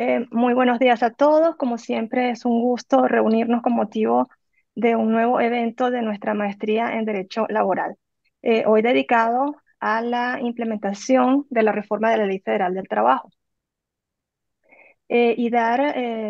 Eh, muy buenos días a todos. Como siempre, es un gusto reunirnos con motivo de un nuevo evento de nuestra maestría en Derecho Laboral, eh, hoy dedicado a la implementación de la reforma de la Ley Federal del Trabajo. Eh, y dar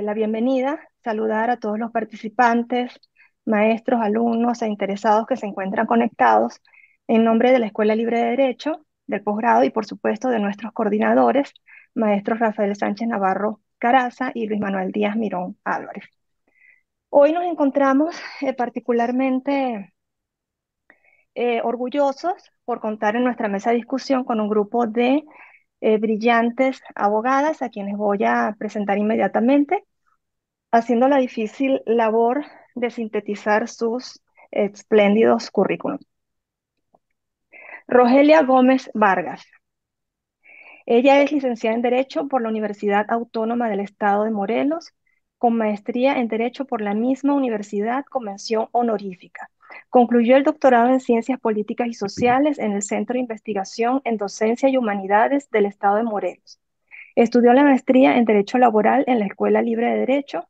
la bienvenida, saludar a todos los participantes, maestros, alumnos e interesados que se encuentran conectados en nombre de la Escuela Libre de Derecho, del posgrado y por supuesto de nuestros coordinadores, maestros Rafael Sánchez Navarro Caraza y Luis Manuel Díaz Mirón Álvarez. Hoy nos encontramos eh, particularmente eh, orgullosos por contar en nuestra mesa de discusión con un grupo de eh, brillantes abogadas a quienes voy a presentar inmediatamente, haciendo la difícil labor de sintetizar sus espléndidos currículums. Rogelia Gómez Vargas, ella es licenciada en Derecho por la Universidad Autónoma del Estado de Morelos, con maestría en Derecho por la misma universidad con mención honorífica. Concluyó el doctorado en Ciencias Políticas y Sociales en el Centro de Investigación en Docencia y Humanidades del Estado de Morelos. Estudió la maestría en Derecho Laboral en la Escuela Libre de Derecho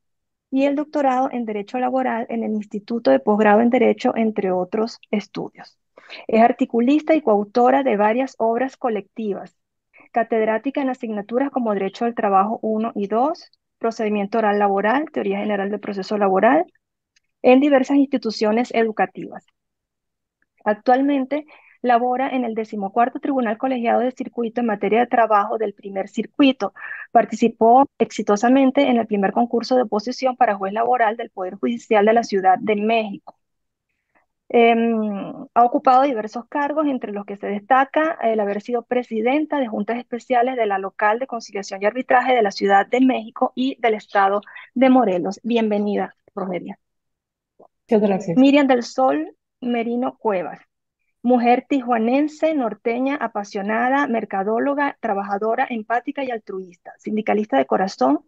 y el doctorado en Derecho Laboral en el Instituto de Posgrado en Derecho, entre otros estudios. Es articulista y coautora de varias obras colectivas, catedrática en asignaturas como Derecho al Trabajo 1 y 2, Procedimiento Oral Laboral, Teoría General del Proceso Laboral, en diversas instituciones educativas. Actualmente labora en el decimocuarto Tribunal Colegiado de Circuito en materia de trabajo del primer circuito. Participó exitosamente en el primer concurso de oposición para juez laboral del Poder Judicial de la Ciudad de México. Em, ha ocupado diversos cargos, entre los que se destaca el haber sido presidenta de juntas especiales de la local de conciliación y arbitraje de la Ciudad de México y del Estado de Morelos. Bienvenida, Rogelia. Muchas gracias. Miriam del Sol Merino Cuevas, mujer tijuanense, norteña, apasionada, mercadóloga, trabajadora, empática y altruista, sindicalista de corazón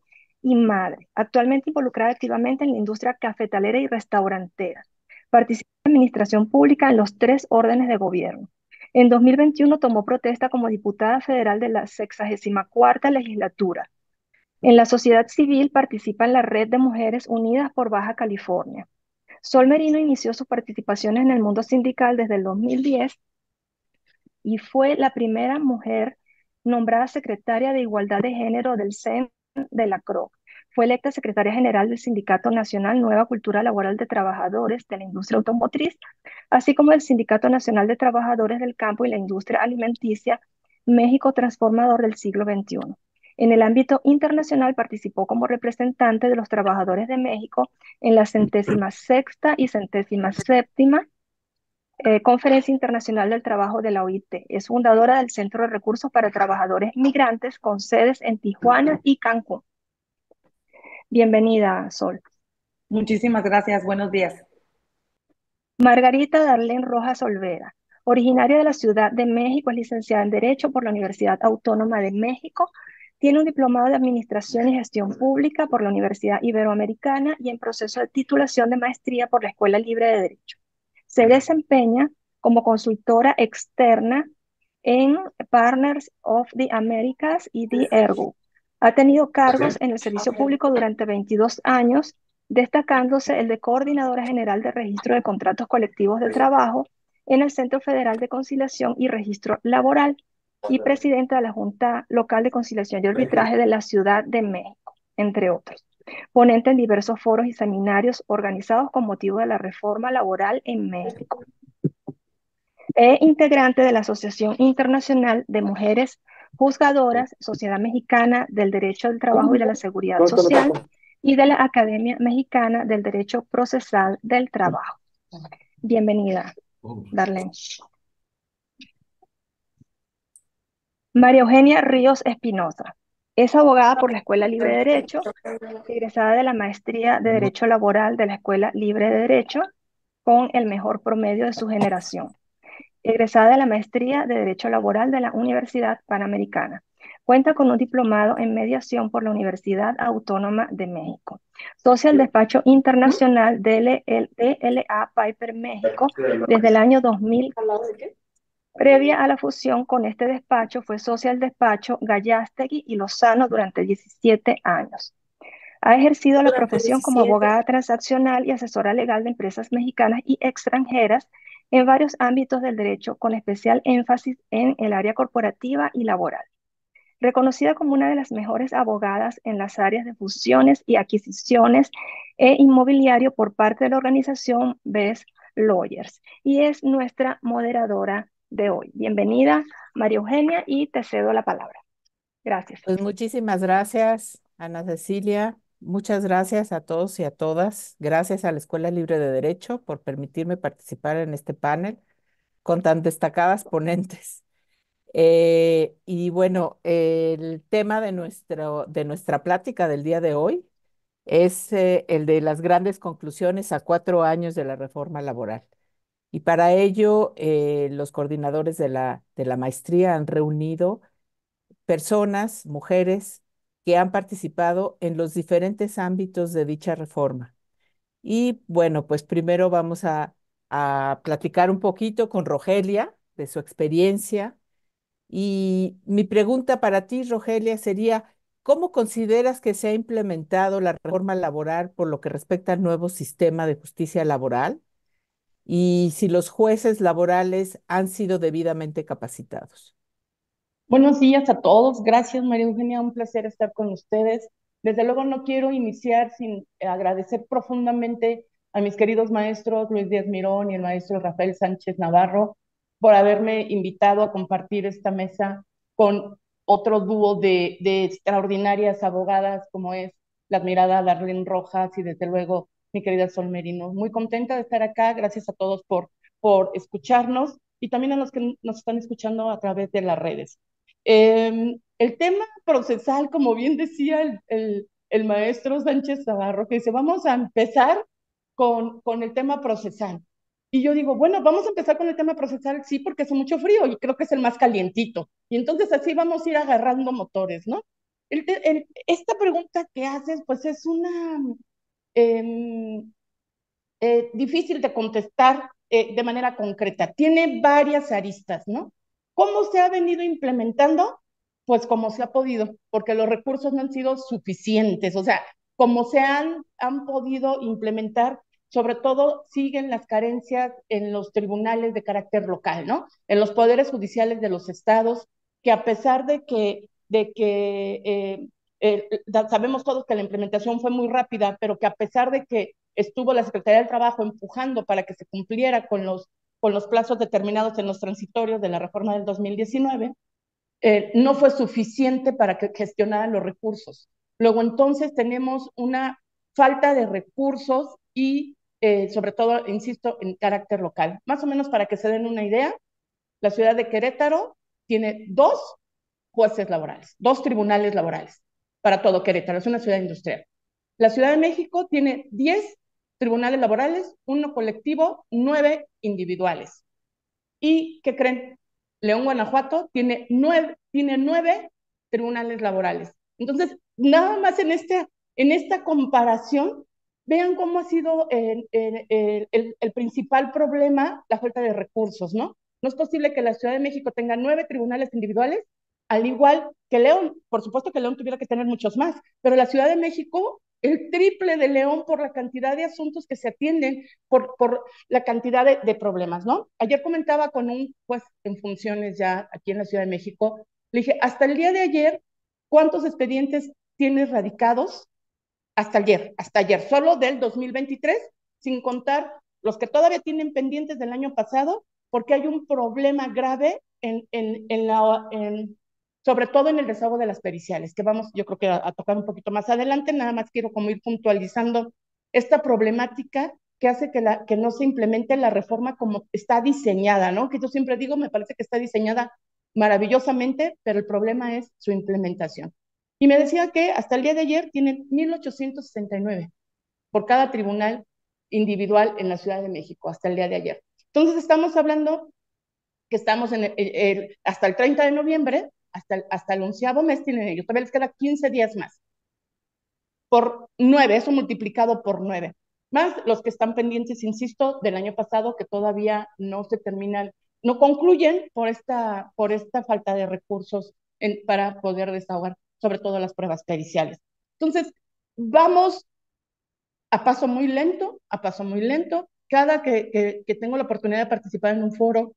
y madre, actualmente involucrada activamente en la industria cafetalera y restaurantera Participa en administración pública en los tres órdenes de gobierno. En 2021 tomó protesta como diputada federal de la 64 legislatura. En la sociedad civil participa en la Red de Mujeres Unidas por Baja California. Sol Merino inició sus participaciones en el mundo sindical desde el 2010 y fue la primera mujer nombrada secretaria de Igualdad de Género del CEN de la CROC. Fue electa secretaria general del Sindicato Nacional Nueva Cultura Laboral de Trabajadores de la Industria Automotriz, así como del Sindicato Nacional de Trabajadores del Campo y la Industria Alimenticia México Transformador del Siglo XXI. En el ámbito internacional participó como representante de los trabajadores de México en la centésima sexta y centésima séptima eh, Conferencia Internacional del Trabajo de la OIT. Es fundadora del Centro de Recursos para Trabajadores Migrantes con sedes en Tijuana y Cancún. Bienvenida, Sol. Muchísimas gracias, buenos días. Margarita Darlene Rojas Olvera, originaria de la Ciudad de México, es licenciada en Derecho por la Universidad Autónoma de México, tiene un diplomado de Administración y Gestión Pública por la Universidad Iberoamericana y en proceso de titulación de maestría por la Escuela Libre de Derecho. Se desempeña como consultora externa en Partners of the Americas y The Ergo, ha tenido cargos en el servicio público durante 22 años, destacándose el de Coordinadora General de Registro de Contratos Colectivos de Trabajo en el Centro Federal de Conciliación y Registro Laboral y presidenta de la Junta Local de Conciliación y Arbitraje de la Ciudad de México, entre otros. Ponente en diversos foros y seminarios organizados con motivo de la reforma laboral en México. E integrante de la Asociación Internacional de Mujeres juzgadoras, Sociedad Mexicana del Derecho del Trabajo y de la Seguridad Social y de la Academia Mexicana del Derecho Procesal del Trabajo. Bienvenida, Darlene. María Eugenia Ríos Espinosa. Es abogada por la Escuela Libre de Derecho, egresada de la Maestría de Derecho Laboral de la Escuela Libre de Derecho, con el mejor promedio de su generación egresada de la maestría de Derecho Laboral de la Universidad Panamericana. Cuenta con un diplomado en mediación por la Universidad Autónoma de México. Socia del despacho internacional DLA e, Piper México desde el año 2000. Previa a la fusión con este despacho, fue socia del despacho Gallastegui y Lozano durante 17 años. Ha ejercido la profesión como abogada transaccional y asesora legal de empresas mexicanas y extranjeras en varios ámbitos del derecho, con especial énfasis en el área corporativa y laboral. Reconocida como una de las mejores abogadas en las áreas de fusiones y adquisiciones e inmobiliario por parte de la organización Best Lawyers y es nuestra moderadora de hoy. Bienvenida, María Eugenia, y te cedo la palabra. Gracias. Pues muchísimas gracias, Ana Cecilia. Muchas gracias a todos y a todas. Gracias a la Escuela Libre de Derecho por permitirme participar en este panel con tan destacadas ponentes. Eh, y bueno, el tema de, de nuestra plática del día de hoy es eh, el de las grandes conclusiones a cuatro años de la reforma laboral. Y para ello, eh, los coordinadores de la, de la maestría han reunido personas, mujeres, que han participado en los diferentes ámbitos de dicha reforma. Y bueno, pues primero vamos a, a platicar un poquito con Rogelia de su experiencia. Y mi pregunta para ti, Rogelia, sería, ¿cómo consideras que se ha implementado la reforma laboral por lo que respecta al nuevo sistema de justicia laboral? Y si los jueces laborales han sido debidamente capacitados. Buenos días a todos. Gracias, María Eugenia. Un placer estar con ustedes. Desde luego no quiero iniciar sin agradecer profundamente a mis queridos maestros Luis Díaz Mirón y el maestro Rafael Sánchez Navarro por haberme invitado a compartir esta mesa con otro dúo de, extraordinarias abogadas como es la admirada Darlene Rojas y desde luego mi querida Sol Merino. Muy contenta de estar acá. Gracias a todos por, por escucharnos y también a los que nos están escuchando a través de las redes. Em, el tema procesal, como bien decía el, el, maestro Sánchez Navarro, que dice, vamos a empezar con, con el tema procesal. Y yo digo, bueno, vamos a empezar con el tema procesal, sí, porque hace mucho frío y creo que es el más calientito. Y entonces así vamos a ir agarrando motores, ¿no? esta pregunta que haces, pues es una em, eh, difícil de contestar eh, de manera concreta. Tiene varias aristas, ¿no? ¿Cómo se ha venido implementando? Pues como se ha podido, porque los recursos no han sido suficientes, o sea, como se han, han podido implementar, sobre todo siguen las carencias en los tribunales de carácter local, ¿no? En los poderes judiciales de los estados, que a pesar de que, de que eh, sabemos todos que la implementación fue muy rápida, pero que a pesar de que estuvo la Secretaría del Trabajo empujando para que se cumpliera con los con los plazos determinados en los transitorios de la reforma del 2019, eh, no fue suficiente para que gestionaran los recursos. Luego entonces tenemos una falta de recursos y eh, sobre todo, insisto, en carácter local. Más o menos para que se den una idea, la ciudad de Querétaro tiene dos jueces laborales, dos tribunales laborales para todo Querétaro, es una ciudad industrial. La Ciudad de México tiene diez tribunales laborales, uno colectivo, nueve individuales. ¿Y qué creen? León, Guanajuato tiene nueve, tiene nueve tribunales laborales. Entonces, nada más en, este, en esta comparación, vean cómo ha sido eh, eh, eh, el, el principal problema, la falta de recursos, ¿no? No es posible que la Ciudad de México tenga nueve tribunales individuales, al igual que León. Por supuesto que León tuviera que tener muchos más, pero la Ciudad de México el triple de León por la cantidad de asuntos que se atienden, por, por la cantidad de, problemas, ¿no? Ayer comentaba con un juez en funciones ya aquí en la Ciudad de México, le dije, hasta el día de ayer, ¿cuántos expedientes tienes radicados? Hasta ayer, hasta ayer, solo del 2023, sin contar los que todavía tienen pendientes del año pasado, porque hay un problema grave en, la, en, sobre todo en el desahogo de las periciales, que vamos yo creo que a, tocar un poquito más adelante, nada más quiero como ir puntualizando esta problemática que hace que, la, que no se implemente la reforma como está diseñada, ¿no? Que yo siempre digo, me parece que está diseñada maravillosamente, pero el problema es su implementación. Y me decía que hasta el día de ayer tienen 1.869 por cada tribunal individual en la Ciudad de México, hasta el día de ayer. Entonces estamos hablando que estamos en hasta el 30 de noviembre, hasta, hasta el onceavo mes tienen ellos, todavía les queda 15 días más. Por nueve, eso multiplicado por nueve. Más los que están pendientes, insisto, del año pasado que todavía no se terminan, no concluyen por esta, por esta falta de recursos en, para poder desahogar, sobre todo las pruebas periciales. Entonces, vamos a paso muy lento, a paso muy lento. Cada que, que tengo la oportunidad de participar en un foro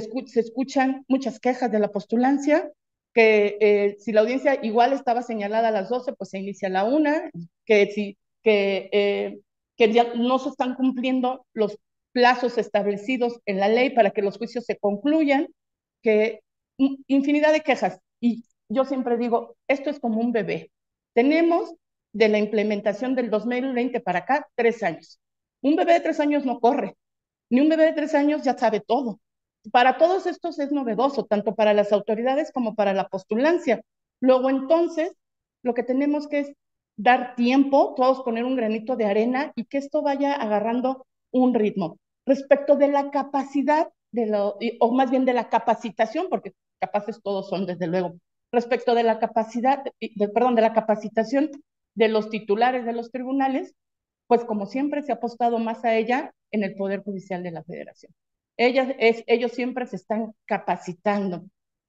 se, escuchan muchas quejas de la postulancia, que eh, si la audiencia igual estaba señalada a las 12, pues se inicia a la 1, que, si, que, eh, que no se están cumpliendo los plazos establecidos en la ley para que los juicios se concluyan, que infinidad de quejas. Y yo siempre digo, esto es como un bebé. Tenemos de la implementación del 2020 para acá tres años. Un bebé de tres años no corre, ni un bebé de tres años ya sabe todo para todos estos es novedoso, tanto para las autoridades como para la postulancia. Luego entonces, lo que tenemos que es dar tiempo, todos poner un granito de arena y que esto vaya agarrando un ritmo. Respecto de la capacidad, de lo, o más bien de la capacitación, porque capaces todos son, desde luego, respecto de la capacidad, perdón, de la capacitación de los titulares de los tribunales, pues como siempre se ha apostado más a ella en el Poder Judicial de la Federación. Ellas, es, ellos siempre se están capacitando.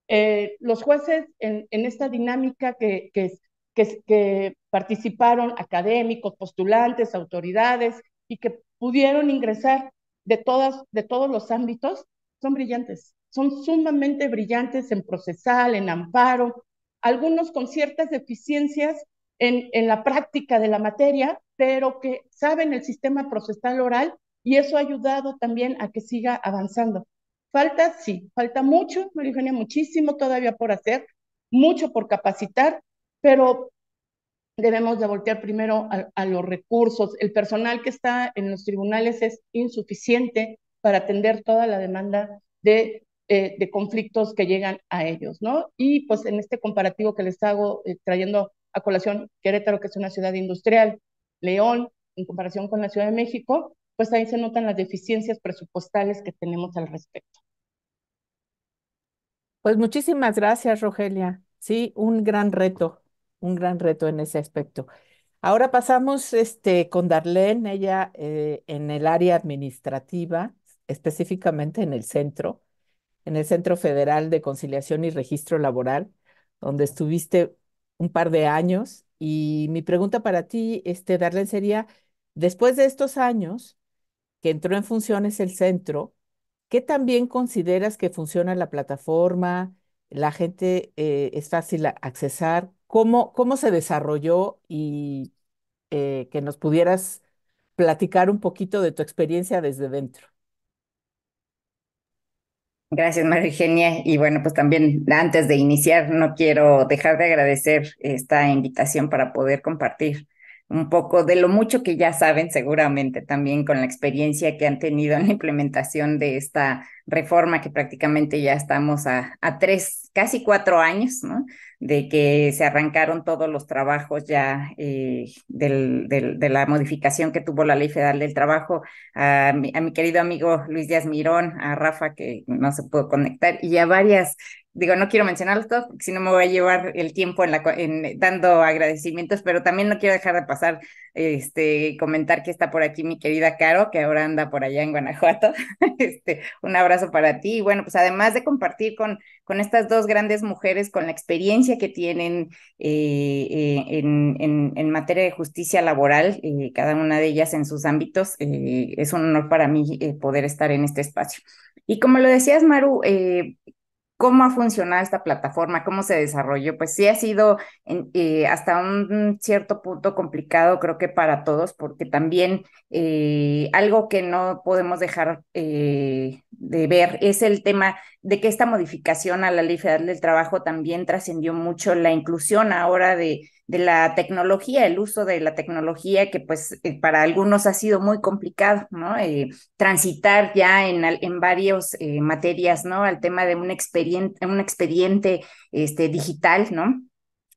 Eh, los jueces en, esta dinámica que, que, que, que, participaron académicos, postulantes, autoridades y que pudieron ingresar de, todas, de todos los ámbitos, son brillantes, son sumamente brillantes en procesal, en amparo, algunos con ciertas deficiencias en, en la práctica de la materia, pero que saben el sistema procesal oral y eso ha ayudado también a que siga avanzando. Falta, sí, falta mucho, María Eugenia, muchísimo todavía por hacer, mucho por capacitar, pero debemos de voltear primero a, los recursos. El personal que está en los tribunales es insuficiente para atender toda la demanda de, eh, de conflictos que llegan a ellos, ¿no? Y pues en este comparativo que les hago, eh, trayendo a colación Querétaro, que es una ciudad industrial, León, en comparación con la Ciudad de México, pues ahí se notan las deficiencias presupuestales que tenemos al respecto. Pues muchísimas gracias, Rogelia. Sí, un gran reto, un gran reto en ese aspecto. Ahora pasamos este, con Darlene, ella eh, en el área administrativa, específicamente en el centro, en el Centro Federal de Conciliación y Registro Laboral, donde estuviste un par de años. Y mi pregunta para ti, este, Darlene, sería, después de estos años, que entró en funciones el centro, ¿qué también consideras que funciona la plataforma? ¿La gente eh, es fácil accesar? ¿Cómo, se desarrolló y eh, que nos pudieras platicar un poquito de tu experiencia desde dentro? Gracias, María Eugenia. Y bueno, pues también antes de iniciar, no quiero dejar de agradecer esta invitación para poder compartir un poco de lo mucho que ya saben seguramente también con la experiencia que han tenido en la implementación de esta reforma que prácticamente ya estamos a, tres, casi cuatro años, ¿no? De que se arrancaron todos los trabajos ya eh, del, de la modificación que tuvo la Ley Federal del Trabajo, a mi, a mi querido amigo Luis Díaz Mirón, a Rafa que no se pudo conectar y a varias digo, no quiero mencionarlos todos porque si no me voy a llevar el tiempo en la, dando agradecimientos, pero también no quiero dejar de pasar, este, comentar que está por aquí mi querida Caro, que ahora anda por allá en Guanajuato. Este, un abrazo para ti. Y bueno, pues además de compartir con, con estas dos grandes mujeres, con la experiencia que tienen eh, eh, en, en, materia de justicia laboral, eh, cada una de ellas en sus ámbitos, es un honor para mí poder estar en este espacio. Y como lo decías, Maru, cómo ha funcionado esta plataforma, cómo se desarrolló. Pues sí ha sido eh, hasta un cierto punto complicado, creo que para todos, porque también eh, algo que no podemos dejar eh, de ver es el tema de que esta modificación a la Ley Federal del Trabajo también trascendió mucho la inclusión ahora de de la tecnología, el uso de la tecnología que pues eh, para algunos ha sido muy complicado, ¿no? Eh, transitar ya en, en varias eh, materias, ¿no? Al tema de un expediente, un expediente este, digital, ¿no?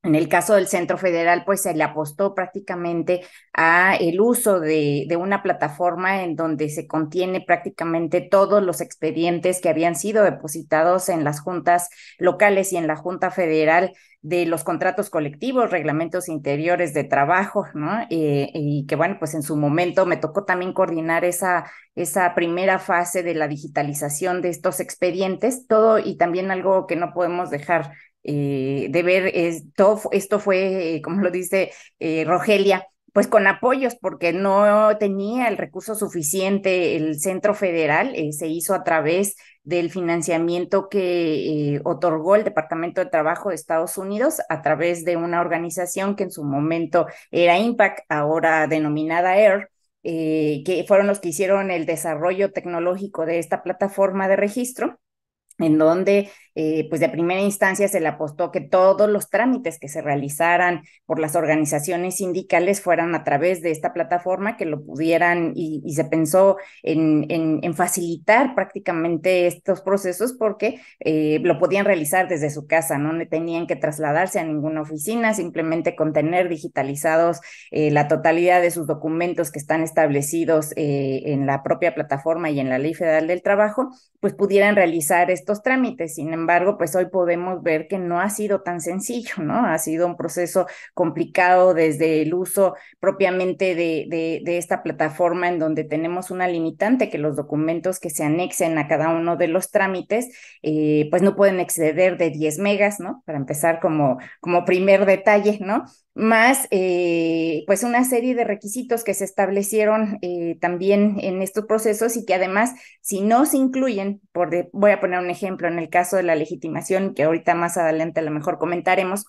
En el caso del Centro Federal, pues se le apostó prácticamente a el uso de, de, una plataforma en donde se contiene prácticamente todos los expedientes que habían sido depositados en las juntas locales y en la Junta Federal de los contratos colectivos, reglamentos interiores de trabajo, ¿no? Eh, y que bueno, pues en su momento me tocó también coordinar esa, esa primera fase de la digitalización de estos expedientes, todo y también algo que no podemos dejar eh, de ver esto, esto fue, eh, como lo dice eh, Rogelia, pues con apoyos, porque no tenía el recurso suficiente el centro federal, se hizo a través del financiamiento que otorgó el Departamento de Trabajo de Estados Unidos a través de una organización que en su momento era IMPAC, ahora denominada AIR, que fueron los que hicieron el desarrollo tecnológico de esta plataforma de registro en donde eh, pues de primera instancia se le apostó que todos los trámites que se realizaran por las organizaciones sindicales fueran a través de esta plataforma, que lo pudieran y, se pensó en, en, facilitar prácticamente estos procesos porque eh, lo podían realizar desde su casa, no tenían que trasladarse a ninguna oficina, simplemente con tener digitalizados eh, la totalidad de sus documentos que están establecidos en la propia plataforma y en la Ley Federal del Trabajo, pues pudieran realizar estos trámites. Sin embargo, sin embargo, pues hoy podemos ver que no ha sido tan sencillo, ¿no? Ha sido un proceso complicado desde el uso propiamente de, esta plataforma en donde tenemos una limitante que los documentos que se anexen a cada uno de los trámites, eh, pues no pueden exceder de 10 megas, ¿no? Para empezar como, como primer detalle, ¿no? más eh, pues una serie de requisitos que se establecieron eh, también en estos procesos y que además si no se incluyen, por voy a poner un ejemplo en el caso de la legitimación que ahorita más adelante a lo mejor comentaremos,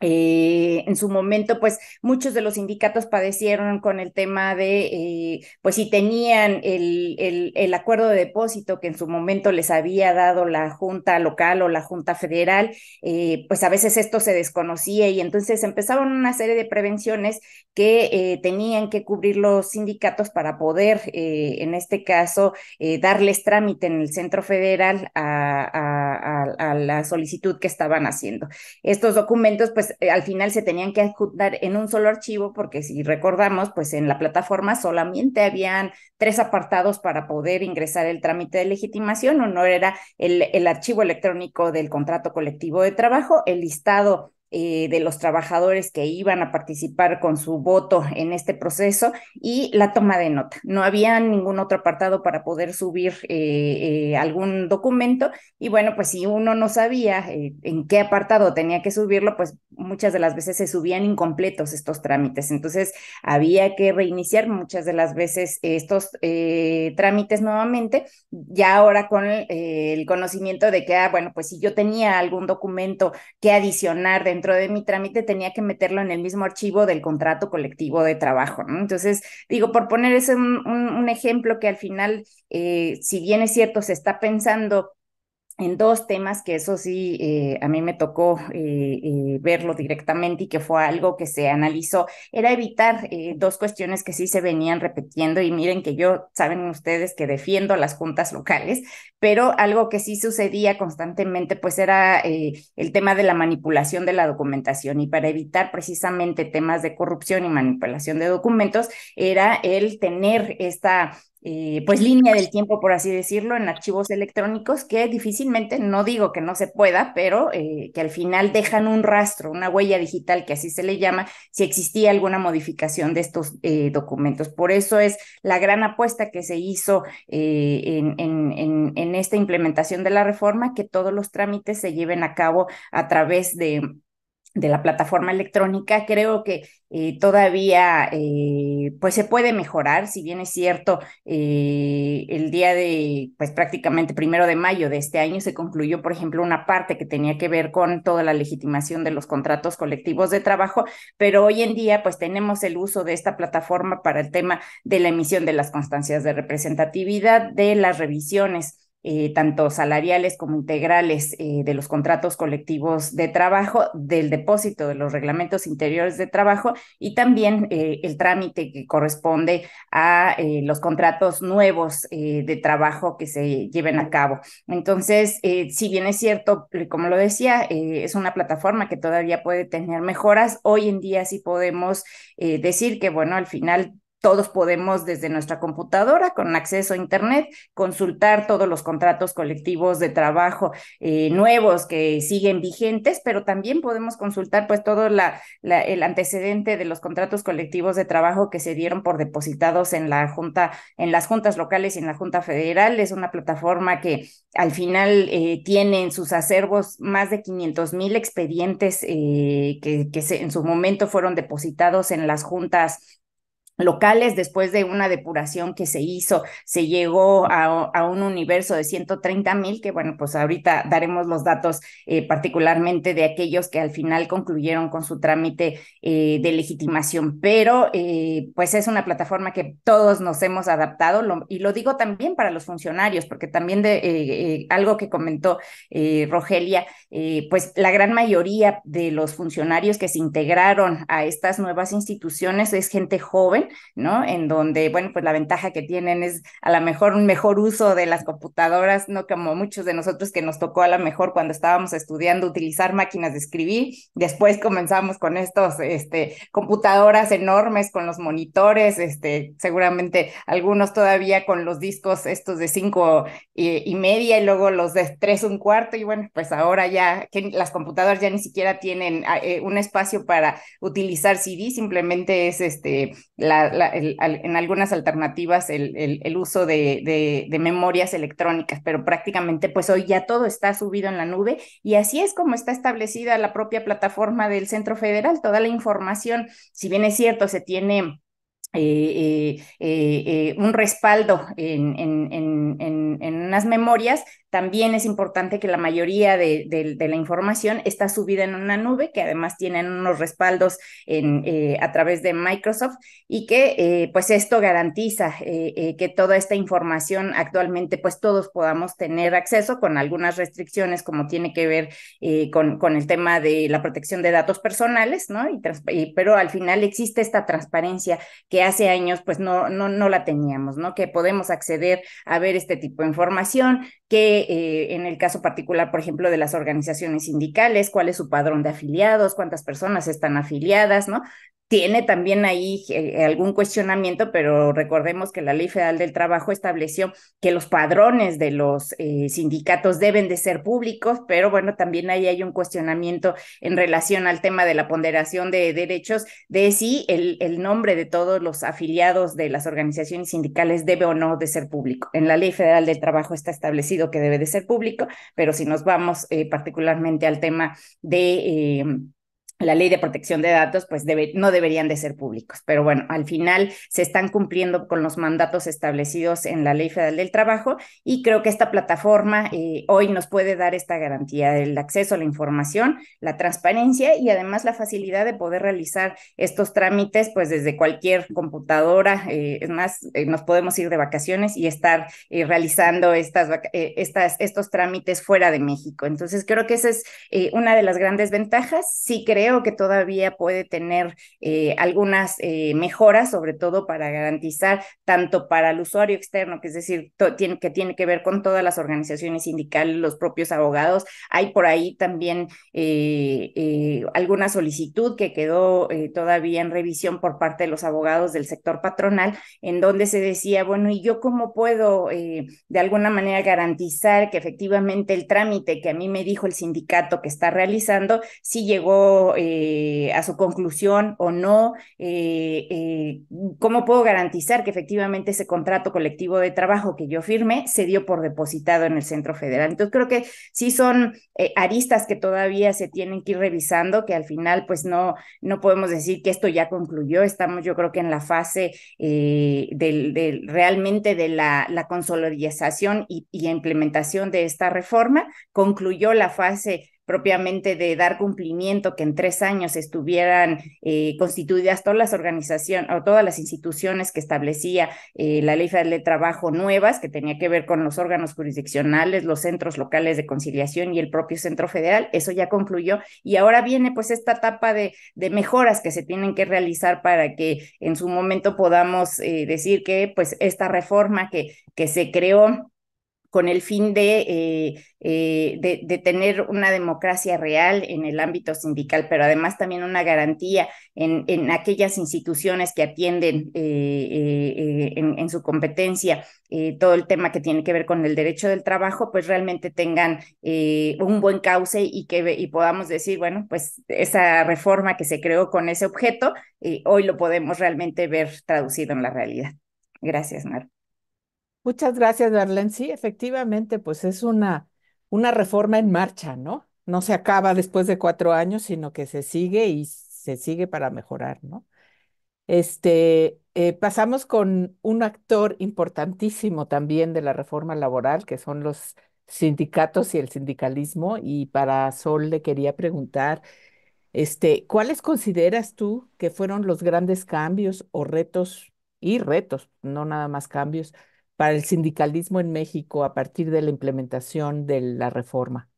eh, en su momento, pues muchos de los sindicatos padecieron con el tema de, eh, pues si tenían el, el, acuerdo de depósito que en su momento les había dado la Junta local o la Junta federal, eh, pues a veces esto se desconocía y entonces empezaron una serie de prevenciones que tenían que cubrir los sindicatos para poder, en este caso, darles trámite en el centro federal a, a la solicitud que estaban haciendo. Estos documentos, pues, pues, eh, al final se tenían que adjuntar en un solo archivo, porque si recordamos, pues en la plataforma solamente habían tres apartados para poder ingresar el trámite de legitimación. o no era el archivo electrónico del contrato colectivo de trabajo, el listado eh, de los trabajadores que iban a participar con su voto en este proceso y la toma de nota. No había ningún otro apartado para poder subir eh, eh, algún documento y bueno, pues si uno no sabía en qué apartado tenía que subirlo, pues muchas de las veces se subían incompletos estos trámites. Entonces había que reiniciar muchas de las veces estos trámites nuevamente, ya ahora con el, conocimiento de que, ah, bueno, pues si yo tenía algún documento que adicionar dentro de mi trámite tenía que meterlo en el mismo archivo del contrato colectivo de trabajo. ¿no? Entonces, digo, por poner ese un, un, ejemplo que al final, eh, si bien es cierto, se está pensando en dos temas que eso sí eh, a mí me tocó eh, eh, verlo directamente y que fue algo que se analizó, era evitar dos cuestiones que sí se venían repitiendo y miren que yo, saben ustedes que defiendo las juntas locales, pero algo que sí sucedía constantemente pues era el tema de la manipulación de la documentación y para evitar precisamente temas de corrupción y manipulación de documentos era el tener esta eh, pues línea del tiempo, por así decirlo, en archivos electrónicos que difícilmente, no digo que no se pueda, pero eh, que al final dejan un rastro, una huella digital, que así se le llama, si existía alguna modificación de estos eh, documentos. Por eso es la gran apuesta que se hizo en esta implementación de la reforma, que todos los trámites se lleven a cabo a través de de la plataforma electrónica, creo que eh, todavía eh, pues se puede mejorar, si bien es cierto, eh, el día de, pues prácticamente primero de mayo de este año se concluyó, por ejemplo, una parte que tenía que ver con toda la legitimación de los contratos colectivos de trabajo, pero hoy en día pues tenemos el uso de esta plataforma para el tema de la emisión de las constancias de representatividad, de las revisiones eh, tanto salariales como integrales eh, de los contratos colectivos de trabajo, del depósito de los reglamentos interiores de trabajo y también eh, el trámite que corresponde a los contratos nuevos de trabajo que se lleven a cabo. Entonces, si bien es cierto, como lo decía, es una plataforma que todavía puede tener mejoras, hoy en día sí podemos decir que, bueno, al final todos podemos desde nuestra computadora, con acceso a Internet, consultar todos los contratos colectivos de trabajo eh, nuevos que siguen vigentes, pero también podemos consultar pues todo el antecedente de los contratos colectivos de trabajo que se dieron por depositados en la Junta, en las juntas locales y en la Junta Federal. Es una plataforma que al final eh, tiene en sus acervos más de 500 mil expedientes eh, que, que en su momento fueron depositados en las juntas locales, después de una depuración que se hizo, se llegó a, un universo de 130 mil, que bueno, pues ahorita daremos los datos eh, particularmente de aquellos que al final concluyeron con su trámite eh, de legitimación, pero eh, pues es una plataforma que todos nos hemos adaptado y lo digo también para los funcionarios, porque también de algo que comentó Rogelia, pues la gran mayoría de los funcionarios que se integraron a estas nuevas instituciones es gente joven, ¿no? En donde, bueno, pues la ventaja que tienen es a lo mejor un mejor uso de las computadoras, no como muchos de nosotros que nos tocó a lo mejor cuando estábamos estudiando utilizar máquinas de escribir, después comenzamos con estos, este, computadoras enormes, con los monitores, este, seguramente algunos todavía con los discos estos de cinco y, media y luego los de tres un cuarto y bueno, pues ahora ya las computadoras ya ni siquiera tienen ah, eh, un espacio para utilizar CD, simplemente es este, la en algunas alternativas el, uso de, de, memorias electrónicas, pero prácticamente pues hoy ya todo está subido en la nube y así es como está establecida la propia plataforma del Centro Federal, toda la información, si bien es cierto, se tiene eh, eh, eh, un respaldo en, en, en, en, unas memorias, también es importante que la mayoría de, la información está subida en una nube, que además tienen unos respaldos a través de Microsoft y que pues esto garantiza que toda esta información actualmente pues todos podamos tener acceso con algunas restricciones como tiene que ver con, con, el tema de la protección de datos personales, ¿no? Y, y, pero al final existe esta transparencia que hace años pues no, no, no la teníamos, ¿no? Que podemos acceder a ver este tipo de información, que eh, en el caso particular, por ejemplo, de las organizaciones sindicales, cuál es su padrón de afiliados, cuántas personas están afiliadas, ¿no? Tiene también ahí eh, algún cuestionamiento, pero recordemos que la Ley Federal del Trabajo estableció que los padrones de los eh, sindicatos deben de ser públicos, pero bueno, también ahí hay un cuestionamiento en relación al tema de la ponderación de derechos, de si el, el nombre de todos los afiliados de las organizaciones sindicales debe o no de ser público. En la Ley Federal del Trabajo está establecido que debe de ser público, pero si nos vamos eh, particularmente al tema de... Em, la ley de protección de datos, pues no deberían de ser públicos. Pero bueno, al final se están cumpliendo con los mandatos establecidos en la Ley Federal del Trabajo y creo que esta plataforma eh, hoy nos puede dar esta garantía del acceso a la información, la transparencia y además la facilidad de poder realizar estos trámites pues desde cualquier computadora. Eh, es más, eh, nos podemos ir de vacaciones y estar realizando estas, estos trámites fuera de México. Entonces creo que esa es una de las grandes ventajas. Sí creo que todavía puede tener eh, algunas eh, mejoras, sobre todo para garantizar tanto para el usuario externo, que es decir, que tiene que ver con todas las organizaciones sindicales, los propios abogados. Hay por ahí también eh, alguna solicitud que quedó todavía en revisión por parte de los abogados del sector patronal, en donde se decía, bueno, ¿y yo cómo puedo de alguna manera garantizar que efectivamente el trámite que a mí me dijo el sindicato que está realizando, si llegó eh, a su conclusión o no, eh, eh, cómo puedo garantizar que efectivamente ese contrato colectivo de trabajo que yo firme se dio por depositado en el Centro Federal. Entonces creo que sí son aristas que todavía se tienen que ir revisando, que al final pues no, no podemos decir que esto ya concluyó, estamos yo creo que en la fase del, realmente de la, la consolidación y, y implementación de esta reforma, concluyó la fase propiamente de dar cumplimiento, que en tres años estuvieran eh, constituidas todas las organizaciones o todas las instituciones que establecía eh, la Ley Federal de Trabajo nuevas, que tenía que ver con los órganos jurisdiccionales, los centros locales de conciliación y el propio centro federal, eso ya concluyó y ahora viene pues esta etapa de, mejoras que se tienen que realizar para que en su momento podamos eh, decir que pues esta reforma que, que se creó con el fin eh, eh, de, de, tener una democracia real en el ámbito sindical, pero además también una garantía en, en aquellas instituciones que atienden eh, en, su competencia todo el tema que tiene que ver con el derecho del trabajo, pues realmente tengan un buen cauce y que y podamos decir, bueno, pues esa reforma que se creó con ese objeto, hoy lo podemos realmente ver traducido en la realidad. Gracias, Marco Muchas gracias, Darlene. Sí, efectivamente, pues es una, una reforma en marcha, ¿no? No se acaba después de cuatro años, sino que se sigue y se sigue para mejorar, ¿no? Este, eh, pasamos con un actor importantísimo también de la reforma laboral, que son los sindicatos y el sindicalismo. Y para Sol le quería preguntar, este, ¿cuáles consideras tú que fueron los grandes cambios o retos y retos, no nada más cambios? para el sindicalismo en México a partir de la implementación de la reforma?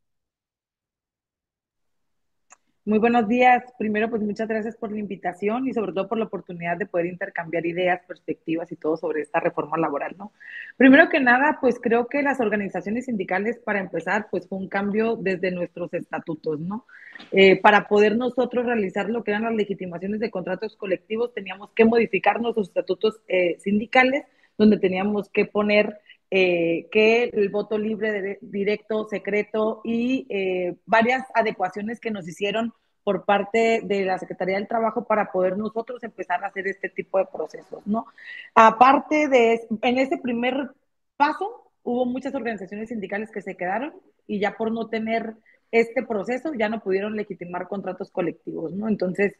Muy buenos días. Primero, pues muchas gracias por la invitación y sobre todo por la oportunidad de poder intercambiar ideas, perspectivas y todo sobre esta reforma laboral, ¿no? Primero que nada, pues creo que las organizaciones sindicales, para empezar, pues fue un cambio desde nuestros estatutos, ¿no? Eh, para poder nosotros realizar lo que eran las legitimaciones de contratos colectivos, teníamos que modificar nuestros estatutos eh, sindicales donde teníamos que poner eh, que el voto libre, directo, secreto y eh, varias adecuaciones que nos hicieron por parte de la Secretaría del Trabajo para poder nosotros empezar a hacer este tipo de procesos, ¿no? Aparte de, en ese primer paso, hubo muchas organizaciones sindicales que se quedaron y ya por no tener este proceso ya no pudieron legitimar contratos colectivos, ¿no? Entonces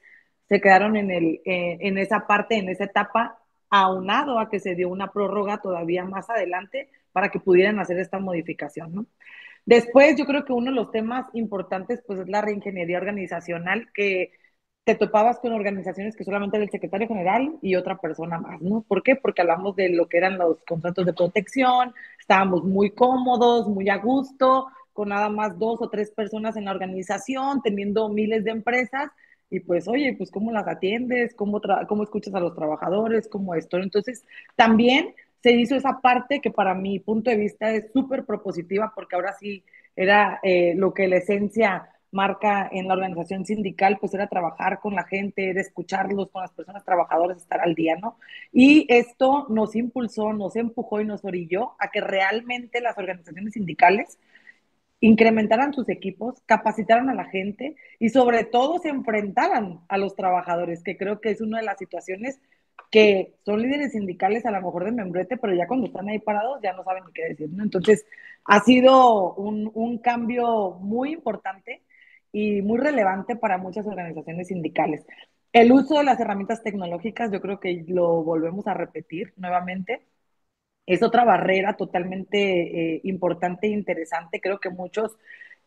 se quedaron en, eh, en esa parte, en esa etapa aunado a que se dio una prórroga todavía más adelante para que pudieran hacer esta modificación, ¿no? Después, yo creo que uno de los temas importantes, pues, es la reingeniería organizacional, que te topabas con organizaciones que solamente era el secretario general y otra persona más, ¿no? ¿Por qué? Porque hablamos de lo que eran los contratos de protección, estábamos muy cómodos, muy a gusto, con nada más dos o tres personas en la organización, teniendo miles de empresas, y pues, oye, pues cómo las atiendes, cómo, escuchas a los trabajadores, cómo esto. Entonces, también se hizo esa parte que para mi punto de vista es súper propositiva porque ahora sí era eh, lo que la esencia marca en la organización sindical, pues era trabajar con la gente, era escucharlos, con las personas trabajadoras, estar al día, ¿no? Y esto nos impulsó, nos empujó y nos orilló a que realmente las organizaciones sindicales incrementaran sus equipos, capacitaran a la gente y sobre todo se enfrentaran a los trabajadores, que creo que es una de las situaciones que son líderes sindicales a lo mejor de membrete, pero ya cuando están ahí parados ya no saben ni qué decir, Entonces, ha sido un cambio muy importante y muy relevante para muchas organizaciones sindicales. El uso de las herramientas tecnológicas, yo creo que lo volvemos a repetir nuevamente, es otra barrera totalmente eh, importante e interesante. Creo que muchos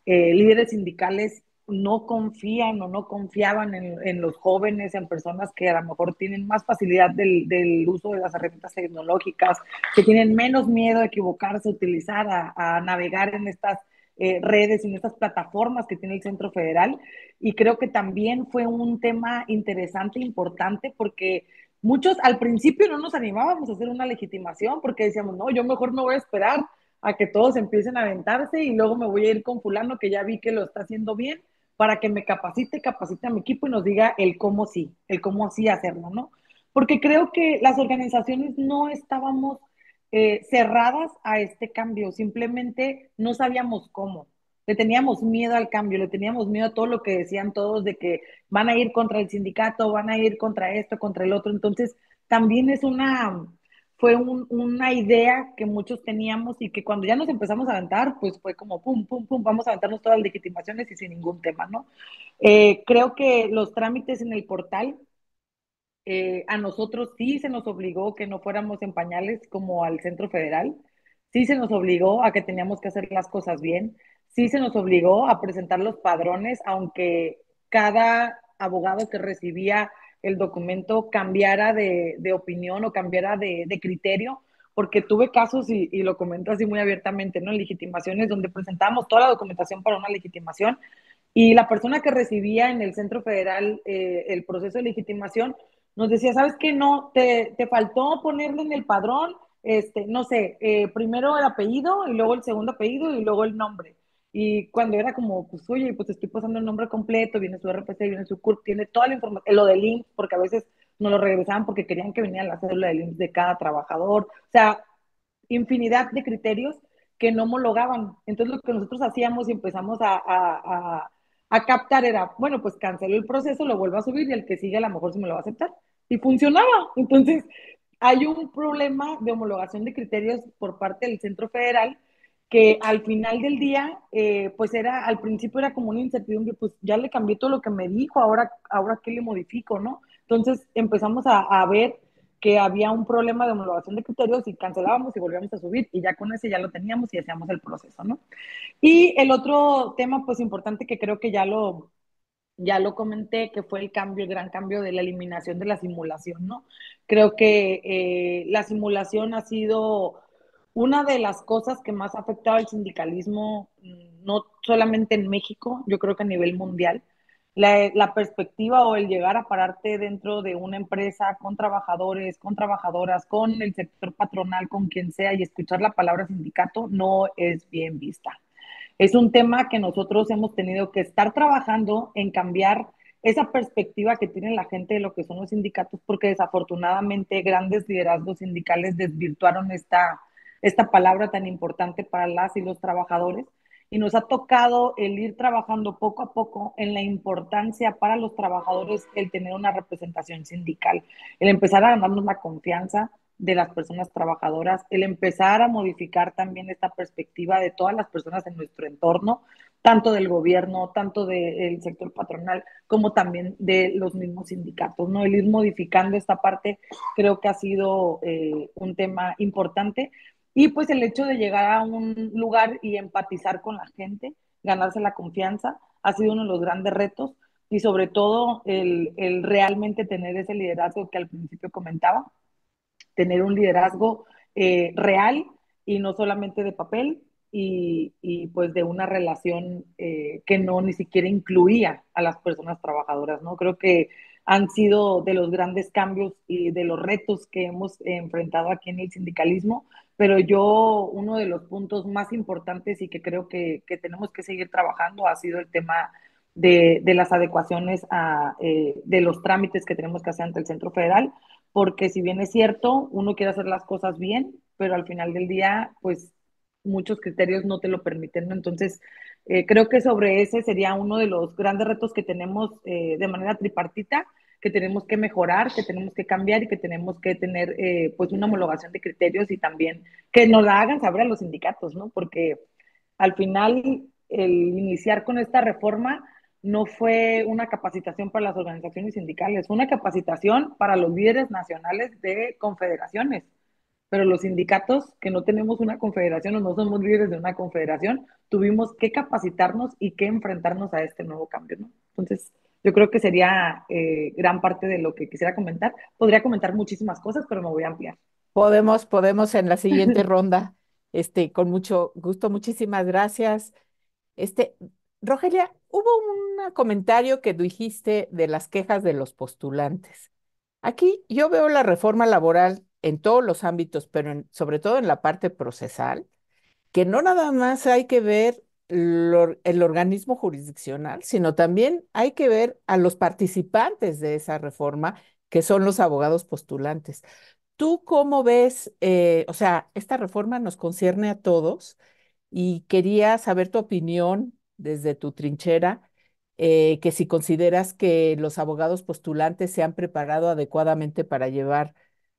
eh, líderes sindicales no confían o no confiaban en, los jóvenes, en personas que a lo mejor tienen más facilidad del, uso de las herramientas tecnológicas, que tienen menos miedo a equivocarse, a utilizar, a, navegar en estas eh, redes, en estas plataformas que tiene el Centro Federal. Y creo que también fue un tema interesante, e importante, porque muchos al principio no nos animábamos a hacer una legitimación porque decíamos, no, yo mejor me voy a esperar a que todos empiecen a aventarse y luego me voy a ir con fulano que ya vi que lo está haciendo bien para que me capacite, capacite a mi equipo y nos diga el cómo sí, el cómo sí hacerlo, ¿no? Porque creo que las organizaciones no estábamos eh, cerradas a este cambio, simplemente no sabíamos cómo. Le teníamos miedo al cambio, le teníamos miedo a todo lo que decían todos de que van a ir contra el sindicato, van a ir contra esto, contra el otro. Entonces, también es una, fue una idea que muchos teníamos y que cuando ya nos empezamos a aventar, pues fue como pum, pum, pum, vamos a aventarnos todas las legitimaciones y sin ningún tema, ¿no? Eh, creo que los trámites en el portal, eh, a nosotros sí se nos obligó que no fuéramos en pañales como al Centro Federal, sí se nos obligó a que teníamos que hacer las cosas bien, sí se nos obligó a presentar los padrones, aunque cada abogado que recibía el documento cambiara de, opinión o cambiara de, criterio, porque tuve casos, y, lo comento así muy abiertamente, ¿no? En legitimaciones donde presentábamos toda la documentación para una legitimación y la persona que recibía en el Centro Federal eh, el proceso de legitimación nos decía, ¿sabes qué? No, te, faltó ponerle en el padrón, este, no sé, eh, primero el apellido y luego el segundo apellido y luego el nombre. Y cuando era como, pues, oye, pues estoy pasando el nombre completo, viene su RPC, viene su CURP, tiene toda la información, eh, lo del IMSS, porque a veces no lo regresaban porque querían que viniera la célula de IMSS de cada trabajador. O sea, infinidad de criterios que no homologaban. Entonces, lo que nosotros hacíamos y empezamos a, a, a, a captar era, bueno, pues cancelo el proceso, lo vuelvo a subir y el que sigue a lo mejor se me lo va a aceptar. Y funcionaba. Entonces, hay un problema de homologación de criterios por parte del Centro Federal que al final del día, eh, pues era, al principio era como una incertidumbre, pues ya le cambié todo lo que me dijo, ahora, ahora qué le modifico, ¿no? Entonces empezamos a, ver que había un problema de homologación de criterios y cancelábamos y volvíamos a subir y ya con ese ya lo teníamos y hacíamos el proceso, ¿no? Y el otro tema, pues importante que creo que ya lo, ya lo comenté, que fue el cambio, el gran cambio de la eliminación de la simulación, ¿no? Creo que eh, la simulación ha sido una de las cosas que más ha afectado al sindicalismo, mm, no solamente en México, yo creo que a nivel mundial, la, perspectiva o el llegar a pararte dentro de una empresa con trabajadores, con trabajadoras, con el sector patronal, con quien sea y escuchar la palabra sindicato no es bien vista. Es un tema que nosotros hemos tenido que estar trabajando en cambiar esa perspectiva que tiene la gente de lo que son los sindicatos, porque desafortunadamente grandes liderazgos sindicales desvirtuaron esta, esta palabra tan importante para las y los trabajadores. Y nos ha tocado el ir trabajando poco a poco en la importancia para los trabajadores el tener una representación sindical, el empezar a ganarnos la confianza de las personas trabajadoras, el empezar a modificar también esta perspectiva de todas las personas en nuestro entorno, tanto del gobierno, tanto del sector patronal, como también de los mismos sindicatos, ¿no? El ir modificando esta parte creo que ha sido eh, un tema importante y pues el hecho de llegar a un lugar y empatizar con la gente, ganarse la confianza, ha sido uno de los grandes retos y sobre todo el, el realmente tener ese liderazgo que al principio comentaba, tener un liderazgo eh, real y no solamente de papel y, y pues de una relación eh, que no ni siquiera incluía a las personas trabajadoras, ¿no? Creo que han sido de los grandes cambios y de los retos que hemos enfrentado aquí en el sindicalismo pero yo uno de los puntos más importantes y que creo que, tenemos que seguir trabajando ha sido el tema de, las adecuaciones a, eh, de los trámites que tenemos que hacer ante el Centro Federal, porque si bien es cierto, uno quiere hacer las cosas bien, pero al final del día, pues muchos criterios no te lo permiten. Entonces, eh, creo que sobre ese sería uno de los grandes retos que tenemos eh, de manera tripartita que tenemos que mejorar, que tenemos que cambiar y que tenemos que tener eh, pues una homologación de criterios y también que nos la hagan saber a los sindicatos, ¿no? Porque al final el iniciar con esta reforma no fue una capacitación para las organizaciones sindicales, fue una capacitación para los líderes nacionales de confederaciones. Pero los sindicatos que no tenemos una confederación o no somos líderes de una confederación, tuvimos que capacitarnos y que enfrentarnos a este nuevo cambio, ¿no? Entonces, yo creo que sería eh, gran parte de lo que quisiera comentar. Podría comentar muchísimas cosas, pero me voy a ampliar. Podemos, podemos en la siguiente ronda. Este, con mucho gusto, muchísimas gracias. Este, Rogelia, hubo un comentario que dijiste de las quejas de los postulantes. Aquí yo veo la reforma laboral en todos los ámbitos, pero sobre todo en la parte procesal, que no nada más hay que ver el, organismo jurisdiccional, sino también hay que ver a los participantes de esa reforma, que son los abogados postulantes. ¿Tú cómo ves, eh, o sea, esta reforma nos concierne a todos y quería saber tu opinión desde tu trinchera, eh, que si consideras que los abogados postulantes se han preparado adecuadamente para llevar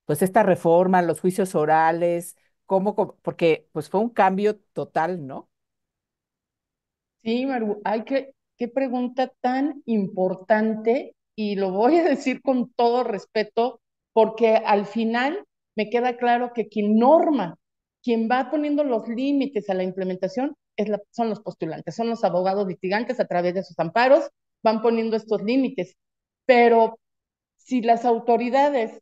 pues esta reforma, los juicios orales, cómo, porque pues fue un cambio total, ¿no? Sí, Maru, hay que, qué pregunta tan importante y lo voy a decir con todo respeto porque al final me queda claro que quien norma, quien va poniendo los límites a la implementación es la, son los postulantes, son los abogados litigantes a través de sus amparos, van poniendo estos límites. Pero si las autoridades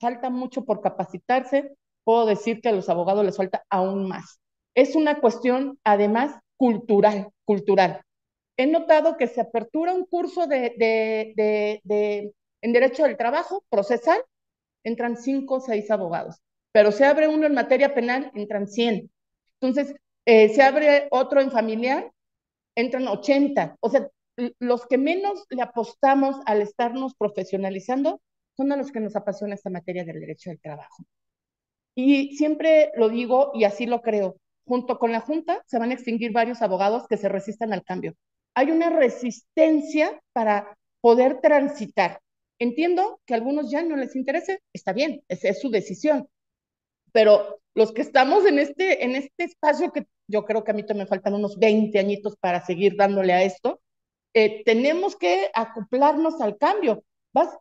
faltan mucho por capacitarse, puedo decir que a los abogados les falta aún más. Es una cuestión, además, cultural, cultural. He notado que se apertura un curso de, de, de, en Derecho del Trabajo, procesal, entran cinco o seis abogados, pero se abre uno en materia penal, entran 100. Entonces, eh, se abre otro en familiar, entran 80. O sea, los que menos le apostamos al estarnos profesionalizando son a los que nos apasiona esta materia del derecho del trabajo. Y siempre lo digo y así lo creo junto con la Junta, se van a extinguir varios abogados que se resistan al cambio. Hay una resistencia para poder transitar. Entiendo que a algunos ya no les interese, está bien, es, es su decisión, pero los que estamos en este, en este espacio, que yo creo que a mí también me faltan unos 20 añitos para seguir dándole a esto, eh, tenemos que acoplarnos al cambio.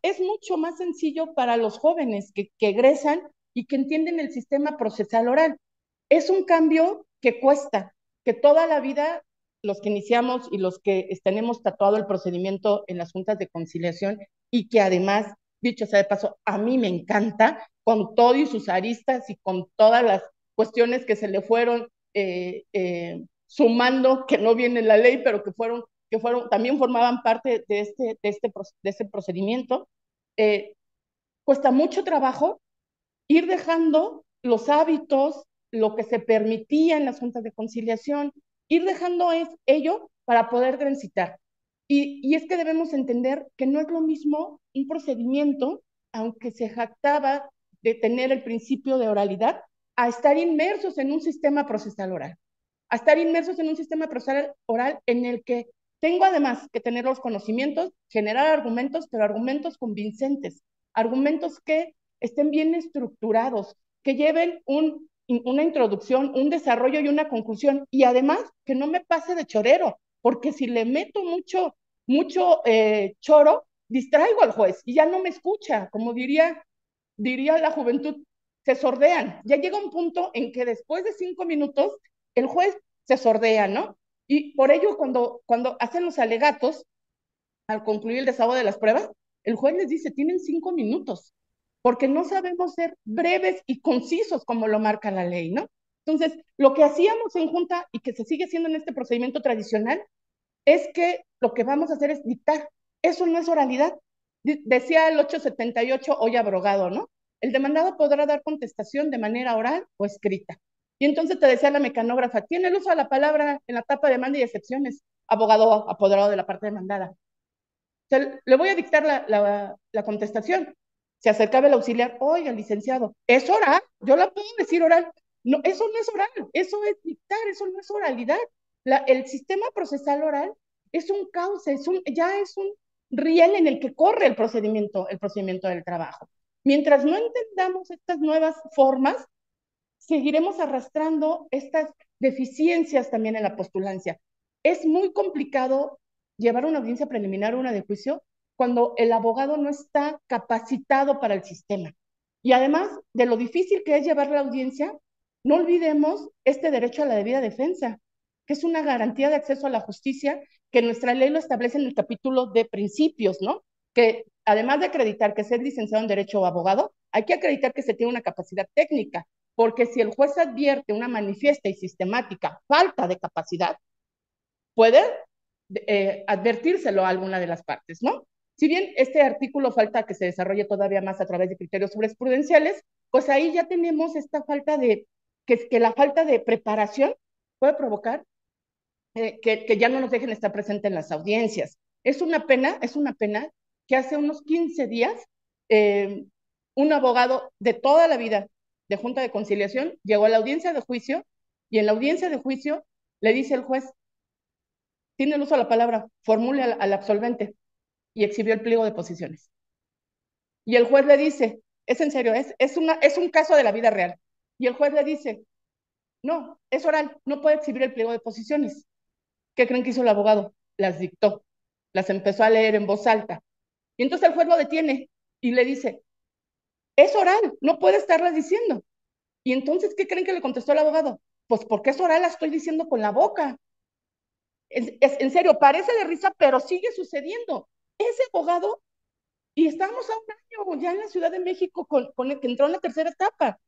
es mucho más sencillo para los jóvenes que egresan y que entienden el sistema procesal oral es un cambio que cuesta, que toda la vida los que iniciamos y los que tenemos tatuado el procedimiento en las juntas de conciliación y que además, dicho sea de paso, a mí me encanta con todo y sus aristas y con todas las cuestiones que se le fueron eh, eh, sumando, que no viene la ley, pero que fueron, que fueron, también formaban parte de este, de este, de este procedimiento. Eh, cuesta mucho trabajo ir dejando los hábitos, lo que se permitía en las juntas de conciliación, ir dejando es ello para poder transitar. Y, y, es que debemos entender que no es lo mismo un procedimiento, aunque se jactaba de tener el principio de oralidad, a estar inmersos en un sistema procesal oral, a estar inmersos en un sistema procesal oral en el que tengo además que tener los conocimientos, generar argumentos, pero argumentos convincentes, argumentos que estén bien estructurados, que lleven un una introducción, un desarrollo y una conclusión. Y además, que no me pase de chorero, porque si le meto mucho, mucho eh, choro, distraigo al juez y ya no me escucha, como diría, diría la juventud, se sordean. Ya llega un punto en que después de cinco minutos, el juez se sordea, ¿no? Y por ello, cuando, cuando hacen los alegatos, al concluir el desahogo de las pruebas, el juez les dice, tienen cinco minutos porque no sabemos ser breves y concisos como lo marca la ley, ¿no? Entonces, lo que hacíamos en junta y que se sigue haciendo en este procedimiento tradicional es que lo que vamos a hacer es dictar. Eso no es oralidad. decía el 878 hoy abrogado, ¿no? El demandado podrá dar contestación de manera oral o escrita. Y entonces te decía la mecanógrafa, tiene el uso de la palabra en la tapa de demanda y excepciones, abogado apoderado de la parte demandada. le voy a dictar la, la, la contestación, se acercaba el auxiliar, oiga, licenciado, es oral, yo la puedo decir oral. No, eso no es oral, eso es dictar, eso no es oralidad. el sistema procesal oral es un cauce, es un, ya es un riel en el que corre el procedimiento, el procedimiento del trabajo. Mientras no entendamos estas nuevas formas, seguiremos arrastrando estas deficiencias también en la postulancia. Es muy complicado llevar una audiencia preliminar o una de juicio cuando el abogado no está capacitado para el sistema. Y además de lo difícil que es llevar la audiencia, no olvidemos este derecho a la debida defensa, que es una garantía de acceso a la justicia que nuestra ley lo establece en el capítulo de principios, ¿no? Que además de acreditar que ser licenciado en derecho o abogado, hay que acreditar que se tiene una capacidad técnica, porque si el juez advierte una manifiesta y sistemática falta de capacidad, puede eh, advertírselo a alguna de las partes, ¿no? Si bien este artículo falta que se desarrolle todavía más a través de criterios jurisprudenciales, pues ahí ya tenemos esta falta de, que, que la falta de preparación puede provocar eh, que, ya no nos dejen estar presentes en las audiencias. Es una pena, es una pena que hace unos 15 días em, un abogado de toda la vida de Junta de Conciliación llegó a la audiencia de juicio y en la audiencia de juicio le dice el juez, tiene el uso de la palabra, formule al absolvente y exhibió el pliego de posiciones. Y el juez le dice, es en serio, es, es, una, es un caso de la vida real. Y el juez le dice, no, es oral, no puede exhibir el pliego de posiciones. ¿Qué creen que hizo el abogado? Las dictó, las empezó a leer en voz alta. Y entonces el juez lo detiene y le dice, es oral, no puede estarlas diciendo. Y entonces, ¿qué creen que le contestó el abogado? Pues porque es oral, la estoy diciendo con la boca. en serio, parece de risa, pero sigue sucediendo ese abogado, y estamos a un año ya en la Ciudad de México con, con el que entró en la tercera etapa,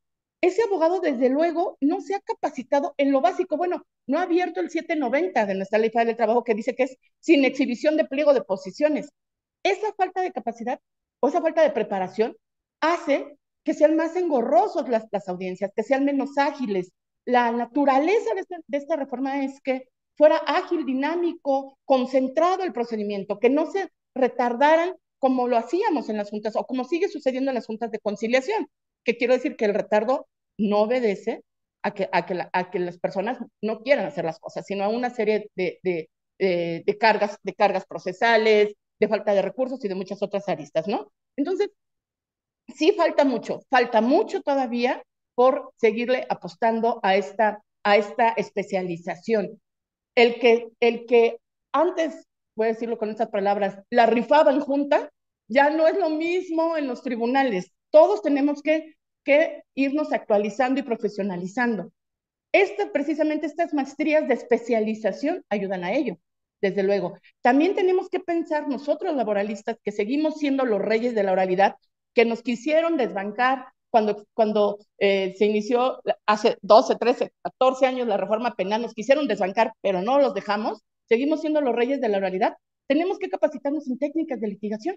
ese abogado desde luego no se ha capacitado en lo básico. Bueno, no ha abierto el 790 de nuestra ley federal del trabajo que dice que es sin exhibición de pliego de posiciones. Esa falta de capacidad o esa falta de preparación hace que sean más engorrosos las, las audiencias, que sean menos ágiles. La naturaleza de, de esta reforma es que fuera ágil, dinámico, concentrado el procedimiento, que no se retardaran como lo hacíamos en las juntas o como sigue sucediendo en las juntas de conciliación, que quiero decir que el retardo no obedece a que, a que, a que las personas no quieran hacer las cosas, sino a una serie de, de, de, de, cargas, de cargas procesales, de falta de recursos y de muchas otras aristas, ¿no? Entonces, sí falta mucho, falta mucho todavía por seguirle apostando a esta, a esta especialización. El que, el que antes voy a decirlo con estas palabras, la rifaban junta, ya no es lo mismo en los tribunales. Todos tenemos que, irnos actualizando y profesionalizando. precisamente estas maestrías de especialización ayudan a ello, desde luego. También tenemos que pensar nosotros laboralistas que seguimos siendo los reyes de la oralidad, que nos quisieron desbancar cuando, eh, se inició hace 12, 13, 14 años la reforma penal, nos quisieron desbancar, pero no los dejamos seguimos siendo los reyes de la oralidad, tenemos que capacitarnos en técnicas de litigación.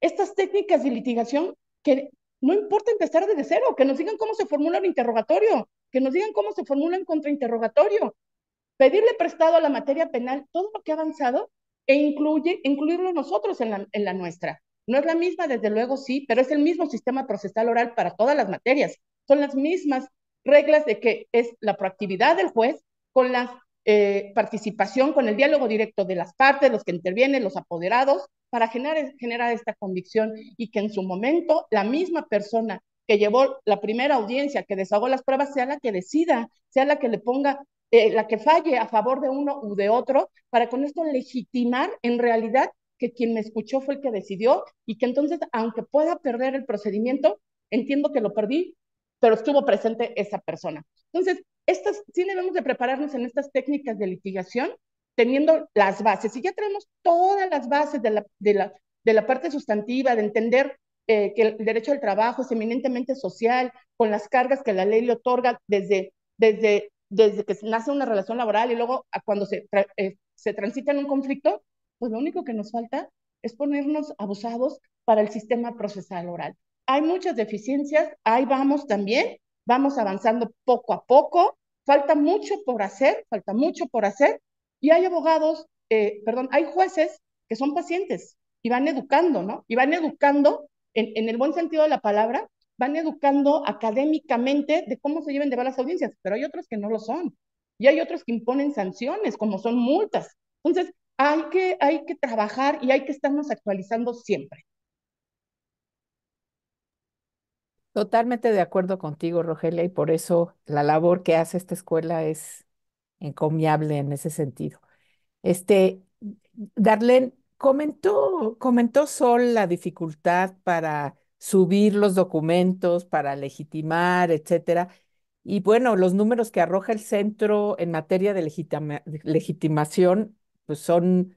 Estas técnicas de litigación que no importa empezar desde cero, que nos digan cómo se formula un interrogatorio, que nos digan cómo se formula un contrainterrogatorio, pedirle prestado a la materia penal todo lo que ha avanzado e incluye, incluirlo nosotros en la, en la nuestra. No es la misma, desde luego sí, pero es el mismo sistema procesal oral para todas las materias. Son las mismas reglas de que es la proactividad del juez con las eh, participación con el diálogo directo de las partes, los que intervienen, los apoderados, para generar, esta convicción y que en su momento la misma persona que llevó la primera audiencia, que desahogó las pruebas, sea la que decida, sea la que le ponga eh, la que falle a favor de uno u de otro, para con esto legitimar en realidad que quien me escuchó fue el que decidió y que entonces, aunque pueda perder el procedimiento, entiendo que lo perdí, pero estuvo presente esa persona. Entonces, estas, sí debemos de prepararnos en estas técnicas de litigación teniendo las bases. Si ya tenemos todas las bases de la, de la, parte sustantiva, de entender eh, que el derecho al trabajo es eminentemente social, con las cargas que la ley le otorga desde, desde, desde que nace una relación laboral y luego cuando se, eh, se transita en un conflicto, pues lo único que nos falta es ponernos abusados para el sistema procesal oral. Hay muchas deficiencias, ahí vamos también, vamos avanzando poco a poco, Falta mucho por hacer, falta mucho por hacer, y hay abogados, eh, perdón, hay jueces que son pacientes y van educando, ¿no? Y van educando, en, el buen sentido de la palabra, van educando académicamente de cómo se lleven de las audiencias, pero hay otros que no lo son. Y hay otros que imponen sanciones, como son multas. Entonces, hay que, hay que trabajar y hay que estarnos actualizando siempre. Totalmente de acuerdo contigo, Rogelia, y por eso la labor que hace esta escuela es encomiable en ese sentido. Este, Darlene, comentó, comentó Sol la dificultad para subir los documentos, para legitimar, etcétera. Y bueno, los números que arroja el centro en materia de legitimación pues son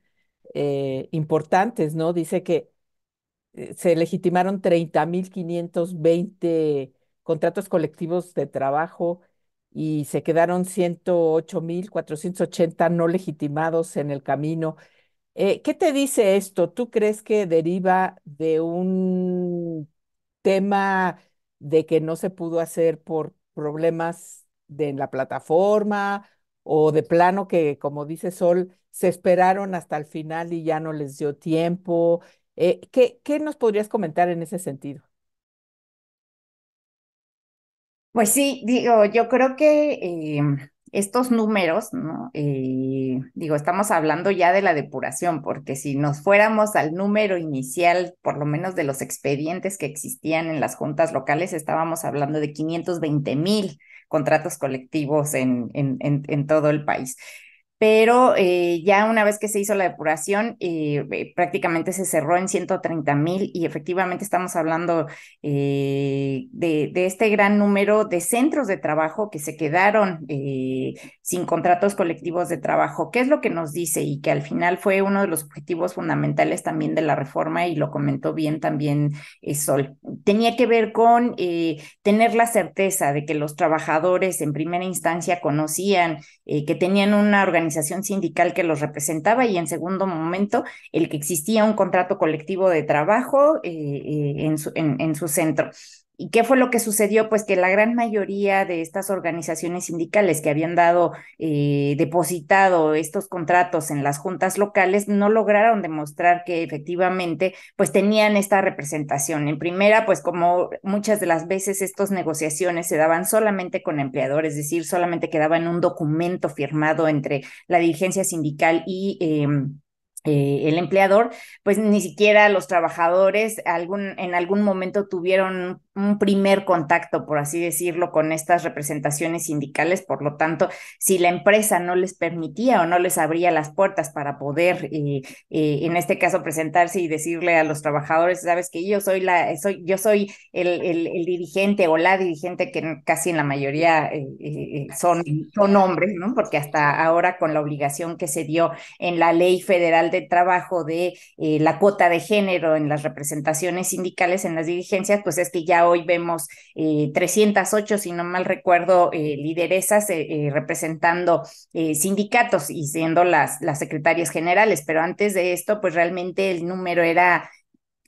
eh, importantes, ¿no? Dice que eh, se legitimaron 30.520 contratos colectivos de trabajo y se quedaron 108.480 no legitimados en el camino. Eh, ¿Qué te dice esto? ¿Tú crees que deriva de un tema de que no se pudo hacer por problemas de, en la plataforma o de plano que, como dice Sol, se esperaron hasta el final y ya no les dio tiempo? Eh, ¿qué, nos podrías comentar en ese sentido? Pues sí, digo, yo creo que em, estos números, ¿no? Eh, digo, estamos hablando ya de la depuración, porque si nos fuéramos al número inicial, por lo menos de los expedientes que existían en las juntas locales, estábamos hablando de 520 mil contratos colectivos en, en todo el país pero eh, ya una vez que se hizo la depuración, eh, eh, prácticamente se cerró en 130 mil y efectivamente estamos hablando de, este gran número de centros de trabajo que se quedaron sin contratos colectivos de trabajo. ¿Qué es lo que nos dice? Y que al final fue uno de los objetivos fundamentales también de la reforma y lo comentó bien también eh, Sol. Tenía que ver con eh, tener la certeza de que los trabajadores en primera instancia conocían eh, que tenían una organización sindical que los representaba y en segundo momento el que existía un contrato colectivo de trabajo en su centro. ¿Y qué fue lo que sucedió? Pues que la gran mayoría de estas organizaciones sindicales que habían dado, eh, depositado estos contratos en las juntas locales, no lograron demostrar que efectivamente, pues tenían esta representación. En primera, pues como muchas de las veces estas negociaciones se daban solamente con empleadores, es decir, solamente quedaba en un documento firmado entre la dirigencia sindical y... Em, eh, el empleador, pues ni siquiera los trabajadores en algún momento tuvieron un primer contacto, por así decirlo, con estas representaciones sindicales. Por lo tanto, si la empresa no les permitía o no les abría las puertas para poder, eh, eh, en este caso, presentarse y decirle a los trabajadores, sabes que yo soy la, soy, yo soy el, el, dirigente o la dirigente que casi en la mayoría son, son hombres, ¿no? Porque hasta ahora con la obligación que se dio en la ley federal de Trabajo de eh, la cuota de género en las representaciones sindicales, en las dirigencias, pues es que ya hoy vemos 308, eh, si no mal recuerdo, eh, lideresas representando sindicatos y siendo las, las secretarias generales, pero antes de esto, pues realmente el número era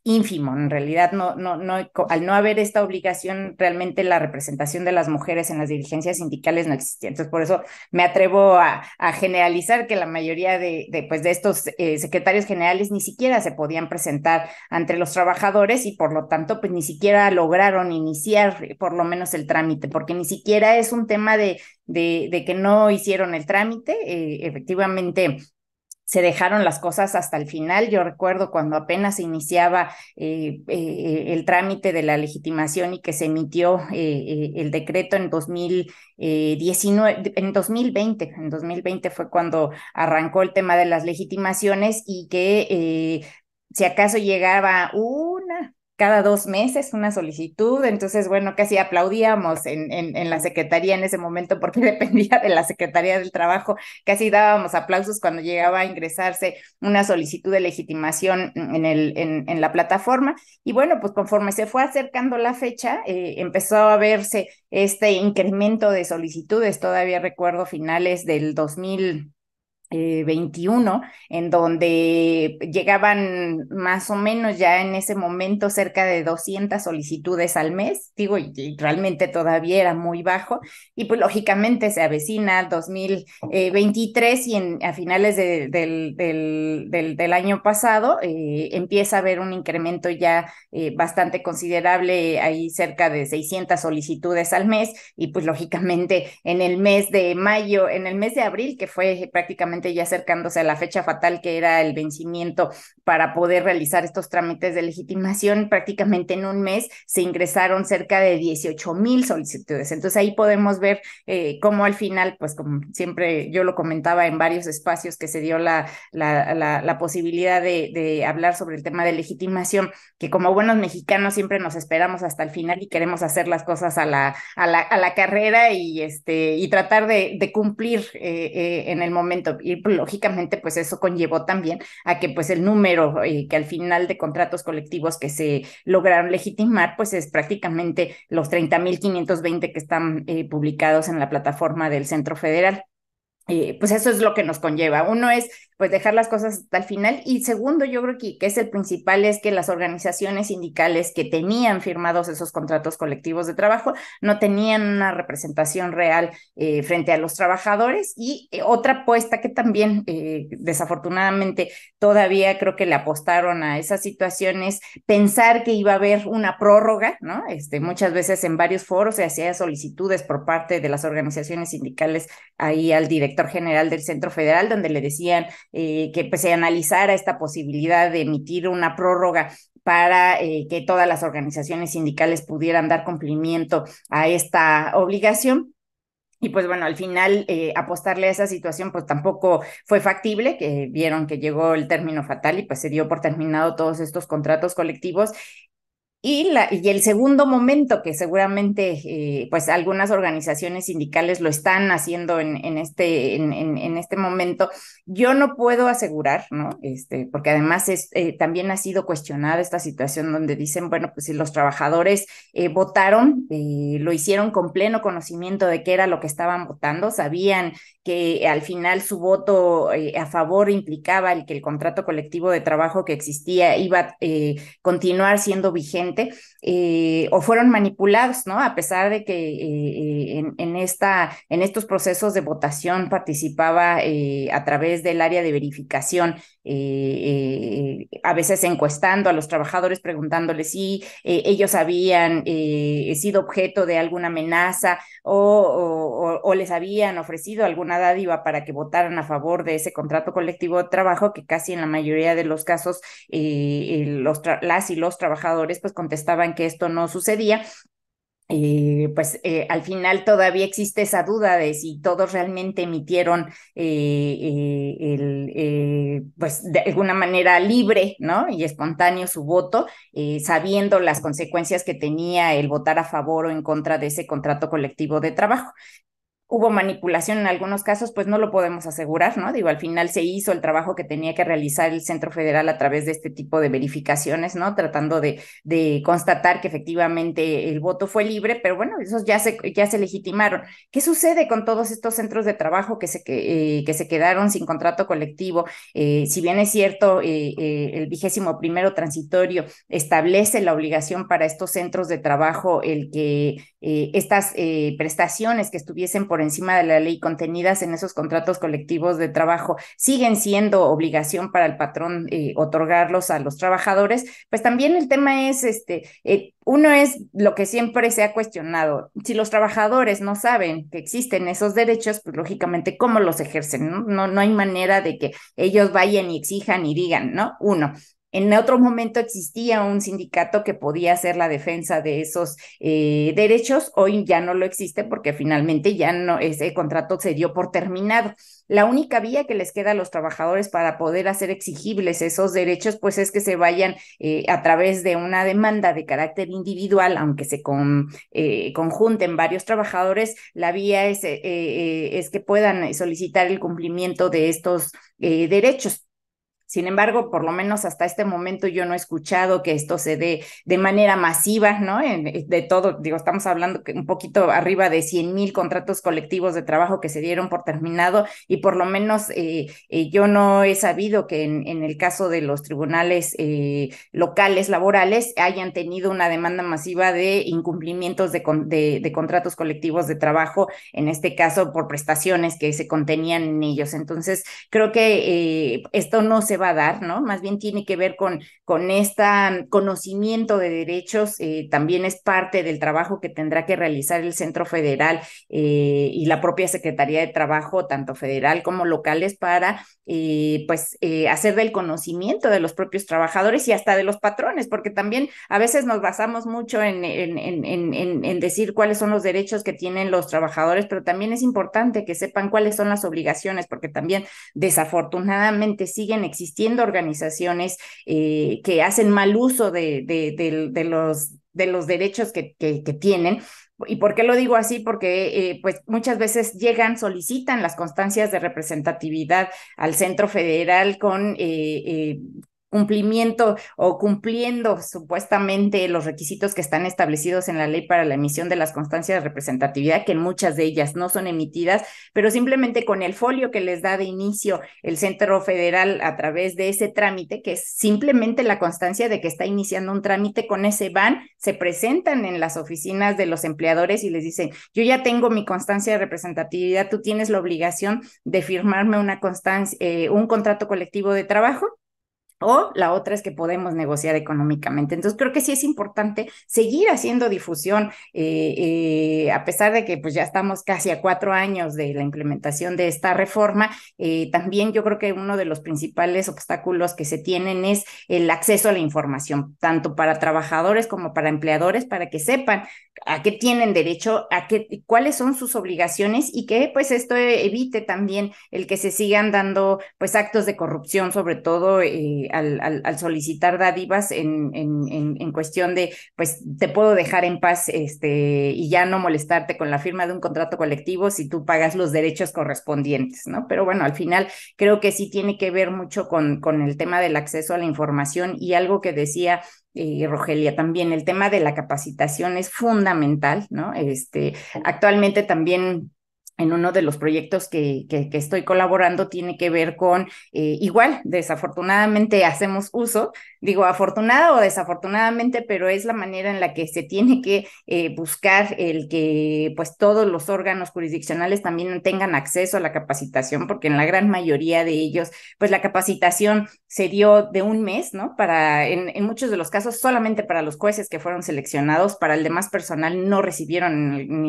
ínfimo, en realidad no, no, no, al no haber esta obligación, realmente la representación de las mujeres en las dirigencias sindicales no existía. Entonces, por eso me atrevo a, generalizar que la mayoría de, de pues, estos eh, secretarios generales ni siquiera se podían presentar ante los trabajadores y por lo tanto, pues ni siquiera lograron iniciar eh, por lo menos el trámite, porque ni siquiera es un tema de, de, que no hicieron el trámite, eh, efectivamente se dejaron las cosas hasta el final. Yo recuerdo cuando apenas se iniciaba eh, eh, el trámite de la legitimación y que se emitió eh, el decreto en 2019, en 2020, en 2020 fue cuando arrancó el tema de las legitimaciones y que si acaso llegaba una cada dos meses una solicitud, entonces, bueno, casi aplaudíamos en, en, la Secretaría en ese momento porque dependía de la Secretaría del Trabajo, casi dábamos aplausos cuando llegaba a ingresarse una solicitud de legitimación en, el, en, la plataforma. Y bueno, pues conforme se fue acercando la fecha, eh, empezó a verse este incremento de solicitudes, todavía recuerdo finales del 2000. 21, eh, en donde llegaban más o menos ya en ese momento cerca de 200 solicitudes al mes, digo, y, realmente todavía era muy bajo, y pues lógicamente se avecina 2023 eh, y en, a finales del, año pasado eh, empieza a haber un incremento ya bastante considerable, ahí cerca de 600 solicitudes al mes, y pues lógicamente en el mes de mayo, en el mes de abril, que fue prácticamente ya acercándose a la fecha fatal que era el vencimiento para poder realizar estos trámites de legitimación, prácticamente en un mes se ingresaron cerca de 18 mil solicitudes. Entonces ahí podemos ver eh, cómo al final, pues como siempre yo lo comentaba en varios espacios que se dio la, la, posibilidad de, hablar sobre el tema de legitimación, que como buenos mexicanos siempre nos esperamos hasta el final y queremos hacer las cosas a la, a la, carrera y, este, y tratar de, cumplir eh, eh, en el momento y pues, lógicamente pues eso conllevó también a que pues el número eh, que al final de contratos colectivos que se lograron legitimar pues es prácticamente los 30.520 que están eh, publicados en la plataforma del Centro Federal. y eh, pues eso es lo que nos conlleva. Uno es pues dejar las cosas hasta el final. Y segundo, yo creo que, que, es el principal, es que las organizaciones sindicales que tenían firmados esos contratos colectivos de trabajo no tenían una representación real eh, frente a los trabajadores. Y eh, otra apuesta que también, eh, desafortunadamente, todavía creo que le apostaron a esas situaciones, pensar que iba a haber una prórroga, ¿no? Este, muchas veces en varios foros se hacía solicitudes por parte de las organizaciones sindicales ahí al director general del Centro Federal, donde le decían, eh, que pues, se analizara esta posibilidad de emitir una prórroga para eh, que todas las organizaciones sindicales pudieran dar cumplimiento a esta obligación. Y pues bueno, al final eh, apostarle a esa situación pues tampoco fue factible, que vieron que llegó el término fatal y pues se dio por terminado todos estos contratos colectivos y, el segundo momento que seguramente eh, pues algunas organizaciones sindicales lo están haciendo en, este, en, este momento, yo no puedo asegurar, ¿no? Este, porque además eh, también ha sido cuestionada esta situación donde dicen, bueno, pues si los trabajadores eh, votaron, lo hicieron con pleno conocimiento de qué era lo que estaban votando, sabían que al final su voto eh, a favor implicaba el que el contrato colectivo de trabajo que existía iba a eh, continuar siendo vigente. Eh, o fueron manipulados, ¿no? A pesar de que eh, en, estos procesos de votación participaba eh, a través del área de verificación, a veces encuestando a los trabajadores, preguntándoles si ellos habían sido objeto de alguna amenaza o, les habían ofrecido alguna dádiva para que votaran a favor de ese contrato colectivo de trabajo, que casi en la mayoría de los casos las y los trabajadores pues contestaban que esto no sucedía, eh, pues eh, al final todavía existe esa duda de si todos realmente emitieron eh, el, pues de alguna manera libre ¿no? y espontáneo su voto, sabiendo las consecuencias que tenía el votar a favor o en contra de ese contrato colectivo de trabajo hubo manipulación en algunos casos, pues no lo podemos asegurar, ¿no? Digo, al final se hizo el trabajo que tenía que realizar el Centro Federal a través de este tipo de verificaciones, ¿no? Tratando de, de constatar que efectivamente el voto fue libre, pero bueno, esos ya se, ya se legitimaron. ¿Qué sucede con todos estos centros de trabajo que se, que, eh, que se quedaron sin contrato colectivo? Eh, si bien es cierto, eh, el vigésimo primero transitorio establece la obligación para estos centros de trabajo el que estas prestaciones que estuviesen por encima de la ley contenidas en esos contratos colectivos de trabajo siguen siendo obligación para el patrón eh, otorgarlos a los trabajadores, pues también el tema es, este, eh, uno es lo que siempre se ha cuestionado, si los trabajadores no saben que existen esos derechos, pues lógicamente, ¿cómo los ejercen? No, no, no hay manera de que ellos vayan y exijan y digan, ¿no? Uno. En otro momento existía un sindicato que podía hacer la defensa de esos eh, derechos, hoy ya no lo existe porque finalmente ya no, ese contrato se dio por terminado. La única vía que les queda a los trabajadores para poder hacer exigibles esos derechos, pues es que se vayan eh, a través de una demanda de carácter individual, aunque se eh, conjunten varios trabajadores, la vía es, es que puedan solicitar el cumplimiento de estos derechos. Sin embargo, por lo menos hasta este momento yo no he escuchado que esto se dé de manera masiva, ¿no? Eh, de todo, digo, estamos hablando un poquito arriba de 100 mil contratos colectivos de trabajo que se dieron por terminado y por lo menos eh, eh, yo no he sabido que en, el caso de los tribunales locales laborales hayan tenido una demanda masiva de incumplimientos de, de contratos colectivos de trabajo, en este caso por prestaciones que se contenían en ellos. Entonces, creo que esto no se va a dar, ¿no? Más bien tiene que ver con, con este conocimiento de derechos, eh, también es parte del trabajo que tendrá que realizar el Centro Federal eh, y la propia Secretaría de Trabajo, tanto federal como locales, para eh, pues hacer del conocimiento de los propios trabajadores y hasta de los patrones, porque también a veces nos basamos mucho en, en, en decir cuáles son los derechos que tienen los trabajadores, pero también es importante que sepan cuáles son las obligaciones, porque también desafortunadamente siguen existiendo existiendo organizaciones eh, que hacen mal uso de, de, los, de los derechos que, tienen. ¿Y por qué lo digo así? Porque eh, pues muchas veces llegan, solicitan las constancias de representatividad al Centro Federal con eh, cumplimiento o cumpliendo supuestamente los requisitos que están establecidos en la ley para la emisión de las constancias de representatividad, que muchas de ellas no son emitidas, pero simplemente con el folio que les da de inicio el Centro Federal a través de ese trámite, que es simplemente la constancia de que está iniciando un trámite, con ese van, se presentan en las oficinas de los empleadores y les dicen, yo ya tengo mi constancia de representatividad, tú tienes la obligación de firmarme una constancia, eh, un contrato colectivo de trabajo o la otra es que podemos negociar económicamente. Entonces, creo que sí es importante seguir haciendo difusión, eh, eh, a pesar de que pues, ya estamos casi a cuatro años de la implementación de esta reforma. Eh, también yo creo que uno de los principales obstáculos que se tienen es el acceso a la información, tanto para trabajadores como para empleadores, para que sepan a qué tienen derecho, a qué, cuáles son sus obligaciones y que pues esto evite también el que se sigan dando pues actos de corrupción, sobre todo eh, al, solicitar dádivas en, en, cuestión de, pues te puedo dejar en paz este, y ya no molestarte con la firma de un contrato colectivo si tú pagas los derechos correspondientes, ¿no? Pero bueno, al final creo que sí tiene que ver mucho con, con el tema del acceso a la información y algo que decía eh, Rogelia, también el tema de la capacitación es fundamental, ¿no? Este, actualmente también en uno de los proyectos que, estoy colaborando tiene que ver con, eh, igual, desafortunadamente hacemos uso digo, afortunada o desafortunadamente, pero es la manera en la que se tiene que eh, buscar el que pues todos los órganos jurisdiccionales también tengan acceso a la capacitación, porque en la gran mayoría de ellos, pues la capacitación se dio de un mes, ¿no? Para, en, muchos de los casos, solamente para los jueces que fueron seleccionados, para el demás personal no recibieron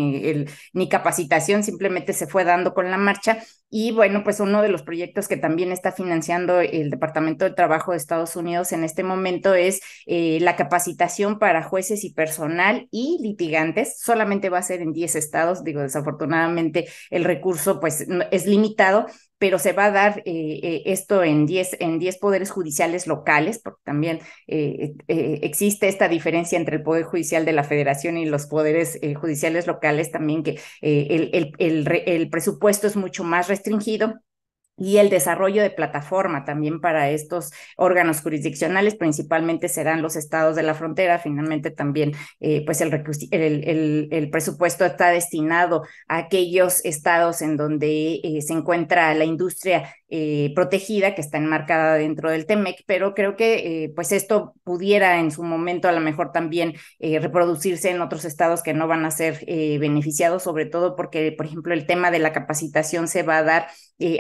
ni capacitación, simplemente se fue dando con la marcha. Y bueno, pues uno de los proyectos que también está financiando el Departamento de Trabajo de Estados Unidos en este momento es eh, la capacitación para jueces y personal y litigantes. Solamente va a ser en 10 estados. Digo, desafortunadamente el recurso pues es limitado, pero se va a dar eh, eh, esto en 10 en diez poderes judiciales locales, porque también existe esta diferencia entre el Poder Judicial de la Federación y los poderes judiciales locales, también que el presupuesto es mucho más restringido y el desarrollo de plataforma también para estos órganos jurisdiccionales, principalmente serán los estados de la frontera. Finalmente también, eh, pues el, presupuesto está destinado a aquellos estados en donde eh, se encuentra la industria eh, protegida que está enmarcada dentro del TEMEC, pero creo que eh, pues esto pudiera en su momento a lo mejor también eh, reproducirse en otros estados que no van a ser beneficiados, sobre todo porque, por ejemplo, el tema de la capacitación se va a dar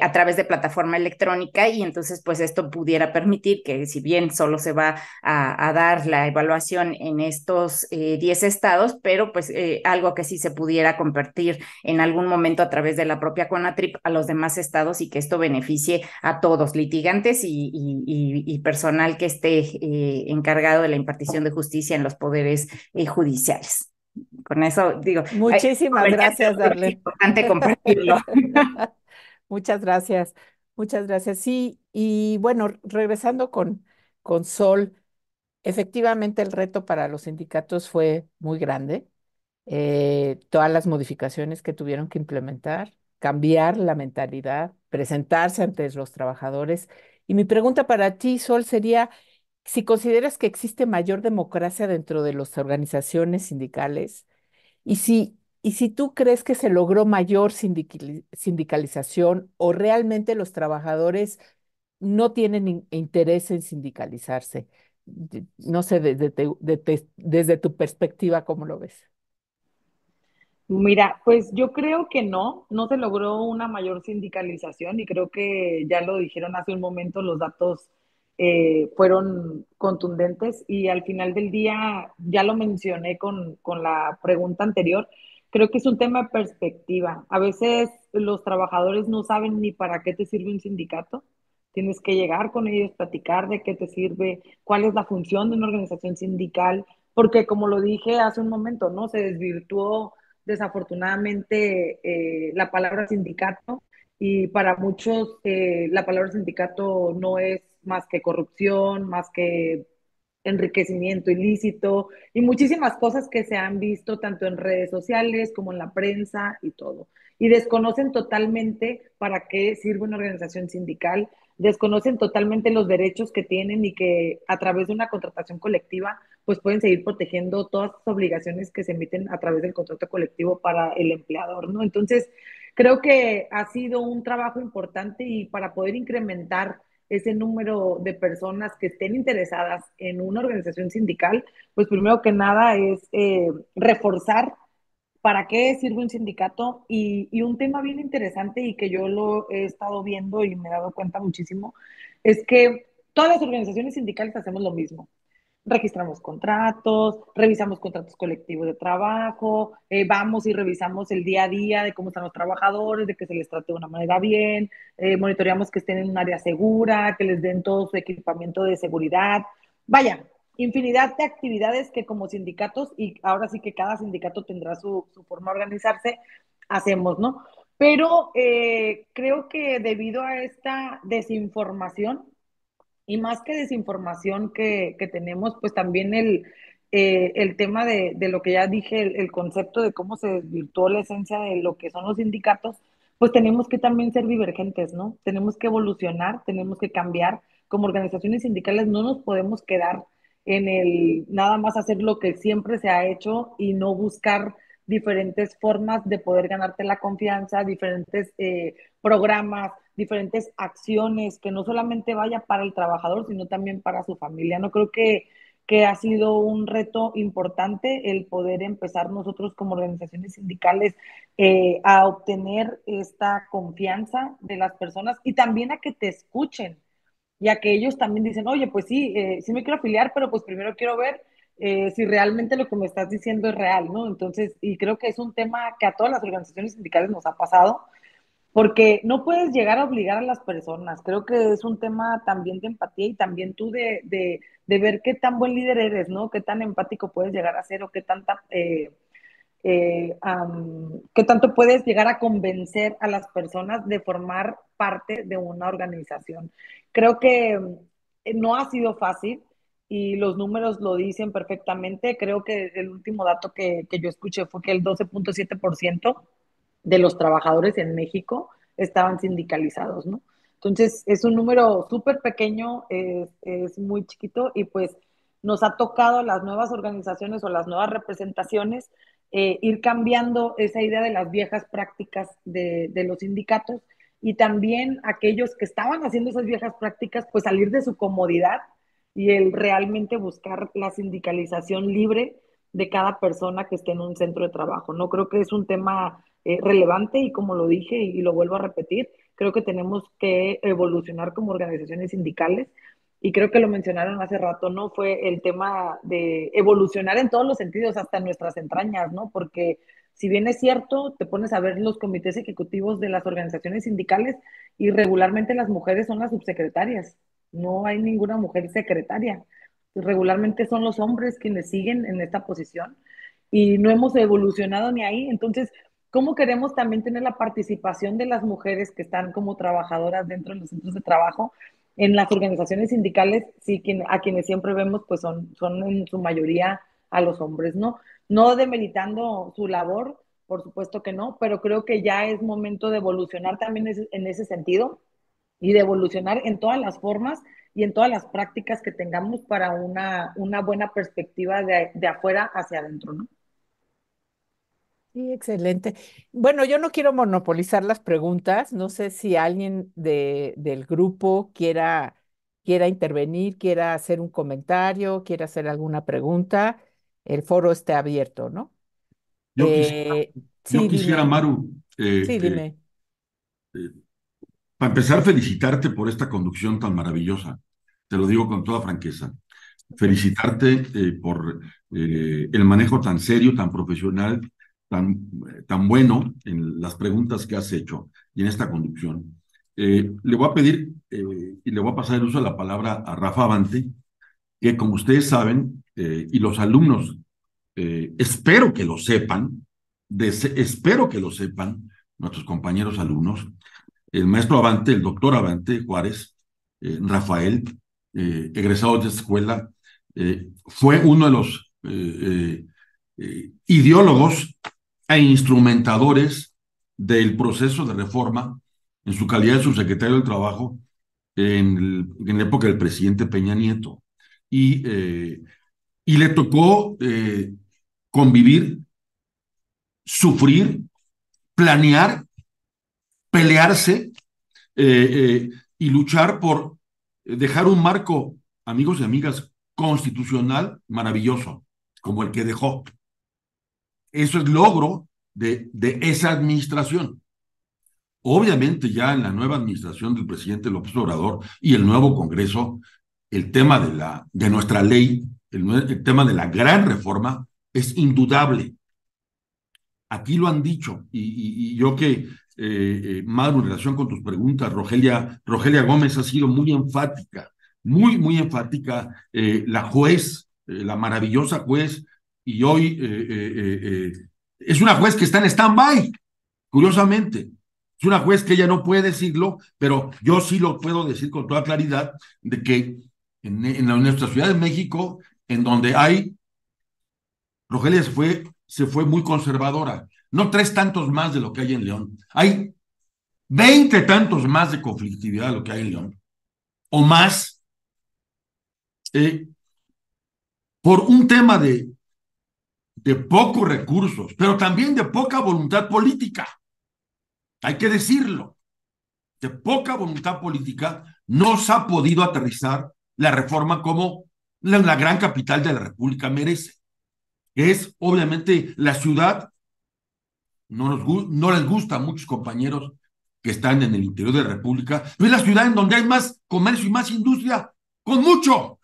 a través de plataforma electrónica y entonces pues esto pudiera permitir que si bien solo se va a, dar la evaluación en estos 10 estados, pero pues algo que sí se pudiera compartir en algún momento a través de la propia CONATRIP a los demás estados y que esto beneficie a todos, litigantes y, personal que esté eh, encargado de la impartición de justicia en los poderes eh, judiciales. Con eso digo. Muchísimas gracias, Darle. compartirlo. Muchas gracias. Muchas gracias. Sí, y bueno, regresando con, con Sol, efectivamente el reto para los sindicatos fue muy grande. Eh, todas las modificaciones que tuvieron que implementar, cambiar la mentalidad presentarse ante los trabajadores. Y mi pregunta para ti, Sol, sería si consideras que existe mayor democracia dentro de las organizaciones sindicales y si, y si tú crees que se logró mayor sindicalización o realmente los trabajadores no tienen interés en sindicalizarse. No sé, desde tu perspectiva, ¿cómo lo ves? Mira, pues yo creo que no, no se logró una mayor sindicalización y creo que ya lo dijeron hace un momento, los datos eh, fueron contundentes y al final del día, ya lo mencioné con, con la pregunta anterior, creo que es un tema de perspectiva. A veces los trabajadores no saben ni para qué te sirve un sindicato, tienes que llegar con ellos, platicar de qué te sirve, cuál es la función de una organización sindical, porque como lo dije hace un momento, ¿no? Se desvirtuó desafortunadamente eh, la palabra sindicato y para muchos eh, la palabra sindicato no es más que corrupción, más que enriquecimiento ilícito y muchísimas cosas que se han visto tanto en redes sociales como en la prensa y todo. Y desconocen totalmente para qué sirve una organización sindical, desconocen totalmente los derechos que tienen y que a través de una contratación colectiva pues pueden seguir protegiendo todas las obligaciones que se emiten a través del contrato colectivo para el empleador, ¿no? Entonces, creo que ha sido un trabajo importante y para poder incrementar ese número de personas que estén interesadas en una organización sindical, pues primero que nada es eh, reforzar para qué sirve un sindicato y, un tema bien interesante y que yo lo he estado viendo y me he dado cuenta muchísimo, es que todas las organizaciones sindicales hacemos lo mismo registramos contratos, revisamos contratos colectivos de trabajo, eh, vamos y revisamos el día a día de cómo están los trabajadores, de que se les trate de una manera bien, eh, monitoreamos que estén en un área segura, que les den todo su equipamiento de seguridad. Vaya, infinidad de actividades que como sindicatos, y ahora sí que cada sindicato tendrá su, forma de organizarse, hacemos, ¿no? Pero eh, creo que debido a esta desinformación, y más que desinformación que, que tenemos, pues también el, eh, tema de, lo que ya dije, el, concepto de cómo se desvirtuó la esencia de lo que son los sindicatos, pues tenemos que también ser divergentes, ¿no? Tenemos que evolucionar, tenemos que cambiar. Como organizaciones sindicales no nos podemos quedar en el nada más hacer lo que siempre se ha hecho y no buscar diferentes formas de poder ganarte la confianza, diferentes eh, programas, diferentes acciones, que no solamente vaya para el trabajador, sino también para su familia. No creo que, que ha sido un reto importante el poder empezar nosotros como organizaciones sindicales eh, a obtener esta confianza de las personas y también a que te escuchen y a que ellos también dicen, oye, pues sí, eh, sí me quiero afiliar, pero pues primero quiero ver eh, si realmente lo que me estás diciendo es real, ¿no? Entonces, y creo que es un tema que a todas las organizaciones sindicales nos ha pasado, porque no puedes llegar a obligar a las personas. Creo que es un tema también de empatía y también tú de, ver qué tan buen líder eres, ¿no? Qué tan empático puedes llegar a ser o qué tanta... Eh, eh, tanto puedes llegar a convencer a las personas de formar parte de una organización. Creo que eh, no ha sido fácil y los números lo dicen perfectamente. Creo que el último dato que, que yo escuché fue que el 12.7% de los trabajadores en México estaban sindicalizados, ¿no? Entonces, es un número súper pequeño, es, muy chiquito y pues nos ha tocado las nuevas organizaciones o las nuevas representaciones eh, ir cambiando esa idea de las viejas prácticas de, de los sindicatos y también aquellos que estaban haciendo esas viejas prácticas, pues salir de su comodidad y el realmente buscar la sindicalización libre de cada persona que esté en un centro de trabajo. No creo que es un tema eh, relevante y como lo dije y, lo vuelvo a repetir, creo que tenemos que evolucionar como organizaciones sindicales y creo que lo mencionaron hace rato, ¿no? Fue el tema de evolucionar en todos los sentidos, hasta nuestras entrañas, ¿no? Porque si bien es cierto, te pones a ver los comités ejecutivos de las organizaciones sindicales y regularmente las mujeres son las subsecretarias, no hay ninguna mujer secretaria. Regularmente son los hombres quienes siguen en esta posición y no hemos evolucionado ni ahí. Entonces, cómo queremos también tener la participación de las mujeres que están como trabajadoras dentro de los centros de trabajo, en las organizaciones sindicales, sí, a quienes siempre vemos, pues son, son en su mayoría a los hombres, ¿no? No demeritando su labor, por supuesto que no, pero creo que ya es momento de evolucionar también en ese sentido y de evolucionar en todas las formas y en todas las prácticas que tengamos para una, una buena perspectiva de, de afuera hacia adentro, ¿no? Sí, excelente. Bueno, yo no quiero monopolizar las preguntas. No sé si alguien de, del grupo quiera, quiera intervenir, quiera hacer un comentario, quiera hacer alguna pregunta. El foro está abierto, ¿no? Yo quisiera, eh, Maru. sí, este, dime. Eh, para empezar, felicitarte por esta conducción tan maravillosa. Te lo digo con toda franqueza. Felicitarte eh, por el manejo tan serio, tan profesional tan, eh, tan bueno en las preguntas que has hecho y en esta conducción. Eh, le voy a pedir eh, y le voy a pasar el uso de la palabra a Rafa Avante, que como ustedes saben, y los alumnos, espero que lo sepan, espero que lo sepan, nuestros compañeros alumnos, el maestro Avante, el doctor Avante Juárez, Rafael, egresado de escuela, fue uno de los ideólogos e instrumentadores del proceso de reforma en su calidad de subsecretario del Trabajo en, la época del presidente Peña Nieto. Y, eh, y le tocó eh, convivir, sufrir, planear, pelearse eh, y luchar por dejar un marco, amigos y amigas, constitucional maravilloso, como el que dejó eso es logro de, de esa administración. Obviamente ya en la nueva administración del presidente López Obrador y el nuevo Congreso, el tema de, la, de nuestra ley, el, tema de la gran reforma es indudable. Aquí lo han dicho y, yo que eh, eh en relación con tus preguntas, Rogelia, Rogelia Gómez ha sido muy enfática, muy, muy enfática, eh, la juez, eh, la maravillosa juez y hoy eh, eh, eh, es una juez que está en stand-by, curiosamente. Es una juez que ella no puede decirlo, pero yo sí lo puedo decir con toda claridad de que en, nuestra Ciudad de México, en donde hay, Rogelia se fue, se fue muy conservadora, no tres tantos más de lo que hay en León, hay veinte tantos más de conflictividad de lo que hay en León, o más, por un tema de de pocos recursos, pero también de poca voluntad política. Hay que decirlo. De poca voluntad política no se ha podido aterrizar la reforma como la, gran capital de la República merece. Es obviamente la ciudad, no, nos, no les gusta a muchos compañeros que están en el interior de la República, es la ciudad en donde hay más comercio y más industria, con mucho,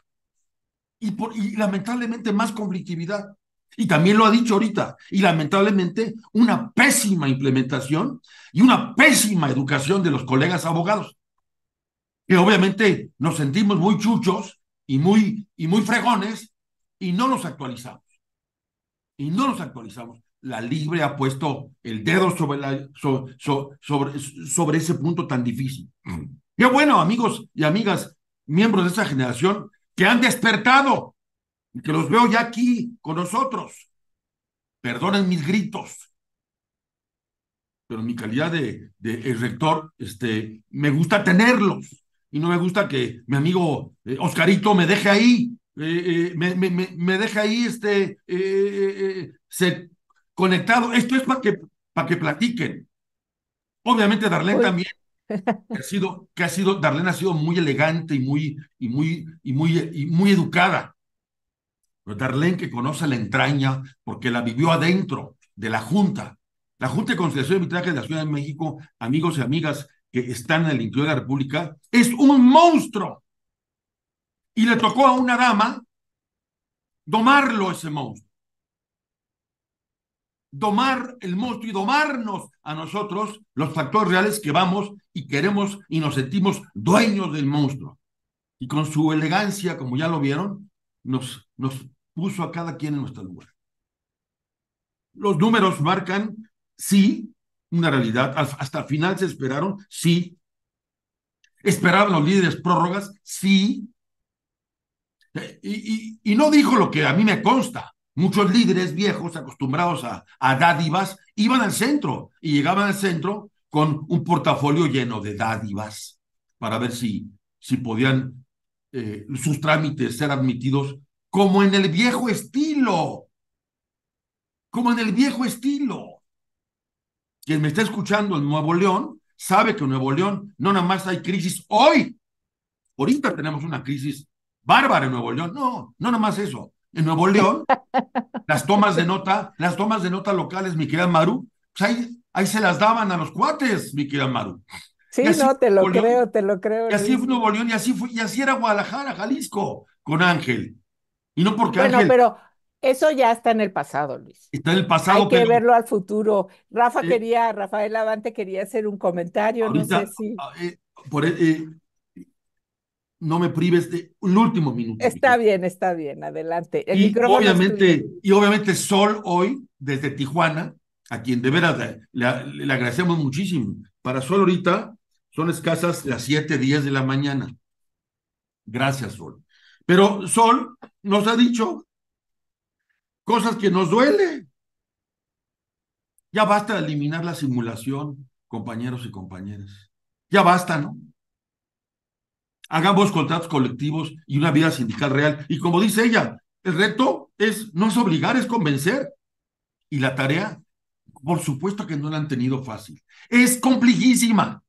y, y lamentablemente más conflictividad y también lo ha dicho ahorita, y lamentablemente una pésima implementación y una pésima educación de los colegas abogados, que obviamente nos sentimos muy chuchos y muy, y muy fregones y no nos actualizamos. Y no nos actualizamos. La Libre ha puesto el dedo sobre, sobre, sobre ese punto tan difícil. Mm. Qué bueno, amigos y amigas, miembros de esa generación, que han despertado que los veo ya aquí con nosotros. Perdonen mis gritos, pero en mi calidad de, de rector, este, me gusta tenerlos y no me gusta que mi amigo eh, Oscarito me deje ahí, eh, eh, me, me, deje ahí este, se, conectado. Esto es para que, para que platiquen. Obviamente Darlene también. ha sido, que ha sido, Darlene ha sido muy elegante y muy, y muy, y muy, y muy educada Darlene que conoce la entraña porque la vivió adentro de la Junta. La Junta de Constitución de Arbitraje de la Ciudad de México, amigos y amigas que están en el interior de la República, es un monstruo. Y le tocó a una dama domarlo ese monstruo. Domar el monstruo y domarnos a nosotros los factores reales que vamos y queremos y nos sentimos dueños del monstruo. Y con su elegancia, como ya lo vieron, nos, nos puso a cada quien en nuestro lugar. Los números marcan, sí, una realidad. Hasta el final se esperaron, sí. Esperaban los líderes prórrogas, sí. Y, y, no dijo lo que a mí me consta. Muchos líderes viejos, acostumbrados a, dádivas, iban al centro y llegaban al centro con un portafolio lleno de dádivas para ver si, si podían eh, sus trámites ser admitidos como en el viejo estilo, como en el viejo estilo. Quien me está escuchando en Nuevo León sabe que en Nuevo León no nada más hay crisis hoy. Ahorita tenemos una crisis bárbara en Nuevo León. No, no nada más eso. En Nuevo León, las tomas de nota, las tomas de nota locales, mi querida Maru, pues ahí, se las daban a los cuates, mi querida Maru. Sí, no, te lo creo, te lo creo. Y así fue Nuevo León, y así, fue, y así era Guadalajara, Jalisco, con Ángel no porque bueno, pero eso ya está en el pasado, Luis. Está en el pasado. Hay que verlo al futuro. Rafa eh, quería, Rafael Avante quería hacer un comentario, no sé si. Eh, eh, no me prives de un último minuto. Está bien, está bien, adelante. y obviamente, y obviamente Sol hoy, desde Tijuana, a quien de veras le, agradecemos muchísimo. Para Sol ahorita son escasas las 7, días de la mañana. Gracias, Sol. Pero Sol nos ha dicho cosas que nos duele. Ya basta de eliminar la simulación, compañeros y compañeras. Ya basta, ¿no? Hagamos contratos colectivos y una vida sindical real. Y como dice ella, el reto es no es obligar, es convencer. Y la tarea, por supuesto que no la han tenido fácil. Es complejísima.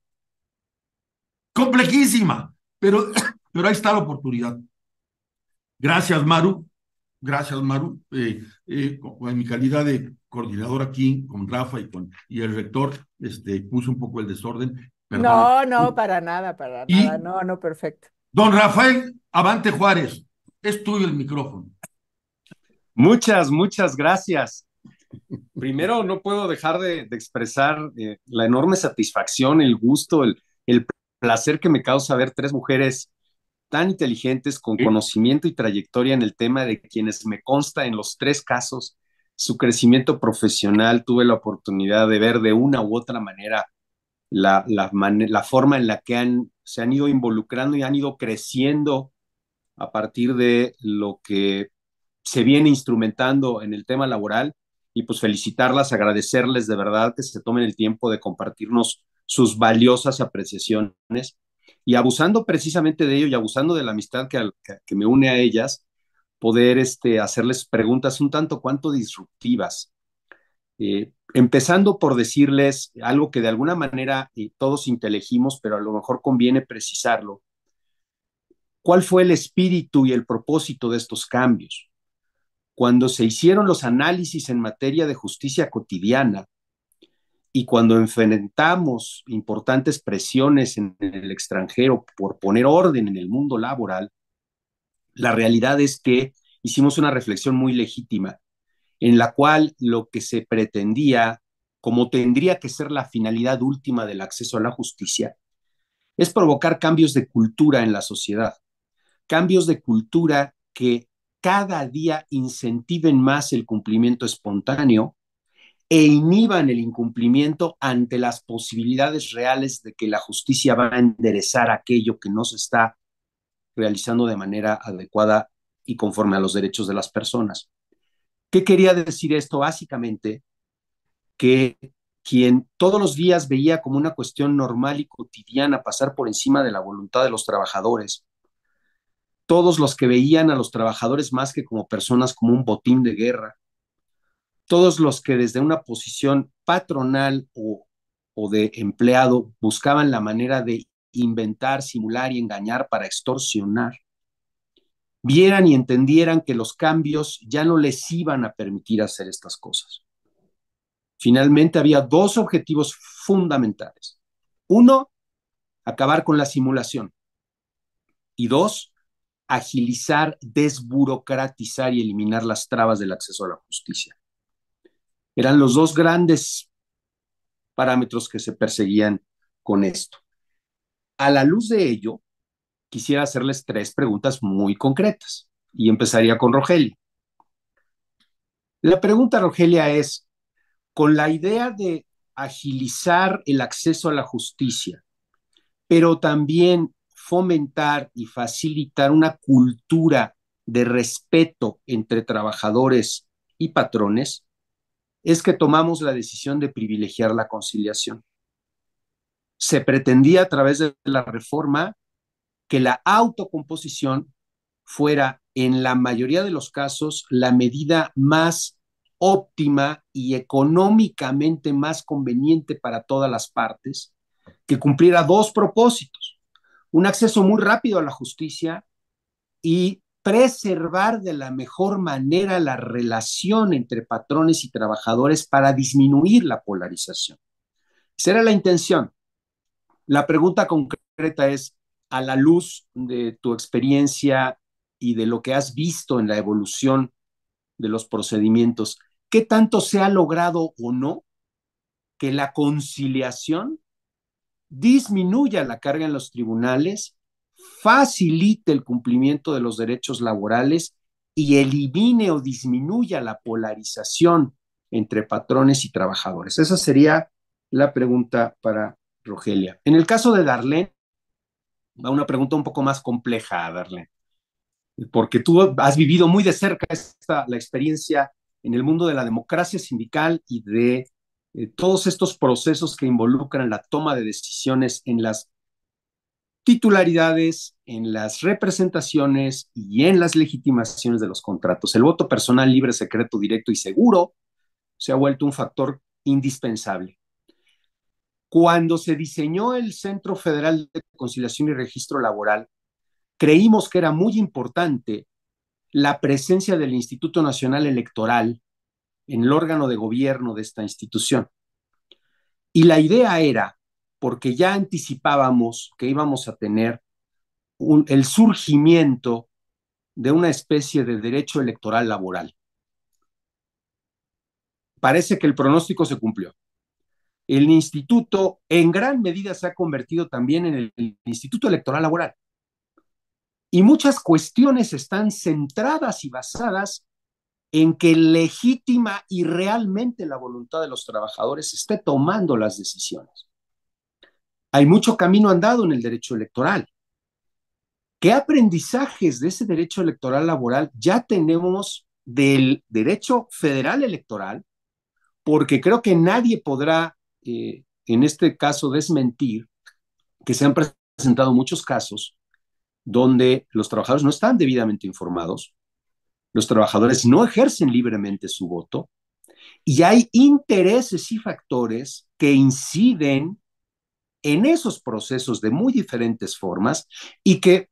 Complejísima. Pero, pero ahí está la oportunidad. Gracias, Maru. Gracias, Maru. en eh, eh, mi calidad de coordinador aquí con Rafa y con y el rector, este, puso un poco el desorden. No, no, para nada, para nada. No, no, perfecto. Don Rafael Avante Juárez, es tuyo el micrófono. Muchas, muchas gracias. Primero, no puedo dejar de, expresar eh, la enorme satisfacción, el gusto, el, el placer que me causa ver tres mujeres tan inteligentes, con conocimiento y trayectoria en el tema, de quienes me consta en los tres casos su crecimiento profesional, tuve la oportunidad de ver de una u otra manera la, la, forma en la que se han ido involucrando y han ido creciendo a partir de lo que se viene instrumentando en el tema laboral y pues felicitarlas, agradecerles de verdad que se tomen el tiempo de compartirnos sus valiosas apreciaciones y abusando precisamente de ello y abusando de la amistad que, me une a ellas, poder este, hacerles preguntas un tanto cuanto disruptivas. Eh, empezando por decirles algo que de alguna manera eh, todos inteligimos, pero a lo mejor conviene precisarlo. ¿Cuál fue el espíritu y el propósito de estos cambios? Cuando se hicieron los análisis en materia de justicia cotidiana, y cuando enfrentamos importantes presiones en el extranjero por poner orden en el mundo laboral, la realidad es que hicimos una reflexión muy legítima, en la cual lo que se pretendía, como tendría que ser la finalidad última del acceso a la justicia, es provocar cambios de cultura en la sociedad, cambios de cultura que cada día incentiven más el cumplimiento espontáneo e inhiban el incumplimiento ante las posibilidades reales de que la justicia va a enderezar aquello que no se está realizando de manera adecuada y conforme a los derechos de las personas. ¿Qué quería decir esto? Básicamente, que quien todos los días veía como una cuestión normal y cotidiana pasar por encima de la voluntad de los trabajadores, todos los que veían a los trabajadores más que como personas, como un botín de guerra, todos los que desde una posición patronal o, de empleado buscaban la manera de inventar, simular y engañar para extorsionar, vieran y entendieran que los cambios ya no les iban a permitir hacer estas cosas. Finalmente había dos objetivos fundamentales. Uno, acabar con la simulación. Y dos, agilizar, desburocratizar y eliminar las trabas del acceso a la justicia. Eran los dos grandes parámetros que se perseguían con esto. A la luz de ello, quisiera hacerles tres preguntas muy concretas y empezaría con Rogelio. La pregunta, Rogelia, es, con la idea de agilizar el acceso a la justicia, pero también fomentar y facilitar una cultura de respeto entre trabajadores y patrones, es que tomamos la decisión de privilegiar la conciliación. Se pretendía a través de la reforma que la autocomposición fuera en la mayoría de los casos la medida más óptima y económicamente más conveniente para todas las partes, que cumpliera dos propósitos. Un acceso muy rápido a la justicia y preservar de la mejor manera la relación entre patrones y trabajadores para disminuir la polarización. Esa era la intención. La pregunta concreta es, a la luz de tu experiencia y de lo que has visto en la evolución de los procedimientos, ¿qué tanto se ha logrado o no que la conciliación disminuya la carga en los tribunales facilite el cumplimiento de los derechos laborales y elimine o disminuya la polarización entre patrones y trabajadores? Esa sería la pregunta para Rogelia. En el caso de Darlene, va una pregunta un poco más compleja, Darlene, porque tú has vivido muy de cerca esta, la experiencia en el mundo de la democracia sindical y de eh, todos estos procesos que involucran la toma de decisiones en las titularidades, en las representaciones y en las legitimaciones de los contratos. El voto personal libre, secreto, directo y seguro se ha vuelto un factor indispensable. Cuando se diseñó el Centro Federal de Conciliación y Registro Laboral, creímos que era muy importante la presencia del Instituto Nacional Electoral en el órgano de gobierno de esta institución. Y la idea era porque ya anticipábamos que íbamos a tener el surgimiento de una especie de derecho electoral laboral. Parece que el pronóstico se cumplió. El instituto en gran medida se ha convertido también en el instituto electoral laboral. Y muchas cuestiones están centradas y basadas en que legítima y realmente la voluntad de los trabajadores esté tomando las decisiones. Hay mucho camino andado en el derecho electoral. ¿Qué aprendizajes de ese derecho electoral laboral ya tenemos del derecho federal electoral? Porque creo que nadie podrá, eh, en este caso, desmentir que se han presentado muchos casos donde los trabajadores no están debidamente informados, los trabajadores no ejercen libremente su voto y hay intereses y factores que inciden en esos procesos de muy diferentes formas y que,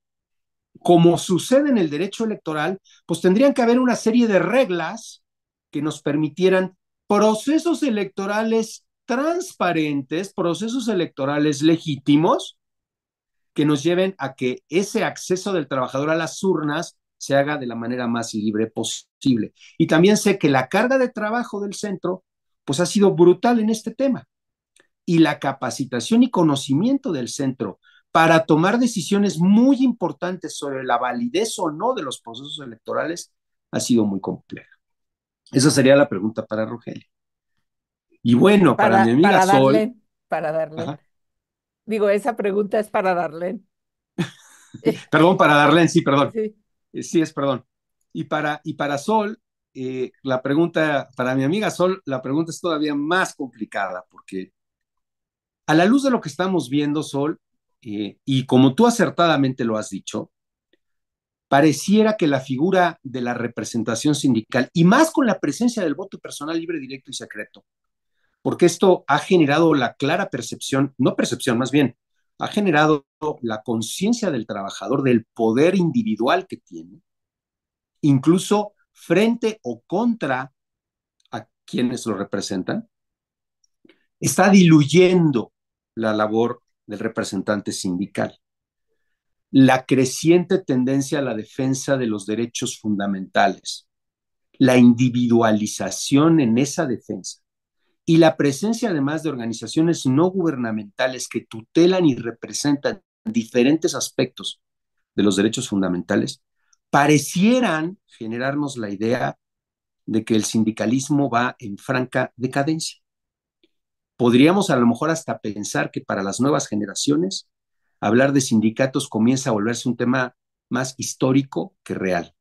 como sucede en el derecho electoral, pues tendrían que haber una serie de reglas que nos permitieran procesos electorales transparentes, procesos electorales legítimos, que nos lleven a que ese acceso del trabajador a las urnas se haga de la manera más libre posible. Y también sé que la carga de trabajo del centro, pues ha sido brutal en este tema y la capacitación y conocimiento del centro para tomar decisiones muy importantes sobre la validez o no de los procesos electorales ha sido muy compleja. Esa sería la pregunta para Rogelio. Y bueno, para, mi amiga para Sol. Darle, para darle. Digo, esa pregunta es para Darlene. perdón, para Darlene, sí, perdón. Eh, sí. es perdón. Y para, y para Sol, eh, la pregunta, para mi amiga Sol, la pregunta es todavía más complicada porque a la luz de lo que estamos viendo, Sol, eh, y como tú acertadamente lo has dicho, pareciera que la figura de la representación sindical, y más con la presencia del voto personal libre, directo y secreto, porque esto ha generado la clara percepción, no percepción, más bien, ha generado la conciencia del trabajador del poder individual que tiene, incluso frente o contra a quienes lo representan, está diluyendo la labor del representante sindical. La creciente tendencia a la defensa de los derechos fundamentales, la individualización en esa defensa y la presencia además de organizaciones no gubernamentales que tutelan y representan diferentes aspectos de los derechos fundamentales, parecieran generarnos la idea de que el sindicalismo va en franca decadencia. Podríamos a lo mejor hasta pensar que para las nuevas generaciones hablar de sindicatos comienza a volverse un tema más histórico que real.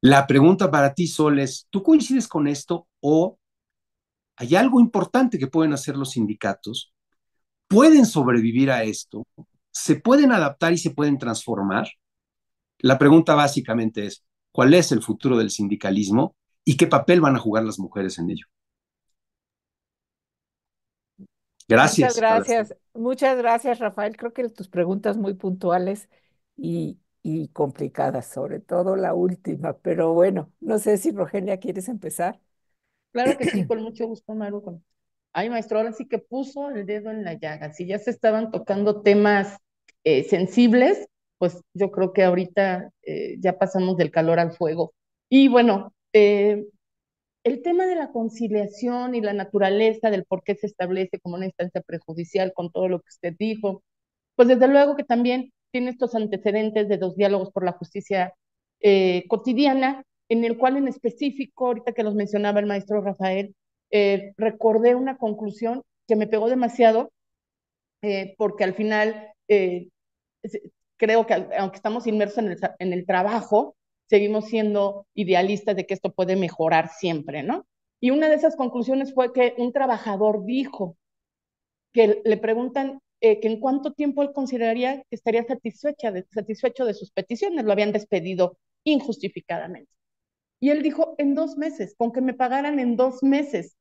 La pregunta para ti, Sol, es, ¿tú coincides con esto o hay algo importante que pueden hacer los sindicatos? ¿Pueden sobrevivir a esto? ¿Se pueden adaptar y se pueden transformar? La pregunta básicamente es, ¿cuál es el futuro del sindicalismo y qué papel van a jugar las mujeres en ello? Gracias. Muchas gracias. Muchas gracias, Rafael. Creo que tus preguntas muy puntuales y, y complicadas, sobre todo la última. Pero bueno, no sé si Rogelia, ¿quieres empezar? Claro que sí, con mucho gusto, Maru. Ay, maestro, ahora sí que puso el dedo en la llaga. Si ya se estaban tocando temas eh, sensibles, pues yo creo que ahorita eh, ya pasamos del calor al fuego. Y bueno, eh, el tema de la conciliación y la naturaleza del por qué se establece como una instancia prejudicial con todo lo que usted dijo, pues desde luego que también tiene estos antecedentes de dos diálogos por la justicia eh, cotidiana, en el cual en específico, ahorita que los mencionaba el maestro Rafael, eh, recordé una conclusión que me pegó demasiado, eh, porque al final creo que aunque estamos inmersos en el trabajo, seguimos siendo idealistas de que esto puede mejorar siempre, ¿no? Y una de esas conclusiones fue que un trabajador dijo que le preguntan eh, que en cuánto tiempo él consideraría que estaría satisfecho de sus peticiones, lo habían despedido injustificadamente. Y él dijo, en dos meses, con que me pagaran en dos meses.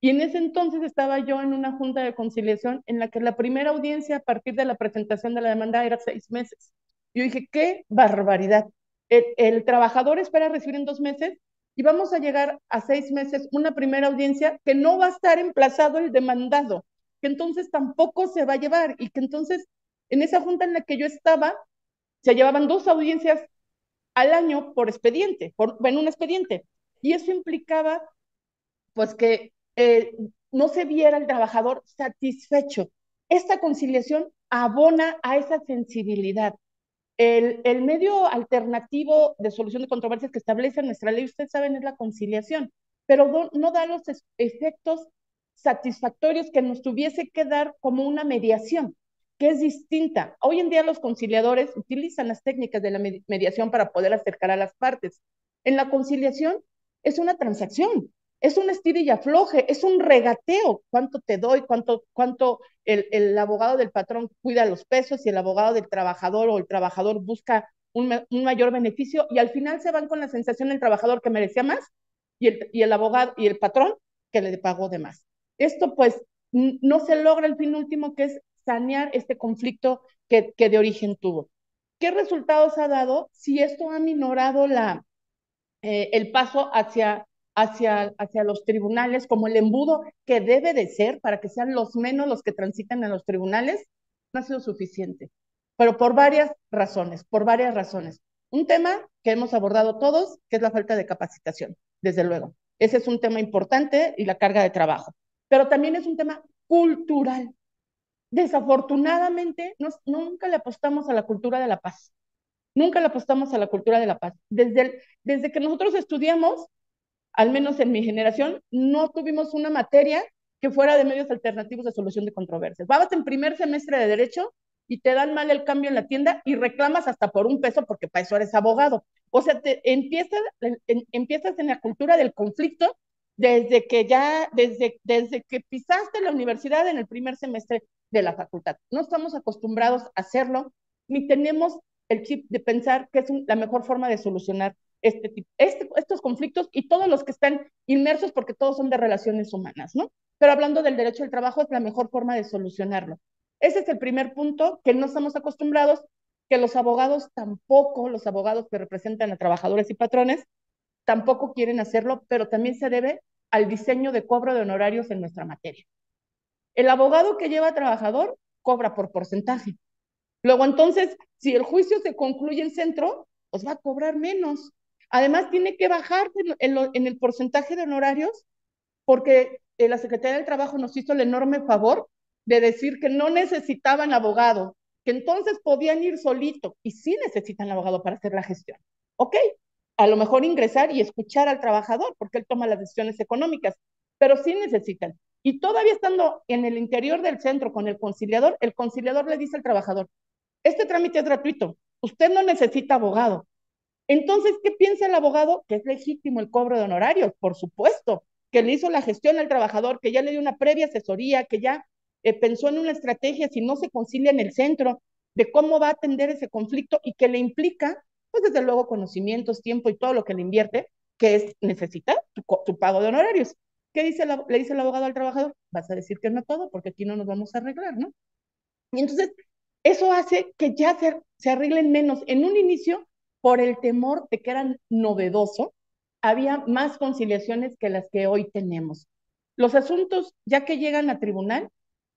Y en ese entonces estaba yo en una junta de conciliación en la que la primera audiencia a partir de la presentación de la demanda era seis meses. Yo dije, qué barbaridad el, trabajador espera recibir en dos meses y vamos a llegar a seis meses una primera audiencia que no va a estar emplazado el demandado, que entonces tampoco se va a llevar y que entonces en esa junta en la que yo estaba se llevaban dos audiencias al año por expediente, en un expediente. Y eso implicaba pues que eh, no se viera el trabajador satisfecho. Esta conciliación abona a esa sensibilidad. El, medio alternativo de solución de controversias que establece nuestra ley, ustedes saben, es la conciliación, pero no, no da los efectos satisfactorios que nos tuviese que dar como una mediación, que es distinta. Hoy en día los conciliadores utilizan las técnicas de la mediación para poder acercar a las partes. En la conciliación es una transacción, es un estirilla y afloje, es un regateo, cuánto te doy, cuánto, cuánto el, abogado del patrón cuida los pesos y el abogado del trabajador o el trabajador busca un, mayor beneficio y al final se van con la sensación del trabajador que merecía más y el, y el abogado y el patrón que le pagó de más. Esto pues no se logra el fin último que es sanear este conflicto que, que de origen tuvo. ¿Qué resultados ha dado si esto ha minorado la, eh, el paso hacia hacia, hacia los tribunales, como el embudo que debe de ser para que sean los menos los que transitan en los tribunales, no ha sido suficiente. Pero por varias razones, por varias razones. Un tema que hemos abordado todos, que es la falta de capacitación, desde luego. Ese es un tema importante y la carga de trabajo. Pero también es un tema cultural. Desafortunadamente, nos, nunca le apostamos a la cultura de la paz. Nunca le apostamos a la cultura de la paz. Desde, desde que nosotros estudiamos, al menos en mi generación, no tuvimos una materia que fuera de medios alternativos de solución de controversias. Vas en primer semestre de Derecho y te dan mal el cambio en la tienda y reclamas hasta por un peso porque para eso eres abogado. O sea, te empiezas, en, empiezas en la cultura del conflicto desde que ya, desde, desde que pisaste la universidad en el primer semestre de la facultad. No estamos acostumbrados a hacerlo, ni tenemos el chip de pensar que es la mejor forma de solucionar este, este, estos conflictos y todos los que están inmersos porque todos son de relaciones humanas, ¿no? Pero hablando del derecho al trabajo es la mejor forma de solucionarlo. Ese es el primer punto que no estamos acostumbrados, que los abogados tampoco, los abogados que representan a trabajadores y patrones, tampoco quieren hacerlo, pero también se debe al diseño de cobro de honorarios en nuestra materia. El abogado que lleva a trabajador cobra por porcentaje. Luego entonces, si el juicio se concluye en centro, os pues va a cobrar menos. Además, tiene que bajar en, el porcentaje de honorarios porque eh, la Secretaría del Trabajo nos hizo el enorme favor de decir que no necesitaban abogado, que entonces podían ir solito y sí necesitan abogado para hacer la gestión. ¿Ok? A lo mejor ingresar y escuchar al trabajador porque él toma las decisiones económicas, pero sí necesitan. Y todavía estando en el interior del centro con el conciliador, el conciliador le dice al trabajador, este trámite es gratuito, usted no necesita abogado, entonces, ¿qué piensa el abogado? Que es legítimo el cobro de honorarios, por supuesto, que le hizo la gestión al trabajador, que ya le dio una previa asesoría, que ya eh, pensó en una estrategia si no se concilia en el centro de cómo va a atender ese conflicto y que le implica, pues desde luego, conocimientos, tiempo y todo lo que le invierte, que es necesitar tu, pago de honorarios. ¿Qué dice le dice el abogado al trabajador? Vas a decir que no todo, porque aquí no nos vamos a arreglar, ¿no? Y entonces, eso hace que ya se arreglen menos. En un inicio, por el temor de que eran novedoso, había más conciliaciones que las que hoy tenemos. Los asuntos, ya que llegan a tribunal,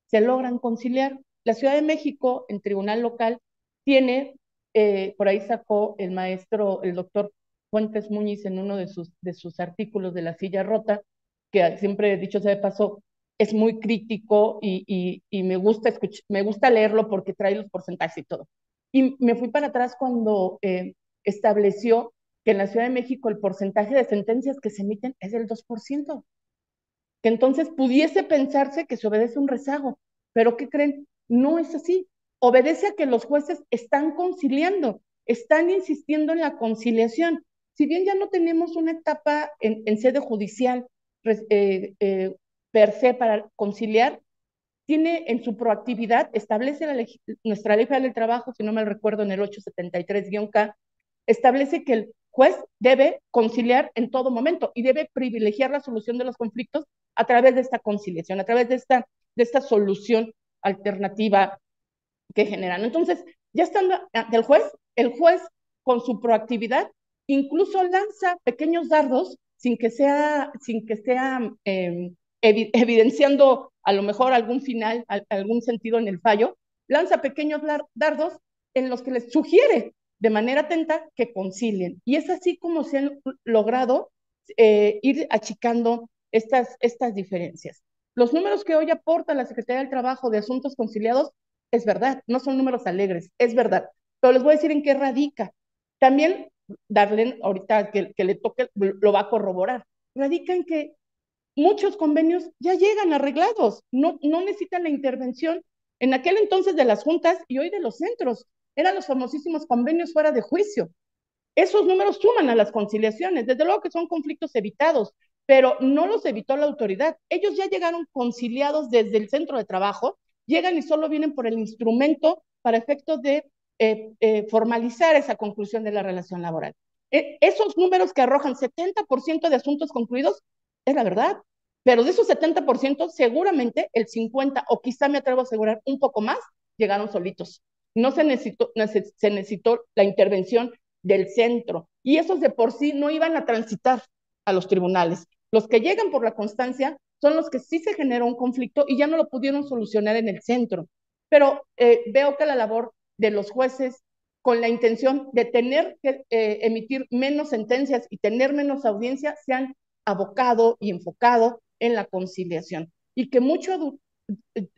se logran conciliar. La Ciudad de México, en tribunal local, tiene, eh, por ahí sacó el maestro, el doctor Fuentes Muñiz en uno de sus, de sus artículos de la silla rota, que siempre he dicho sea de paso, es muy crítico y, y, me, gusta me gusta leerlo porque trae los porcentajes y todo. Y me fui para atrás cuando eh, estableció que en la Ciudad de México el porcentaje de sentencias que se emiten es del 2%, que entonces pudiese pensarse que se obedece un rezago, pero ¿qué creen? No es así. Obedece a que los jueces están conciliando, están insistiendo en la conciliación. Si bien ya no tenemos una etapa en, sede judicial eh, eh, per se para conciliar, tiene en su proactividad, establece la nuestra ley federal del trabajo, si no me recuerdo, en el 873-K, establece que el juez debe conciliar en todo momento y debe privilegiar la solución de los conflictos a través de esta conciliación, a través de esta, de esta solución alternativa que generan. Entonces, ya estando ah, del el juez, el juez con su proactividad incluso lanza pequeños dardos sin que sea, sin que sea em, evidenciando a lo mejor algún final, algún sentido en el fallo, lanza pequeños dardos en los que les sugiere de manera atenta que concilien. Y es así como se han logrado eh, ir achicando estas, estas diferencias. Los números que hoy aporta la Secretaría del Trabajo de Asuntos Conciliados es verdad, no son números alegres, es verdad. Pero les voy a decir en qué radica. También Darlene, ahorita que, que le toque, lo va a corroborar. Radica en que muchos convenios ya llegan arreglados, no, no necesitan la intervención en aquel entonces de las juntas y hoy de los centros eran los famosísimos convenios fuera de juicio. Esos números suman a las conciliaciones. Desde luego que son conflictos evitados, pero no los evitó la autoridad. Ellos ya llegaron conciliados desde el centro de trabajo, llegan y solo vienen por el instrumento para efectos de eh, eh, formalizar esa conclusión de la relación laboral. E, esos números que arrojan 70% de asuntos concluidos es la verdad, pero de esos 70%, seguramente el 50% o quizá me atrevo a asegurar un poco más, llegaron solitos no se necesitó, la intervención del centro y esos de por sí no iban a transitar a los tribunales. Los que llegan por la constancia son los que sí se generó un conflicto y ya no lo pudieron solucionar en el centro. Pero eh, veo que la labor de los jueces con la intención de tener que eh, emitir menos sentencias y tener menos audiencia, se han abocado y enfocado en la conciliación. Y que mucho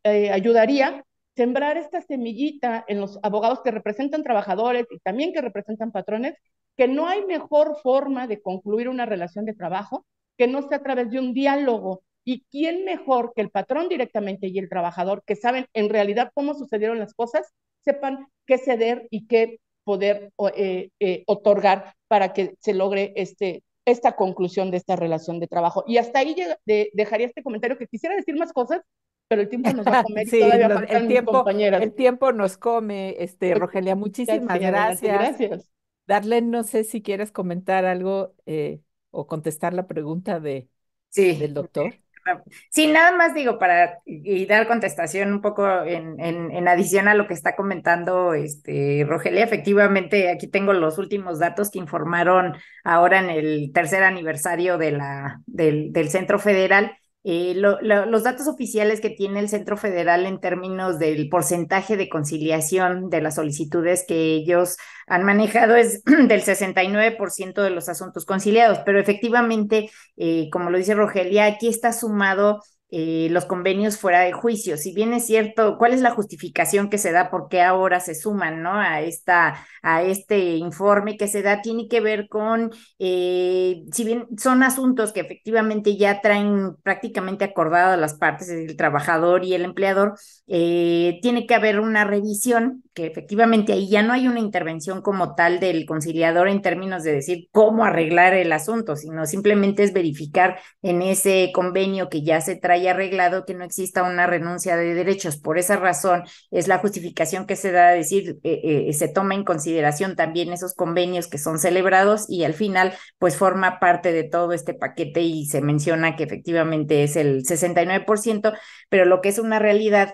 eh, ayudaría sembrar esta semillita en los abogados que representan trabajadores y también que representan patrones, que no hay mejor forma de concluir una relación de trabajo que no sea a través de un diálogo. ¿Y quién mejor que el patrón directamente y el trabajador, que saben en realidad cómo sucedieron las cosas, sepan qué ceder y qué poder eh, eh, otorgar para que se logre este, esta conclusión de esta relación de trabajo? Y hasta ahí dejaría este comentario, que quisiera decir más cosas, pero el tiempo nos va a comer todavía el tiempo, compañeras. El tiempo nos come, este, Rogelia, muchísimas gracias. Gracias. Darle, no sé si quieres comentar algo eh, o contestar la pregunta de, sí. del doctor. Sí, nada más digo para dar contestación un poco en, en, adición a lo que está comentando este Rogelia. Efectivamente, aquí tengo los últimos datos que informaron ahora en el tercer aniversario de la, del, del Centro Federal eh, los datos oficiales que tiene el Centro Federal en términos del porcentaje de conciliación de las solicitudes que ellos han manejado es del 69% de los asuntos conciliados, pero efectivamente, eh, como lo dice Rogelia, aquí está sumado eh, los convenios fuera de juicio. Si bien es cierto, ¿cuál es la justificación que se da por qué ahora se suman ¿no? a, esta, a este informe que se da? Tiene que ver con, eh, si bien son asuntos que efectivamente ya traen prácticamente acordadas las partes, el trabajador y el empleador, eh, tiene que haber una revisión, que efectivamente ahí ya no hay una intervención como tal del conciliador en términos de decir cómo arreglar el asunto, sino simplemente es verificar en ese convenio que ya se trae haya arreglado que no exista una renuncia de derechos. Por esa razón es la justificación que se da a decir, eh, eh, eh, se toma en consideración también esos convenios que son celebrados y al final pues forma parte de todo este paquete y se menciona que efectivamente es el 69%, pero lo que es una realidad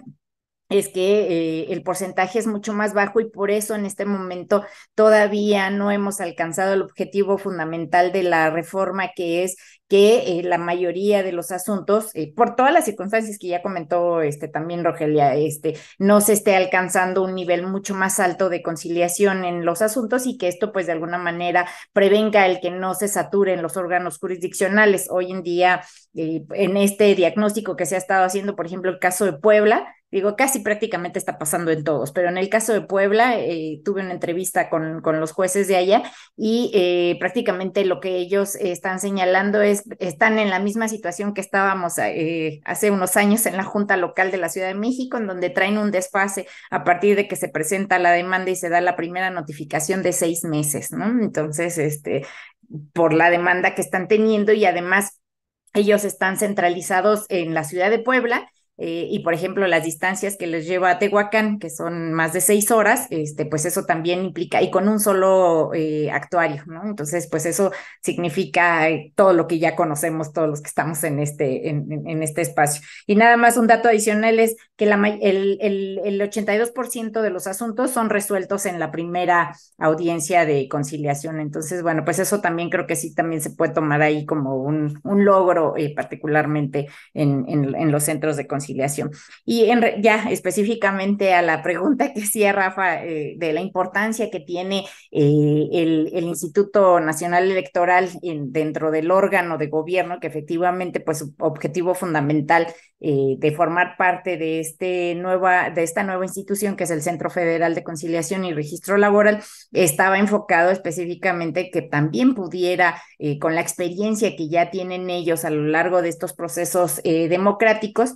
es que el porcentaje es mucho más bajo y por eso en este momento todavía no hemos alcanzado el objetivo fundamental de la reforma que es que eh, la mayoría de los asuntos, eh, por todas las circunstancias que ya comentó este, también Rogelia, este, no se esté alcanzando un nivel mucho más alto de conciliación en los asuntos y que esto pues de alguna manera prevenga el que no se saturen los órganos jurisdiccionales. Hoy en día, eh, en este diagnóstico que se ha estado haciendo, por ejemplo, el caso de Puebla, digo, casi prácticamente está pasando en todos, pero en el caso de Puebla, eh, tuve una entrevista con, los jueces de allá y eh, prácticamente lo que ellos están señalando es, están en la misma situación que estábamos eh, hace unos años en la Junta Local de la Ciudad de México, en donde traen un desfase a partir de que se presenta la demanda y se da la primera notificación de seis meses, ¿no? Entonces, este por la demanda que están teniendo y además ellos están centralizados en la ciudad de Puebla eh, y por ejemplo, las distancias que les lleva a Tehuacán, que son más de seis horas, este, pues eso también implica, y con un solo eh, actuario, ¿no? Entonces, pues eso significa eh, todo lo que ya conocemos, todos los que estamos en este, en, este espacio. Y nada más un dato adicional es que la, el, el, el 82% de los asuntos son resueltos en la primera audiencia de conciliación. Entonces, bueno, pues eso también creo que sí, también se puede tomar ahí como un, logro particularmente en, en, en los centros de conciliación conciliación. Y ya específicamente a la pregunta que hacía Rafa eh, de la importancia que tiene eh, el, Instituto Nacional Electoral dentro del órgano de gobierno, que efectivamente, pues, su objetivo fundamental eh, de formar parte de, este nueva, de esta nueva institución que es el Centro Federal de Conciliación y Registro Laboral, estaba enfocado específicamente que también pudiera, con la experiencia que ya tienen ellos a lo largo de estos procesos democráticos,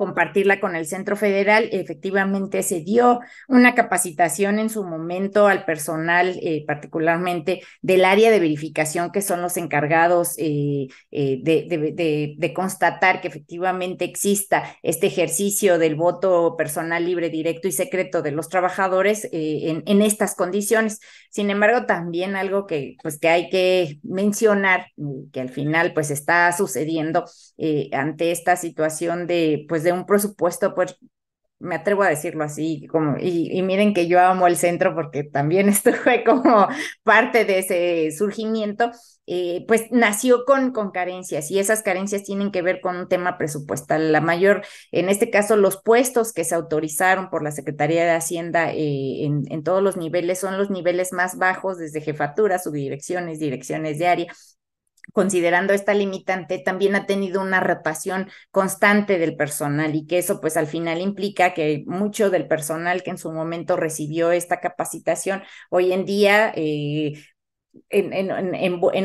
compartirla con el Centro Federal. Efectivamente, se dio una capacitación en su momento al personal, eh, particularmente del área de verificación, que son los encargados eh, eh, de, constatar que efectivamente exista este ejercicio del voto personal libre, directo y secreto de los trabajadores en, en, estas condiciones. Sin embargo, también algo que, pues, que hay que mencionar, que al final pues está sucediendo ante esta situación de, pues, de un presupuesto, pues me atrevo a decirlo así, como, y, miren que yo amo el centro porque también fue como parte de ese surgimiento, eh, pues nació con, con carencias y esas carencias tienen que ver con un tema presupuestal. La mayor, en este caso, los puestos que se autorizaron por la Secretaría de Hacienda eh, en, en, todos los niveles son los niveles más bajos, desde jefatura, subdirecciones, direcciones de área, considerando esta limitante, también ha tenido una rotación constante del personal y que eso pues al final implica que mucho del personal que en su momento recibió esta capacitación hoy en día eh, en,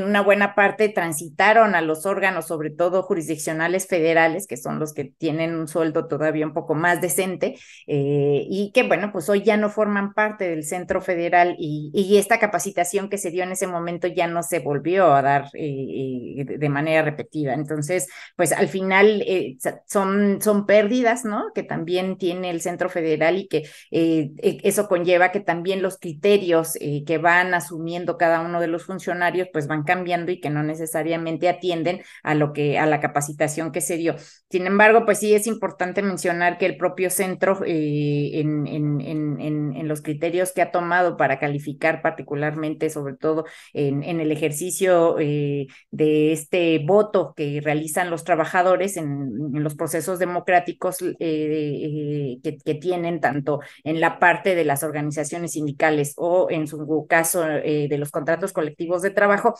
una buena parte transitaron a los órganos, sobre todo jurisdiccionales federales, que son los que tienen un sueldo todavía un poco más decente, eh, y que bueno, pues hoy ya no forman parte del centro federal y, y, esta capacitación que se dio en ese momento ya no se volvió a dar eh, eh, de manera repetida. Entonces, pues al final son, son pérdidas, ¿no? Que también tiene el centro federal y que e, eso conlleva que también los criterios que van asumiendo cada uno de los funcionarios pues van cambiando y que no necesariamente atienden a lo que a la capacitación que se dio. Sin embargo, pues sí es importante mencionar que el propio centro eh, en, en, los criterios que ha tomado para calificar particularmente, sobre todo en, el ejercicio eh, de este voto que realizan los trabajadores en, los procesos democráticos eh, que, tienen tanto en la parte de las organizaciones sindicales o en su caso de los contratos colectivos de trabajo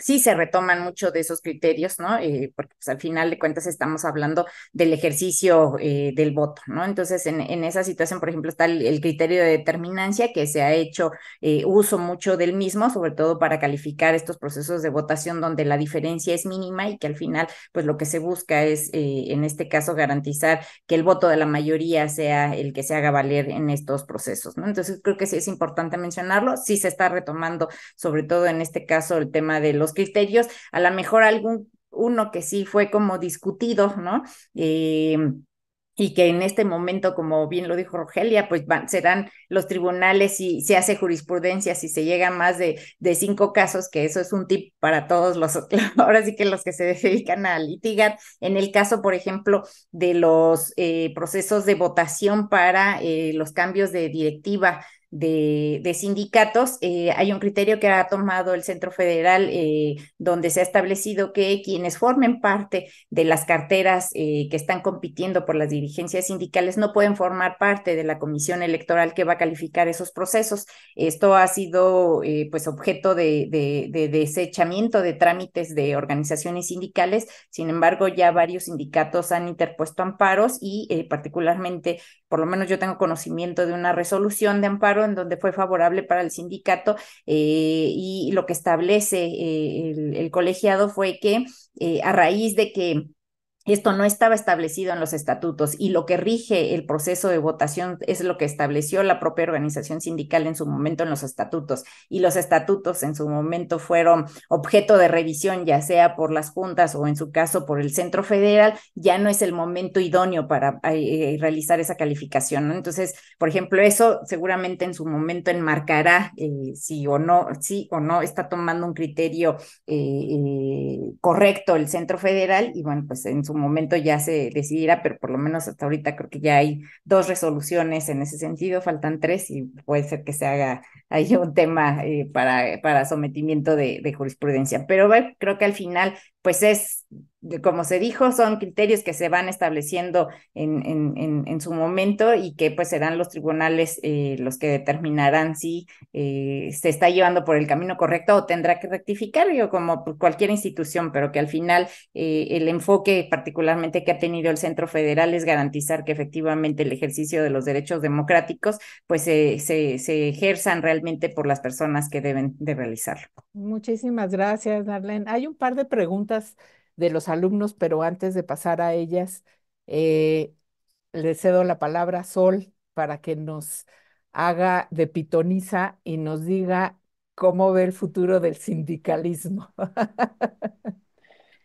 sí se retoman mucho de esos criterios, ¿no? Eh, porque pues, al final de cuentas estamos hablando del ejercicio eh, del voto, ¿no? Entonces, en, esa situación, por ejemplo, está el, criterio de determinancia que se ha hecho eh, uso mucho del mismo, sobre todo para calificar estos procesos de votación donde la diferencia es mínima y que al final, pues lo que se busca es, en este caso, garantizar que el voto de la mayoría sea el que se haga valer en estos procesos, ¿no? Entonces, creo que sí es importante mencionarlo, sí se está retomando, sobre todo en este caso, el tema de los criterios, a lo mejor algún uno que sí fue como discutido, ¿no? Eh, y que en este momento, como bien lo dijo Rogelia, pues van, serán los tribunales y se hace jurisprudencia si se llega a más de, de cinco casos, que eso es un tip para todos los, ahora sí que los que se dedican a litigar. En el caso, por ejemplo, de los eh, procesos de votación para eh, los cambios de directiva de, sindicatos, eh, hay un criterio que ha tomado el Centro Federal eh, donde se ha establecido que quienes formen parte de las carteras eh, que están compitiendo por las dirigencias sindicales no pueden formar parte de la comisión electoral que va a calificar esos procesos. Esto ha sido pues objeto de, de desechamiento de trámites de organizaciones sindicales. Sin embargo, ya varios sindicatos han interpuesto amparos y particularmente, por lo menos yo tengo conocimiento de una resolución de amparo en donde fue favorable para el sindicato eh, y lo que establece eh, el colegiado fue que eh, a raíz de que esto no estaba establecido en los estatutos y lo que rige el proceso de votación es lo que estableció la propia organización sindical en su momento en los estatutos y los estatutos en su momento fueron objeto de revisión ya sea por las juntas o en su caso por el centro federal, ya no es el momento idóneo para eh, realizar esa calificación. Entonces, por ejemplo, eso seguramente en su momento enmarcará eh, si o no, o no está tomando un criterio eh, correcto el centro federal y bueno, pues en su su momento ya se decidirá, pero por lo menos hasta ahorita creo que ya hay dos resoluciones en ese sentido, faltan tres y puede ser que se haga ahí un tema eh, para, para sometimiento de, jurisprudencia. Pero creo que al final, pues es como se dijo, son criterios que se van estableciendo en, en, su momento y que pues serán los tribunales eh, los que determinarán si eh, se está llevando por el camino correcto o tendrá que rectificar, como cualquier institución, pero que al final eh, el enfoque particularmente que ha tenido el Centro Federal es garantizar que efectivamente el ejercicio de los derechos democráticos pues se, se ejerzan realmente por las personas que deben de realizarlo. Muchísimas gracias, Darlene. Hay un par de preguntas de los alumnos, pero antes de pasar a ellas, eh, le cedo la palabra a Sol para que nos haga de pitoniza y nos diga cómo ve el futuro del sindicalismo.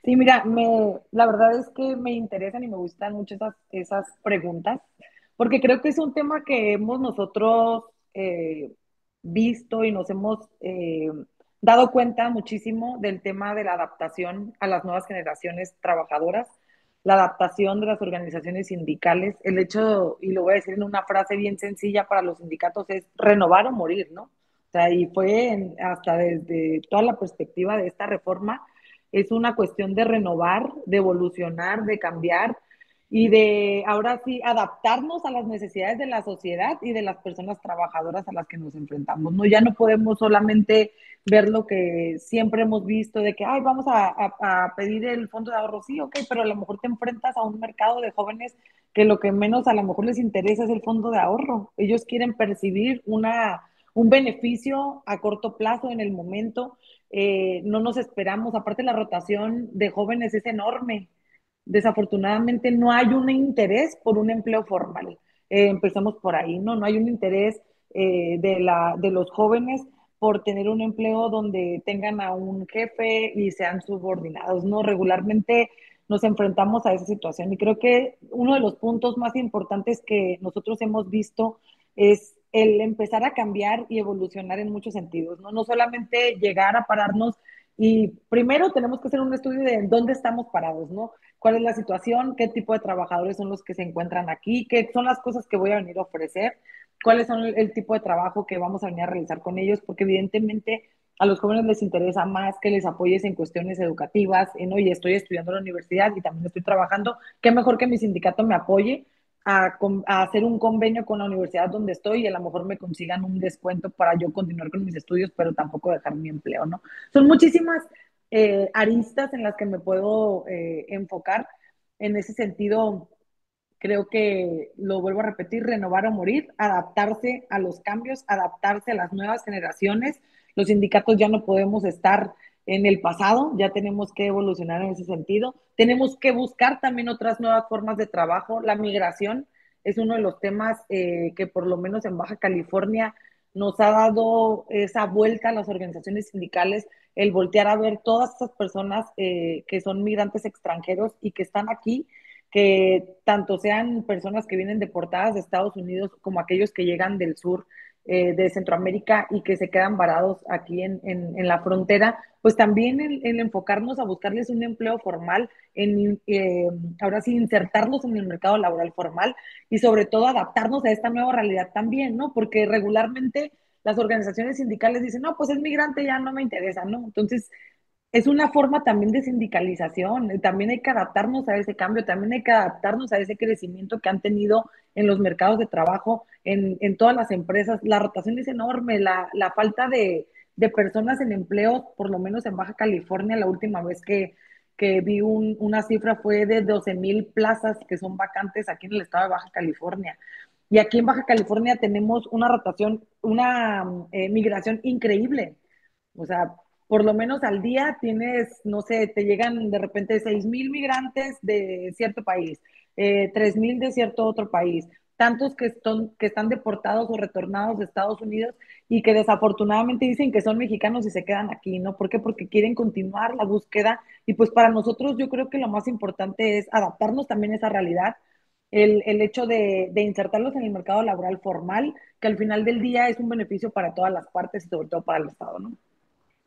Sí, mira, me, la verdad es que me interesan y me gustan mucho esas, preguntas, porque creo que es un tema que hemos nosotros eh, visto y nos hemos eh, dado cuenta muchísimo del tema de la adaptación a las nuevas generaciones trabajadoras, la adaptación de las organizaciones sindicales. El hecho, y lo voy a decir en una frase bien sencilla para los sindicatos, es renovar o morir, ¿no? O sea, y fue hasta desde toda la perspectiva de esta reforma, es una cuestión de renovar, de evolucionar, de cambiar y de ahora sí adaptarnos a las necesidades de la sociedad y de las personas trabajadoras a las que nos enfrentamos. No ya no podemos solamente ver lo que siempre hemos visto de que, ay, vamos a, pedir el fondo de ahorro, sí, ok, pero a lo mejor te enfrentas a un mercado de jóvenes que lo que menos a lo mejor les interesa es el fondo de ahorro. Ellos quieren percibir una, un beneficio a corto plazo en el momento. Eh, no nos esperamos, aparte la rotación de jóvenes es enorme. Desafortunadamente no hay un interés por un empleo formal. Eh, empezamos por ahí, ¿no? No hay un interés eh, de, la, de los jóvenes por tener un empleo donde tengan a un jefe y sean subordinados, ¿no? Regularmente nos enfrentamos a esa situación y creo que uno de los puntos más importantes que nosotros hemos visto es el empezar a cambiar y evolucionar en muchos sentidos, ¿no? No solamente llegar a pararnos y primero tenemos que hacer un estudio de dónde estamos parados, ¿no? ¿Cuál es la situación? ¿Qué tipo de trabajadores son los que se encuentran aquí? ¿Qué son las cosas que voy a venir a ofrecer? cuáles son el, tipo de trabajo que vamos a venir a realizar con ellos, porque evidentemente a los jóvenes les interesa más que les apoyes en cuestiones educativas, en ¿eh? hoy estoy estudiando en la universidad y también estoy trabajando, qué mejor que mi sindicato me apoye a, hacer un convenio con la universidad donde estoy y a lo mejor me consigan un descuento para yo continuar con mis estudios, pero tampoco dejar mi empleo, ¿no? Son muchísimas eh, aristas en las que me puedo eh, enfocar. En ese sentido, creo que lo vuelvo a repetir, renovar o morir, adaptarse a los cambios, adaptarse a las nuevas generaciones. Los sindicatos ya no podemos estar en el pasado, ya tenemos que evolucionar en ese sentido. Tenemos que buscar también otras nuevas formas de trabajo. La migración es uno de los temas eh, que por lo menos en Baja California nos ha dado esa vuelta a las organizaciones sindicales, el voltear a ver todas estas personas eh, que son migrantes extranjeros y que están aquí que tanto sean personas que vienen deportadas de Estados Unidos como aquellos que llegan del sur eh, de Centroamérica y que se quedan varados aquí en, la frontera, pues también el, enfocarnos a buscarles un empleo formal, en, eh, ahora sí, insertarlos en el mercado laboral formal y sobre todo adaptarnos a esta nueva realidad también, ¿no? Porque regularmente las organizaciones sindicales dicen, no, pues es migrante, ya no me interesa, ¿no? Entonces, es una forma también de sindicalización, eh, también hay que adaptarnos a ese cambio, también hay que adaptarnos a ese crecimiento que han tenido en los mercados de trabajo, en, todas las empresas. La rotación es enorme, la, la falta de, personas en empleo, por lo menos en Baja California, la última vez que, vi una cifra fue de 12 mil plazas que son vacantes aquí en el estado de Baja California. Y aquí en Baja California tenemos una rotación, una eh, migración increíble. O sea, por lo menos al día tienes, no sé, te llegan de repente 6 mil migrantes de cierto país, eh, mil de cierto otro país, tantos que, que están deportados o retornados de Estados Unidos y que desafortunadamente dicen que son mexicanos y se quedan aquí, ¿no? ¿Por qué? Porque quieren continuar la búsqueda y pues para nosotros yo creo que lo más importante es adaptarnos también a esa realidad. El, hecho de, de insertarlos en el mercado laboral formal, que al final del día es un beneficio para todas las partes y sobre todo para el Estado, ¿no?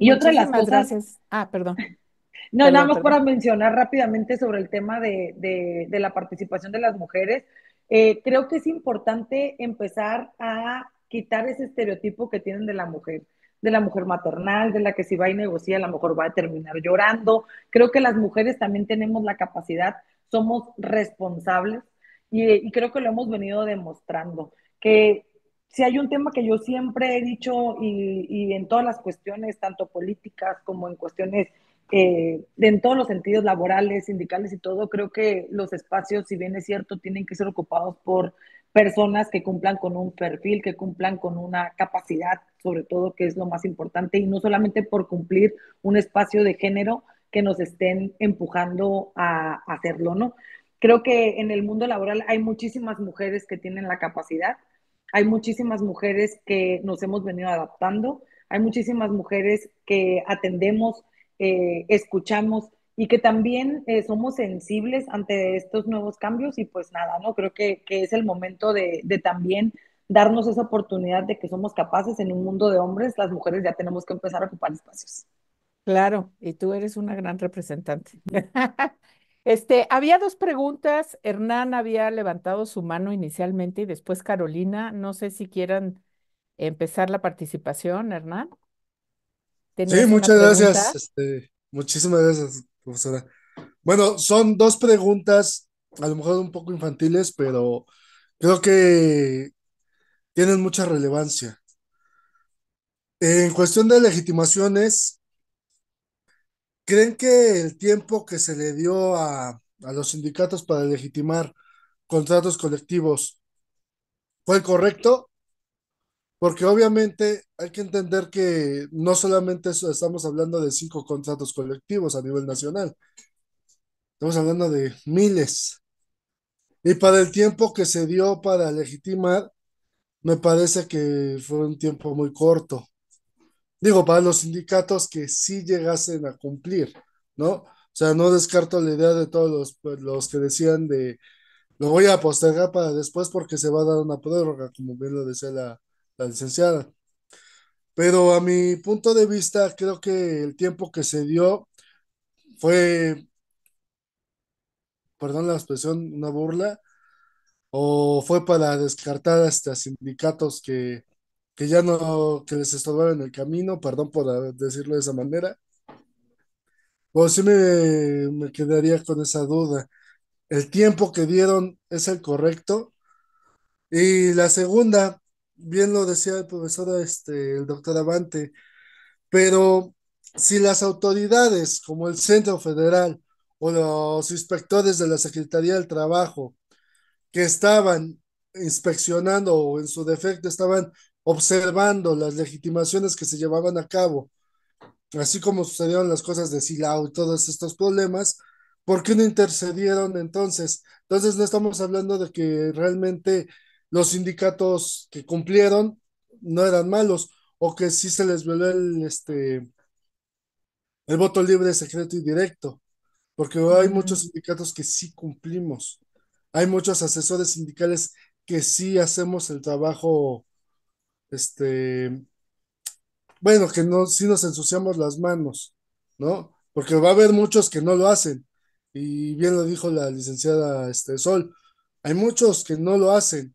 Y otra de las cosas. Ah, perdón. No, nada más para mencionar rápidamente sobre el tema de, la participación de las mujeres. Eh, creo que es importante empezar a quitar ese estereotipo que tienen de la mujer, de la mujer maternal, de la que si va y negocia a lo mejor va a terminar llorando. Creo que las mujeres también tenemos la capacidad, somos responsables y, y creo que lo hemos venido demostrando, que si hay un tema que yo siempre he dicho y, en todas las cuestiones, tanto políticas como en cuestiones, eh, en todos los sentidos laborales, sindicales y todo, creo que los espacios, si bien es cierto, tienen que ser ocupados por personas que cumplan con un perfil, que cumplan con una capacidad, sobre todo, que es lo más importante, y no solamente por cumplir un espacio de género que nos estén empujando a, a hacerlo, ¿no? Creo que en el mundo laboral hay muchísimas mujeres que tienen la capacidad, hay muchísimas mujeres que nos hemos venido adaptando, hay muchísimas mujeres que atendemos, eh, escuchamos y que también eh, somos sensibles ante estos nuevos cambios y pues nada, ¿no? Creo que, que es el momento de, de también darnos esa oportunidad de que somos capaces en un mundo de hombres, las mujeres ya tenemos que empezar a ocupar espacios. Claro, y tú eres una gran representante. Este, había dos preguntas. Hernán había levantado su mano inicialmente y después Carolina. No sé si quieran empezar la participación, Hernán. Sí, muchas gracias. Este, muchísimas gracias, profesora. Bueno, son dos preguntas, a lo mejor un poco infantiles, pero creo que tienen mucha relevancia. En cuestión de legitimaciones, ¿Creen que el tiempo que se le dio a, los sindicatos para legitimar contratos colectivos fue correcto? Porque obviamente hay que entender que no solamente estamos hablando de cinco contratos colectivos a nivel nacional, estamos hablando de miles. Y para el tiempo que se dio para legitimar, me parece que fue un tiempo muy corto. Digo, para los sindicatos que sí llegasen a cumplir, ¿no? O sea, no descarto la idea de todos pues, los, que decían de lo voy a postergar para después porque se va a dar una prórroga, como bien lo decía la, la licenciada. Pero a mi punto de vista, creo que el tiempo que se dio fue, perdón la expresión, una burla, o fue para descartar hasta sindicatos que que ya no, que les estorbaron el camino, perdón por decirlo de esa manera. o si me, me quedaría con esa duda. ¿El tiempo que dieron es el correcto? Y la segunda, bien lo decía el profesor, este, el doctor Avante, pero si las autoridades como el Centro Federal o los inspectores de la Secretaría del Trabajo que estaban inspeccionando o en su defecto estaban observando las legitimaciones que se llevaban a cabo, así como sucedieron las cosas de Silao y todos estos problemas, ¿por qué no intercedieron entonces? Entonces no estamos hablando de que realmente los sindicatos que cumplieron no eran malos o que sí se les violó el, este, el voto libre, secreto y directo, porque hay muchos sindicatos que sí cumplimos, hay muchos asesores sindicales que sí hacemos el trabajo este, bueno, que no, si nos ensuciamos las manos, ¿no? Porque va a haber muchos que no lo hacen. Y bien lo dijo la licenciada este, Sol, hay muchos que no lo hacen,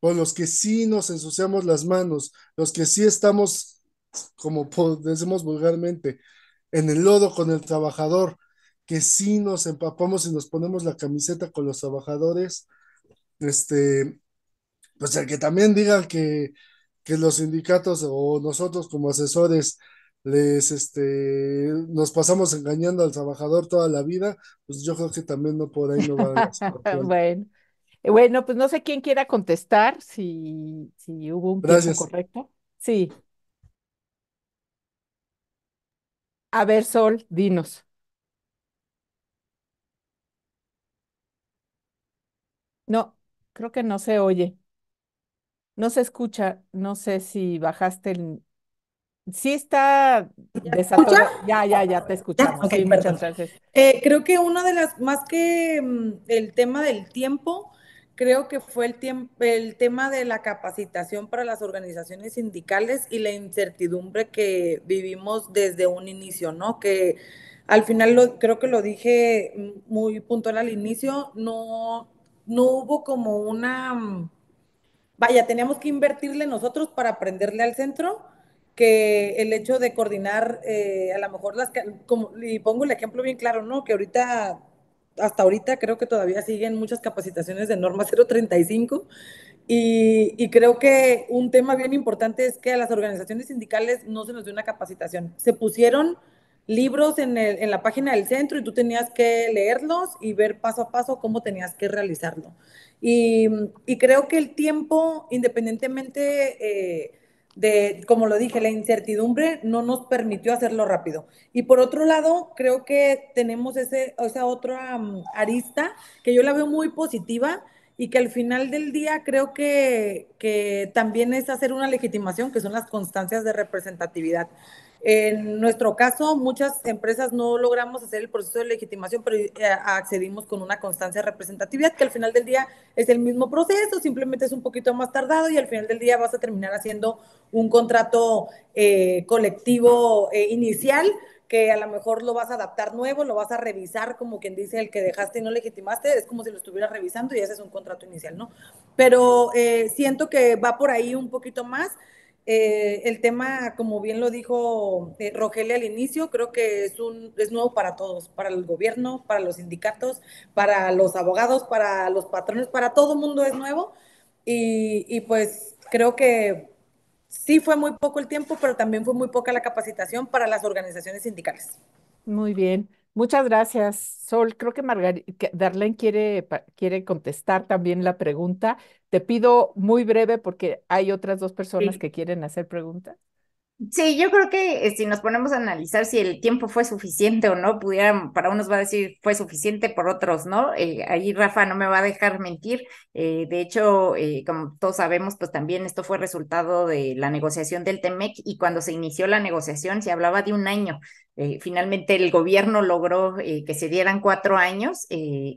con los que sí nos ensuciamos las manos, los que sí estamos, como decimos vulgarmente, en el lodo con el trabajador, que sí nos empapamos y nos ponemos la camiseta con los trabajadores, este, pues el que también diga que que los sindicatos o nosotros como asesores les este nos pasamos engañando al trabajador toda la vida, pues yo creo que también no por ahí no va a Bueno. Eh, bueno, pues no sé quién quiera contestar, si, si hubo un Gracias. correcto. Sí. A ver, Sol, dinos. No, creo que no se oye. No se escucha, no sé si bajaste el... Sí está Ya, ya, ya te escuchamos. Eh, creo que una de las, más que mm, el tema del tiempo, creo que fue el, el tema de la capacitación para las organizaciones sindicales y la incertidumbre que vivimos desde un inicio, ¿no? Que al final lo, creo que lo dije mm, muy puntual al inicio, no, no hubo como una mm, vaya, teníamos que invertirle nosotros para aprenderle al centro que el hecho de coordinar eh, a lo mejor las... Como, y pongo el ejemplo bien claro, ¿no? Que ahorita, hasta ahorita creo que todavía siguen muchas capacitaciones de norma 035 y, y creo que un tema bien importante es que a las organizaciones sindicales no se nos dio una capacitación. Se pusieron libros en, la página del centro y tú tenías que leerlos y ver paso a paso cómo tenías que realizarlo. Y, creo que el tiempo, independientemente eh, de, como lo dije, la incertidumbre no nos permitió hacerlo rápido. Y por otro lado, creo que tenemos ese, esa otra mm, arista que yo la veo muy positiva y que al final del día creo que, que también es hacer una legitimación, que son las constancias de representatividad. En nuestro caso, muchas empresas no logramos hacer el proceso de legitimación, pero eh, accedimos con una constancia de representatividad, que al final del día es el mismo proceso, simplemente es un poquito más tardado y al final del día vas a terminar haciendo un contrato eh, colectivo eh, inicial que a lo mejor lo vas a adaptar nuevo, lo vas a revisar, como quien dice, el que dejaste y no legitimaste, es como si lo estuvieras revisando y ese es un contrato inicial, ¿no? Pero siento que va por ahí un poquito más. Eh, el tema, como bien lo dijo eh, Rogelio al inicio, creo que es, un, es nuevo para todos, para el gobierno, para los sindicatos, para los abogados, para los patrones, para todo mundo es nuevo. y pues creo que sí fue muy poco el tiempo, pero también fue muy poca la capacitación para las organizaciones sindicales. Muy bien. Muchas gracias, Sol. Creo que Darlene quiere, quiere contestar también la pregunta. Te pido muy breve porque hay otras dos personas que quieren hacer preguntas. Sí, yo creo que eh, si nos ponemos a analizar si el tiempo fue suficiente o no, pudieran, para unos va a decir fue suficiente, por otros no. Eh, ahí Rafa no me va a dejar mentir. Eh, de hecho, como todos sabemos, pues también esto fue resultado de la negociación del TEMEC y cuando se inició la negociación se hablaba de un año. Eh, finalmente el gobierno logró eh, que se dieran cuatro años eh,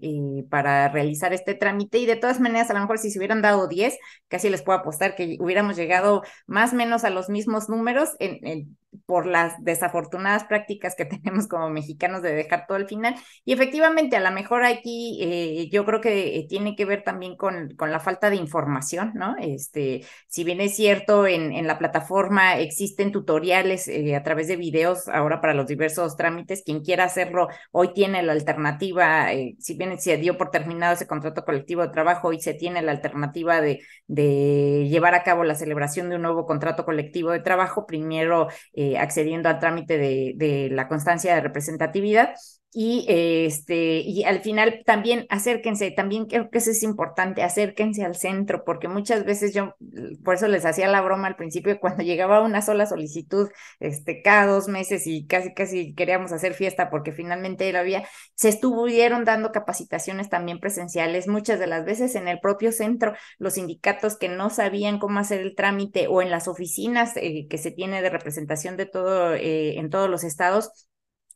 para realizar este trámite y de todas maneras a lo mejor si se hubieran dado diez, casi les puedo apostar que hubiéramos llegado más o menos a los mismos números en, en por las desafortunadas prácticas que tenemos como mexicanos de dejar todo al final. Y efectivamente, a lo mejor aquí eh, yo creo que eh, tiene que ver también con, con, la falta de información, ¿no? Este, si bien es cierto, en, en la plataforma existen tutoriales eh, a través de videos ahora para los diversos trámites, quien quiera hacerlo hoy tiene la alternativa, si bien se dio por terminado ese contrato colectivo de trabajo, hoy se tiene la alternativa de, de llevar a cabo la celebración de un nuevo contrato colectivo de trabajo, primero eh, accediendo al trámite de la constancia de representatividad y, este, y al final también acérquense, también creo que eso es importante, acérquense al centro, porque muchas veces yo, mm, por eso les hacía la broma al principio, cuando llegaba una sola solicitud, este, cada dos meses y casi, casi queríamos hacer fiesta porque finalmente lo había, se estuvieron dando capacitaciones también presenciales, muchas de las veces en el propio centro, los sindicatos que no sabían cómo hacer el trámite o en las oficinas eh, que se tiene de representación de todo, eh, en todos los estados,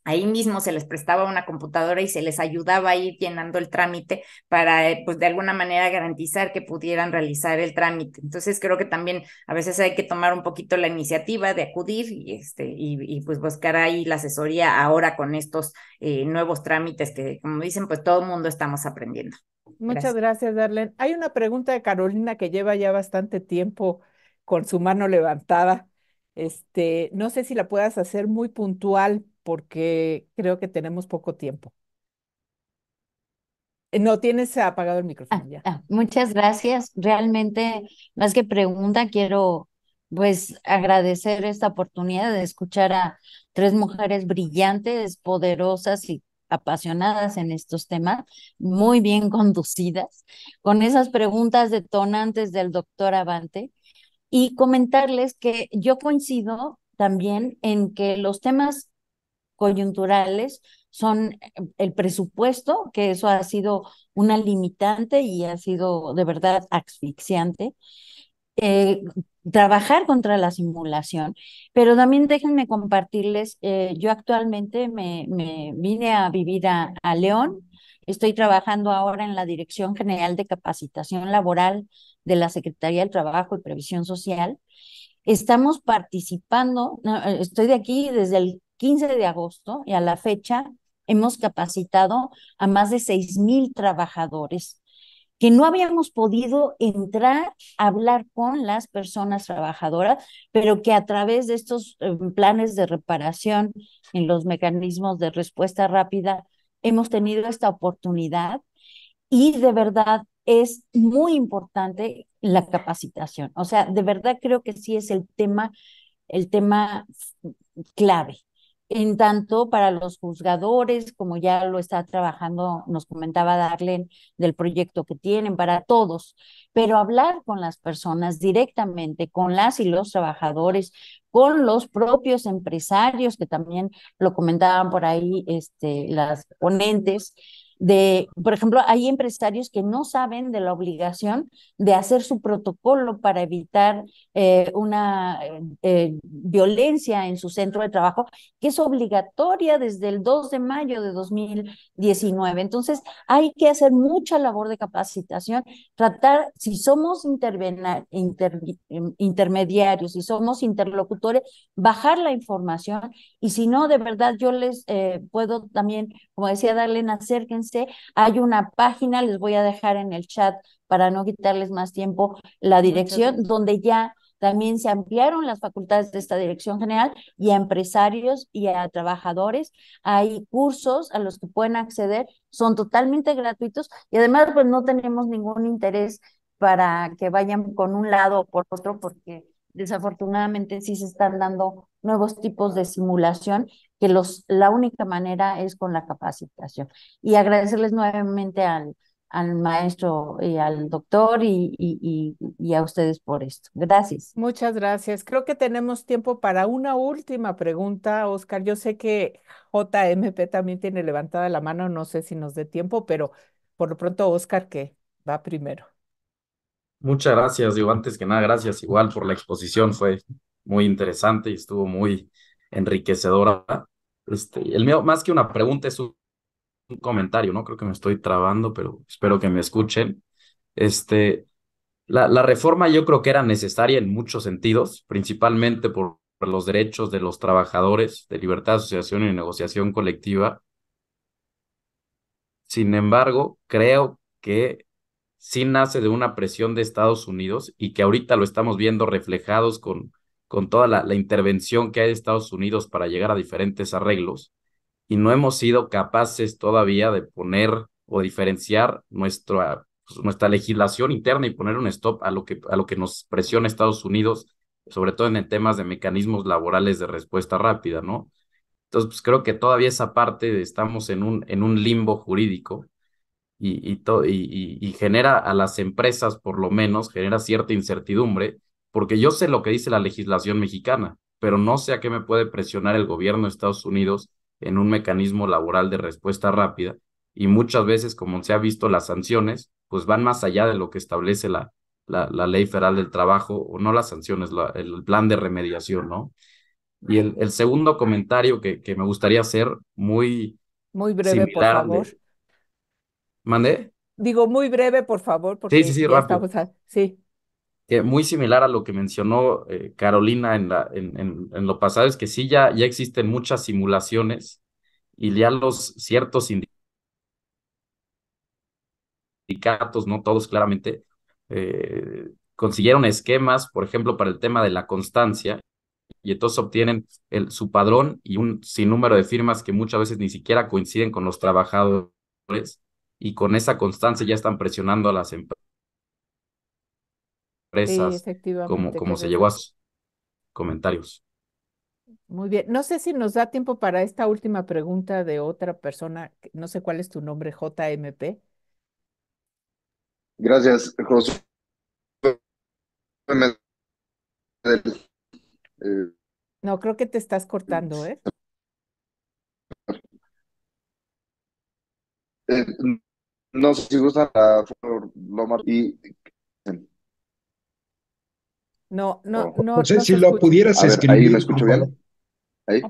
Ahí mismo se les prestaba una computadora y se les ayudaba a ir llenando el trámite para, eh, pues, de alguna manera garantizar que pudieran realizar el trámite. Entonces, creo que también a veces hay que tomar un poquito la iniciativa de acudir y, este, y, pues, buscar ahí la asesoría ahora con estos eh, nuevos trámites que, como dicen, pues, todo el mundo estamos aprendiendo. Muchas gracias. gracias, Darlene. Hay una pregunta de Carolina que lleva ya bastante tiempo con su mano levantada. Este, no sé si la puedas hacer muy puntual, porque creo que tenemos poco tiempo. Eh, no tienes apagado el ah, micrófono ya. Ah, muchas gracias. Realmente, más que pregunta, quiero pues agradecer esta oportunidad de escuchar a tres mujeres brillantes, poderosas y apasionadas en estos temas, muy bien conducidas, con esas preguntas detonantes del doctor Avante y comentarles que yo coincido también en que los temas coyunturales son eh, el presupuesto, que eso ha sido una limitante y ha sido de verdad asfixiante. Eh, trabajar contra la simulación, pero también déjenme compartirles, eh, yo actualmente me, vine a vivir a León, estoy trabajando ahora en la Dirección General de Capacitación Laboral de la Secretaría del Trabajo y Previsión Social, estamos participando, estoy de aquí desde el 15 de agosto y a la fecha hemos capacitado a más de 6 mil trabajadores que no habíamos podido entrar a hablar con las personas trabajadoras, pero que a través de estos eh, planes de reparación en los mecanismos de respuesta rápida hemos tenido esta oportunidad y de verdad es muy importante la capacitación. O sea, de verdad creo que sí es el tema el tema clave. En tanto, para los juzgadores, como ya lo está trabajando, nos comentaba Darlene, del proyecto que tienen para todos, pero hablar con las personas directamente, con las y los trabajadores, con los propios empresarios, que también lo comentaban por ahí este, las ponentes, de, por ejemplo, hay empresarios que no saben de la obligación de hacer su protocolo para evitar eh, una eh, eh, violencia en su centro de trabajo, que es obligatoria desde el 2 de mayo de 2019. Entonces, hay que hacer mucha labor de capacitación, tratar, si somos inter, em, intermediarios, si somos interlocutores, bajar la información y si no, de verdad, yo les puedo también, como decía Darlene, acérquense hay una página, les voy a dejar en el chat para no quitarles más tiempo la dirección, donde ya también se ampliaron las facultades de esta dirección general y a empresarios y a trabajadores. Hay cursos a los que pueden acceder, son totalmente gratuitos y además pues no tenemos ningún interés para que vayan con un lado o por otro porque desafortunadamente sí se están dando nuevos tipos de simulación que los, la única manera es con la capacitación. Y agradecerles nuevamente al, al maestro y al doctor y, a ustedes por esto. Gracias. Muchas gracias. Creo que tenemos tiempo para una última pregunta, Oscar. Yo sé que JMP también tiene levantada la mano, no sé si nos dé tiempo, pero por lo pronto, Oscar, que va primero. Muchas gracias, digo, antes que nada, gracias igual por la exposición, fue muy interesante y estuvo muy, enriquecedora. Este, el mío, más que una pregunta, es un, comentario, ¿no? Creo que me estoy trabando, pero espero que me escuchen. Este, la, la reforma yo creo que era necesaria en muchos sentidos, principalmente por, por los derechos de los trabajadores, de libertad de asociación y negociación colectiva. Sin embargo, creo que sí nace de una presión de Estados Unidos y que ahorita lo estamos viendo reflejados con con toda la, intervención que hay de Estados Unidos para llegar a diferentes arreglos y no hemos sido capaces todavía de poner o diferenciar nuestra, pues, nuestra legislación interna y poner un stop a lo, que, a lo que nos presiona Estados Unidos, sobre todo en temas de mecanismos laborales de respuesta rápida, ¿no? Entonces, pues creo que todavía esa parte estamos en un, en un limbo jurídico y, y, y, genera a las empresas, por lo menos, genera cierta incertidumbre porque yo sé lo que dice la legislación mexicana, pero no sé a qué me puede presionar el gobierno de Estados Unidos en un mecanismo laboral de respuesta rápida. Y muchas veces, como se ha visto, las sanciones pues van más allá de lo que establece la, la, ley federal del trabajo, o no las sanciones, el plan de remediación, ¿no? Y el, segundo comentario que, que, me gustaría hacer, muy... Muy breve, por favor. ¿Mandé? Digo, muy breve, por favor, porque sí, sí, sí, rápido. Sí muy similar a lo que mencionó eh, Carolina en, la, en, en, lo pasado, es que sí ya, ya existen muchas simulaciones y ya los ciertos sindicatos, no todos claramente, eh, consiguieron esquemas, por ejemplo, para el tema de la constancia, y entonces obtienen el, su padrón y un sinnúmero de firmas que muchas veces ni siquiera coinciden con los trabajadores, y con esa constancia ya están presionando a las empresas empresas, como, como se llevó a sus comentarios. Muy bien, no sé si nos da tiempo para esta última pregunta de otra persona, no sé cuál es tu nombre, JMP. Gracias, José. Eh, no, creo que te estás cortando, ¿eh? eh no sé si gusta la, lo, y no, no, oh, no. No sé si lo pudieras escribir. Ahí lo escucho bien. Ahí.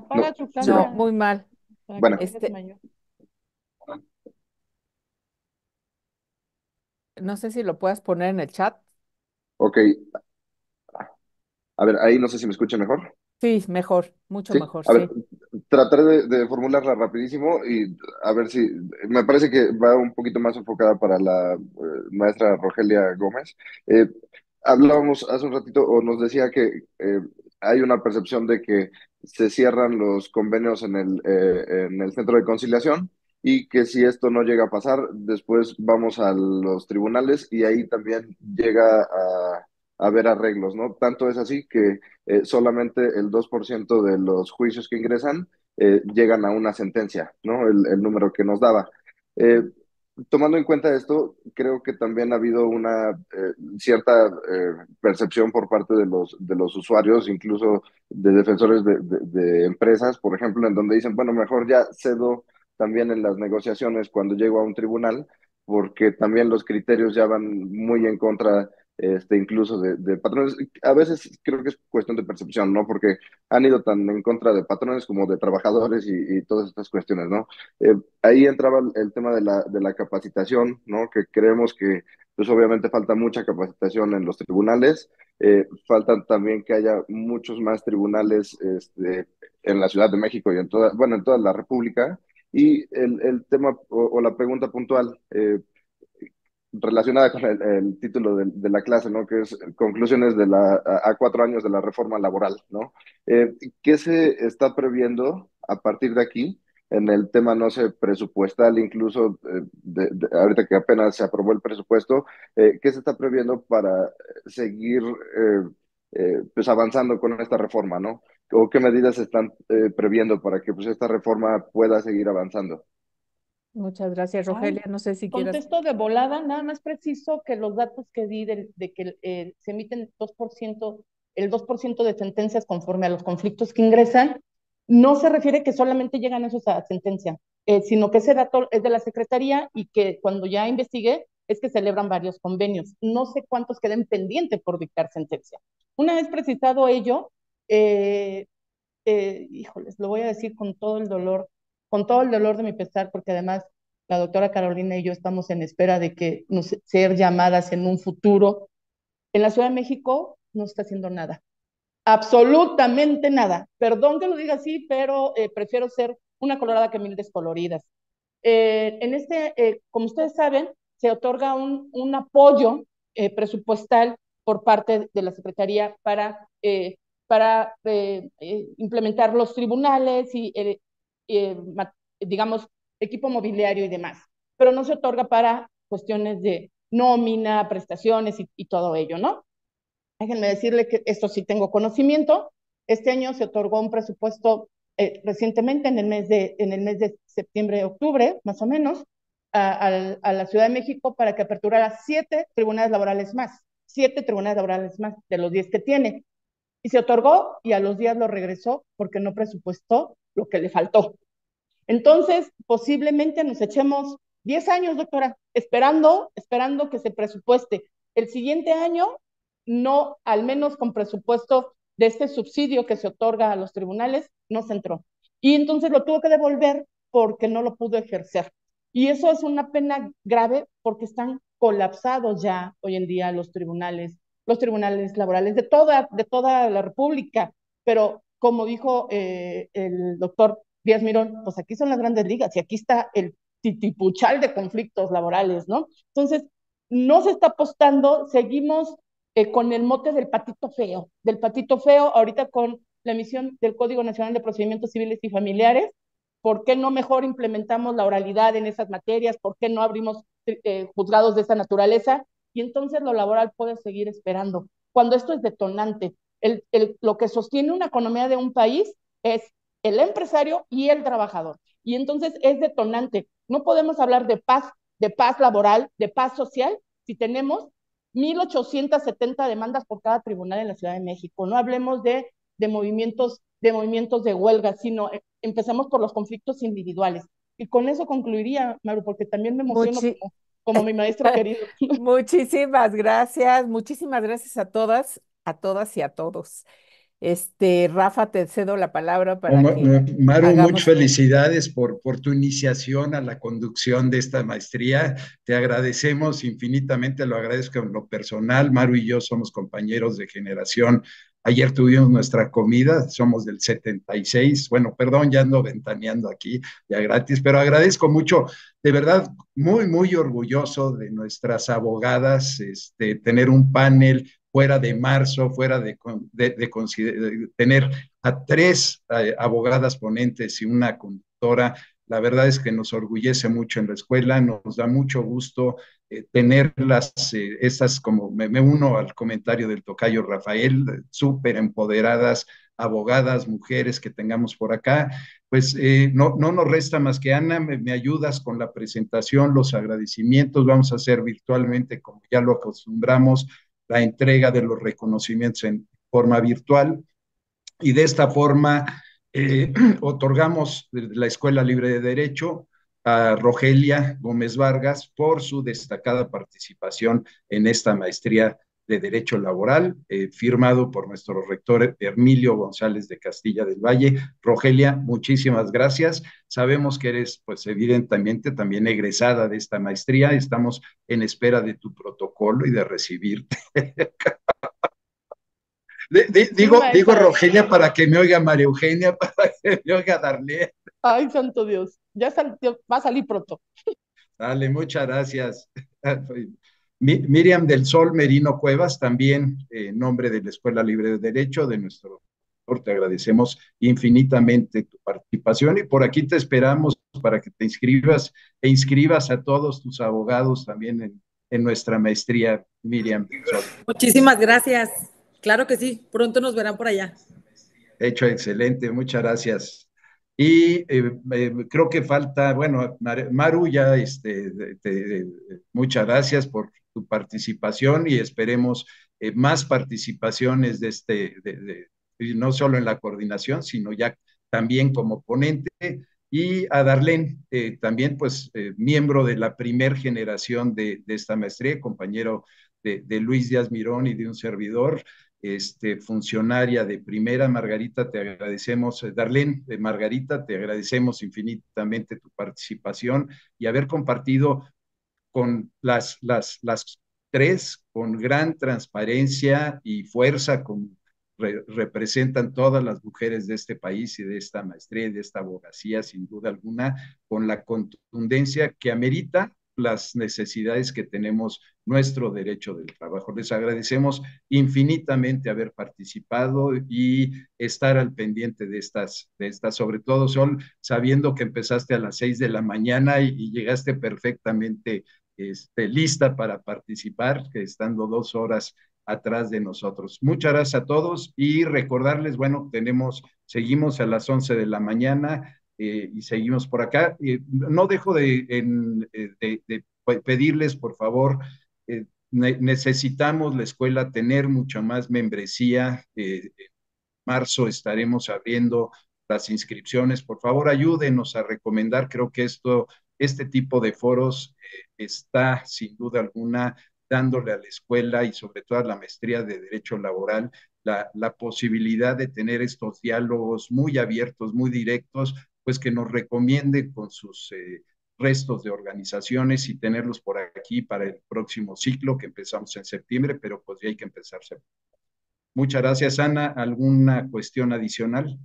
Muy mal. Bueno. Este... No sé si lo puedas poner en el chat. Ok. A ver, ahí no sé si me escucha mejor. Sí, mejor, mucho mejor. A ver, trataré de, formularla rapidísimo y a ver si, me parece que va un poquito más enfocada para la eh, maestra Rogelia Gómez. Eh, hablábamos hace un ratito o nos decía que eh, hay una percepción de que se cierran los convenios en el, eh, en el centro de conciliación y que si esto no llega a pasar, después vamos a los tribunales y ahí también llega a, a haber arreglos, ¿no? Tanto es así que eh, solamente el 2% de los juicios que ingresan llegan a una sentencia, ¿no? El, el número que nos daba. Eh, tomando en cuenta esto, creo que también ha habido una eh, cierta eh, percepción por parte de los, de los usuarios, incluso de defensores de, de, empresas, por ejemplo, en donde dicen, bueno, mejor ya cedo también en las negociaciones cuando llego a un tribunal, porque también los criterios ya van muy en contra este, incluso de, de, patrones. A veces creo que es cuestión de percepción, ¿no? Porque han ido tan en contra de patrones como de trabajadores y, y todas estas cuestiones, ¿no? Eh, ahí entraba el tema de la, de la capacitación, ¿no? Que creemos que, pues obviamente falta mucha capacitación en los tribunales, eh, faltan también que haya muchos más tribunales este, en la Ciudad de México y en toda, bueno, en toda la República. Y el, el tema o, la pregunta puntual, eh, relacionada con el, título de, la clase, ¿no? Que es conclusiones de la, a, cuatro años de la reforma laboral, ¿no? Eh, ¿Qué se está previendo a partir de aquí en el tema, no sé, presupuestal, incluso eh, de, ahorita que apenas se aprobó el presupuesto, eh, ¿qué se está previendo para seguir pues avanzando con esta reforma, ¿no? ¿O qué medidas se están previendo para que pues, esta reforma pueda seguir avanzando? Muchas gracias, Rogelia. no sé si quieres Contesto de volada, nada más preciso que los datos que di de, que eh, se emiten 2%, el 2% de sentencias conforme a los conflictos que ingresan, no se refiere que solamente llegan esos a sentencia, eh, sino que ese dato es de la Secretaría y que cuando ya investigué es que celebran varios convenios. No sé cuántos queden pendientes por dictar sentencia. Una vez precisado ello, eh, híjoles, lo voy a decir con todo el dolor con todo el dolor de mi pesar, porque además la doctora Carolina y yo estamos en espera de que nos, ser llamadas en un futuro. En la Ciudad de México no está haciendo nada, absolutamente nada. Perdón que lo diga así, pero eh, prefiero ser una colorada que mil descoloridas. Eh, en este, eh, como ustedes saben, se otorga un, un apoyo presupuestal por parte de la Secretaría para, para implementar los tribunales y eh, digamos, equipo mobiliario y demás, pero no se otorga para cuestiones de nómina, prestaciones y, todo ello, ¿no? Déjenme decirle que esto sí tengo conocimiento. Este año se otorgó un presupuesto eh, recientemente en el mes de, en el mes de septiembre, octubre, más o menos, a, la Ciudad de México para que aperturara siete tribunales laborales más, siete tribunales laborales más de los diez que tiene. Y se otorgó y a los días lo regresó porque no presupuestó lo que le faltó. Entonces, posiblemente nos echemos 10 años, doctora, esperando, esperando que se presupueste. El siguiente año, no, al menos con presupuesto de este subsidio que se otorga a los tribunales, no se entró. Y entonces lo tuvo que devolver porque no lo pudo ejercer. Y eso es una pena grave porque están colapsados ya hoy en día los tribunales, los tribunales laborales de toda, de toda la República, pero como dijo eh, el doctor Díaz Mirón, pues aquí son las grandes ligas y aquí está el titipuchal de conflictos laborales, ¿no? Entonces, no se está apostando, seguimos eh, con el mote del patito feo, del patito feo, ahorita con la emisión del Código Nacional de Procedimientos Civiles y Familiares, ¿por qué no mejor implementamos la oralidad en esas materias? ¿Por qué no abrimos eh, juzgados de esa naturaleza? Y entonces lo laboral puede seguir esperando, cuando esto es detonante, lo que sostiene una economía de un país es el empresario y el trabajador. Y entonces es detonante. No podemos hablar de paz, de paz laboral, de paz social, si tenemos 1.870 demandas por cada tribunal en la Ciudad de México. No hablemos de, de movimientos de movimientos de huelga, sino eh, empezamos por los conflictos individuales. Y con eso concluiría, Maru, porque también me emociono como mi maestro querido. Muchísimas gracias, muchísimas gracias a todas a todas y a todos. Este, Rafa, te cedo la palabra para Maru, muchas felicidades por, por tu iniciación a la conducción de esta maestría. Te agradecemos infinitamente, lo agradezco en lo personal. Maru y yo somos compañeros de generación. Ayer tuvimos nuestra comida, somos del 76. Bueno, perdón, ya ando ventaneando aquí, ya gratis, pero agradezco mucho, de verdad, muy, muy orgulloso de nuestras abogadas, este, tener un panel fuera de marzo, fuera de, tener a tres eh, abogadas ponentes y una conductora. La verdad es que nos orgullece mucho en la escuela, nos da mucho gusto eh, tenerlas, eh, estas, como me, uno al comentario del tocayo Rafael, súper empoderadas, abogadas, mujeres que tengamos por acá. Pues no, no nos resta más que Ana, me, ayudas con la presentación, los agradecimientos, vamos a hacer virtualmente como ya lo acostumbramos, la entrega de los reconocimientos en forma virtual y de esta forma eh, otorgamos la Escuela Libre de Derecho a Rogelia Gómez Vargas por su destacada participación en esta maestría de Derecho Laboral, eh, firmado por nuestro rector Hermilio González de Castilla del Valle. Rogelia, muchísimas gracias. Sabemos que eres, pues evidentemente, también egresada de esta maestría. Estamos en espera de tu protocolo y de recibirte. digo, digo Rogelia para que me oiga María Eugenia, para que me oiga Darlene. Ay, santo Dios, ya va a salir pronto. Dale, muchas gracias. Miriam del Sol Merino Cuevas, también eh, en nombre de la Escuela Libre de Derecho, de nuestro te agradecemos infinitamente tu participación y por aquí te esperamos para que te inscribas e inscribas a todos tus abogados también en, nuestra maestría, Miriam. del Sol. Muchísimas gracias. Claro que sí, pronto nos verán por allá. Hecho excelente, muchas gracias. Y eh, eh, creo que falta, bueno, Maru, ya, este, muchas gracias por tu participación y esperemos eh, más participaciones de este, no solo en la coordinación, sino ya también como ponente. Y a Darlene, eh, también pues eh, miembro de la primer generación de, esta maestría, compañero de, Luis Díaz Mirón y de un servidor, este, funcionaria de primera. Margarita, te agradecemos, Darlene, Margarita, te agradecemos infinitamente tu participación y haber compartido con las, las, las tres, con gran transparencia y fuerza, como representan todas las mujeres de este país y de esta maestría y de esta abogacía, sin duda alguna, con la contundencia que amerita las necesidades que tenemos nuestro derecho del trabajo. Les agradecemos infinitamente haber participado y estar al pendiente de estas, de estas, sobre todo Sol, sabiendo que empezaste a las seis de la mañana y llegaste perfectamente lista para participar, que estando dos horas atrás de nosotros. Muchas gracias a todos y recordarles, bueno, tenemos, seguimos a las 11 de la mañana eh, y seguimos por acá. Eh, no dejo de, eh, de, pedirles, por favor, necesitamos la escuela tener mucha más membresía. en marzo estaremos abriendo las inscripciones. Por favor, ayúdenos a recomendar. Creo que esto este tipo de foros eh, está sin duda alguna dándole a la escuela y sobre todo a la maestría de Derecho Laboral la, posibilidad de tener estos diálogos muy abiertos, muy directos, pues que nos recomiende con sus eh, restos de organizaciones y tenerlos por aquí para el próximo ciclo que empezamos en septiembre, pero pues ya hay que empezar Muchas gracias, Ana. ¿Alguna cuestión adicional?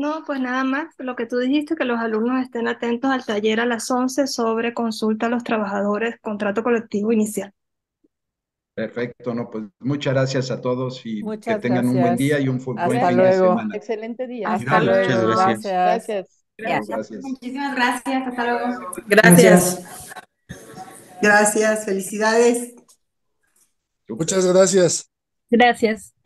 No, pues nada más, lo que tú dijiste, que los alumnos estén atentos al taller a las 11 sobre consulta a los trabajadores, contrato colectivo inicial. Perfecto, no, pues muchas gracias a todos y que tengan un buen día y un buen fin de semana. Excelente día. Hasta luego. gracias. gracias. Muchísimas gracias. Hasta luego. Gracias. Gracias. Felicidades. Muchas gracias. Gracias.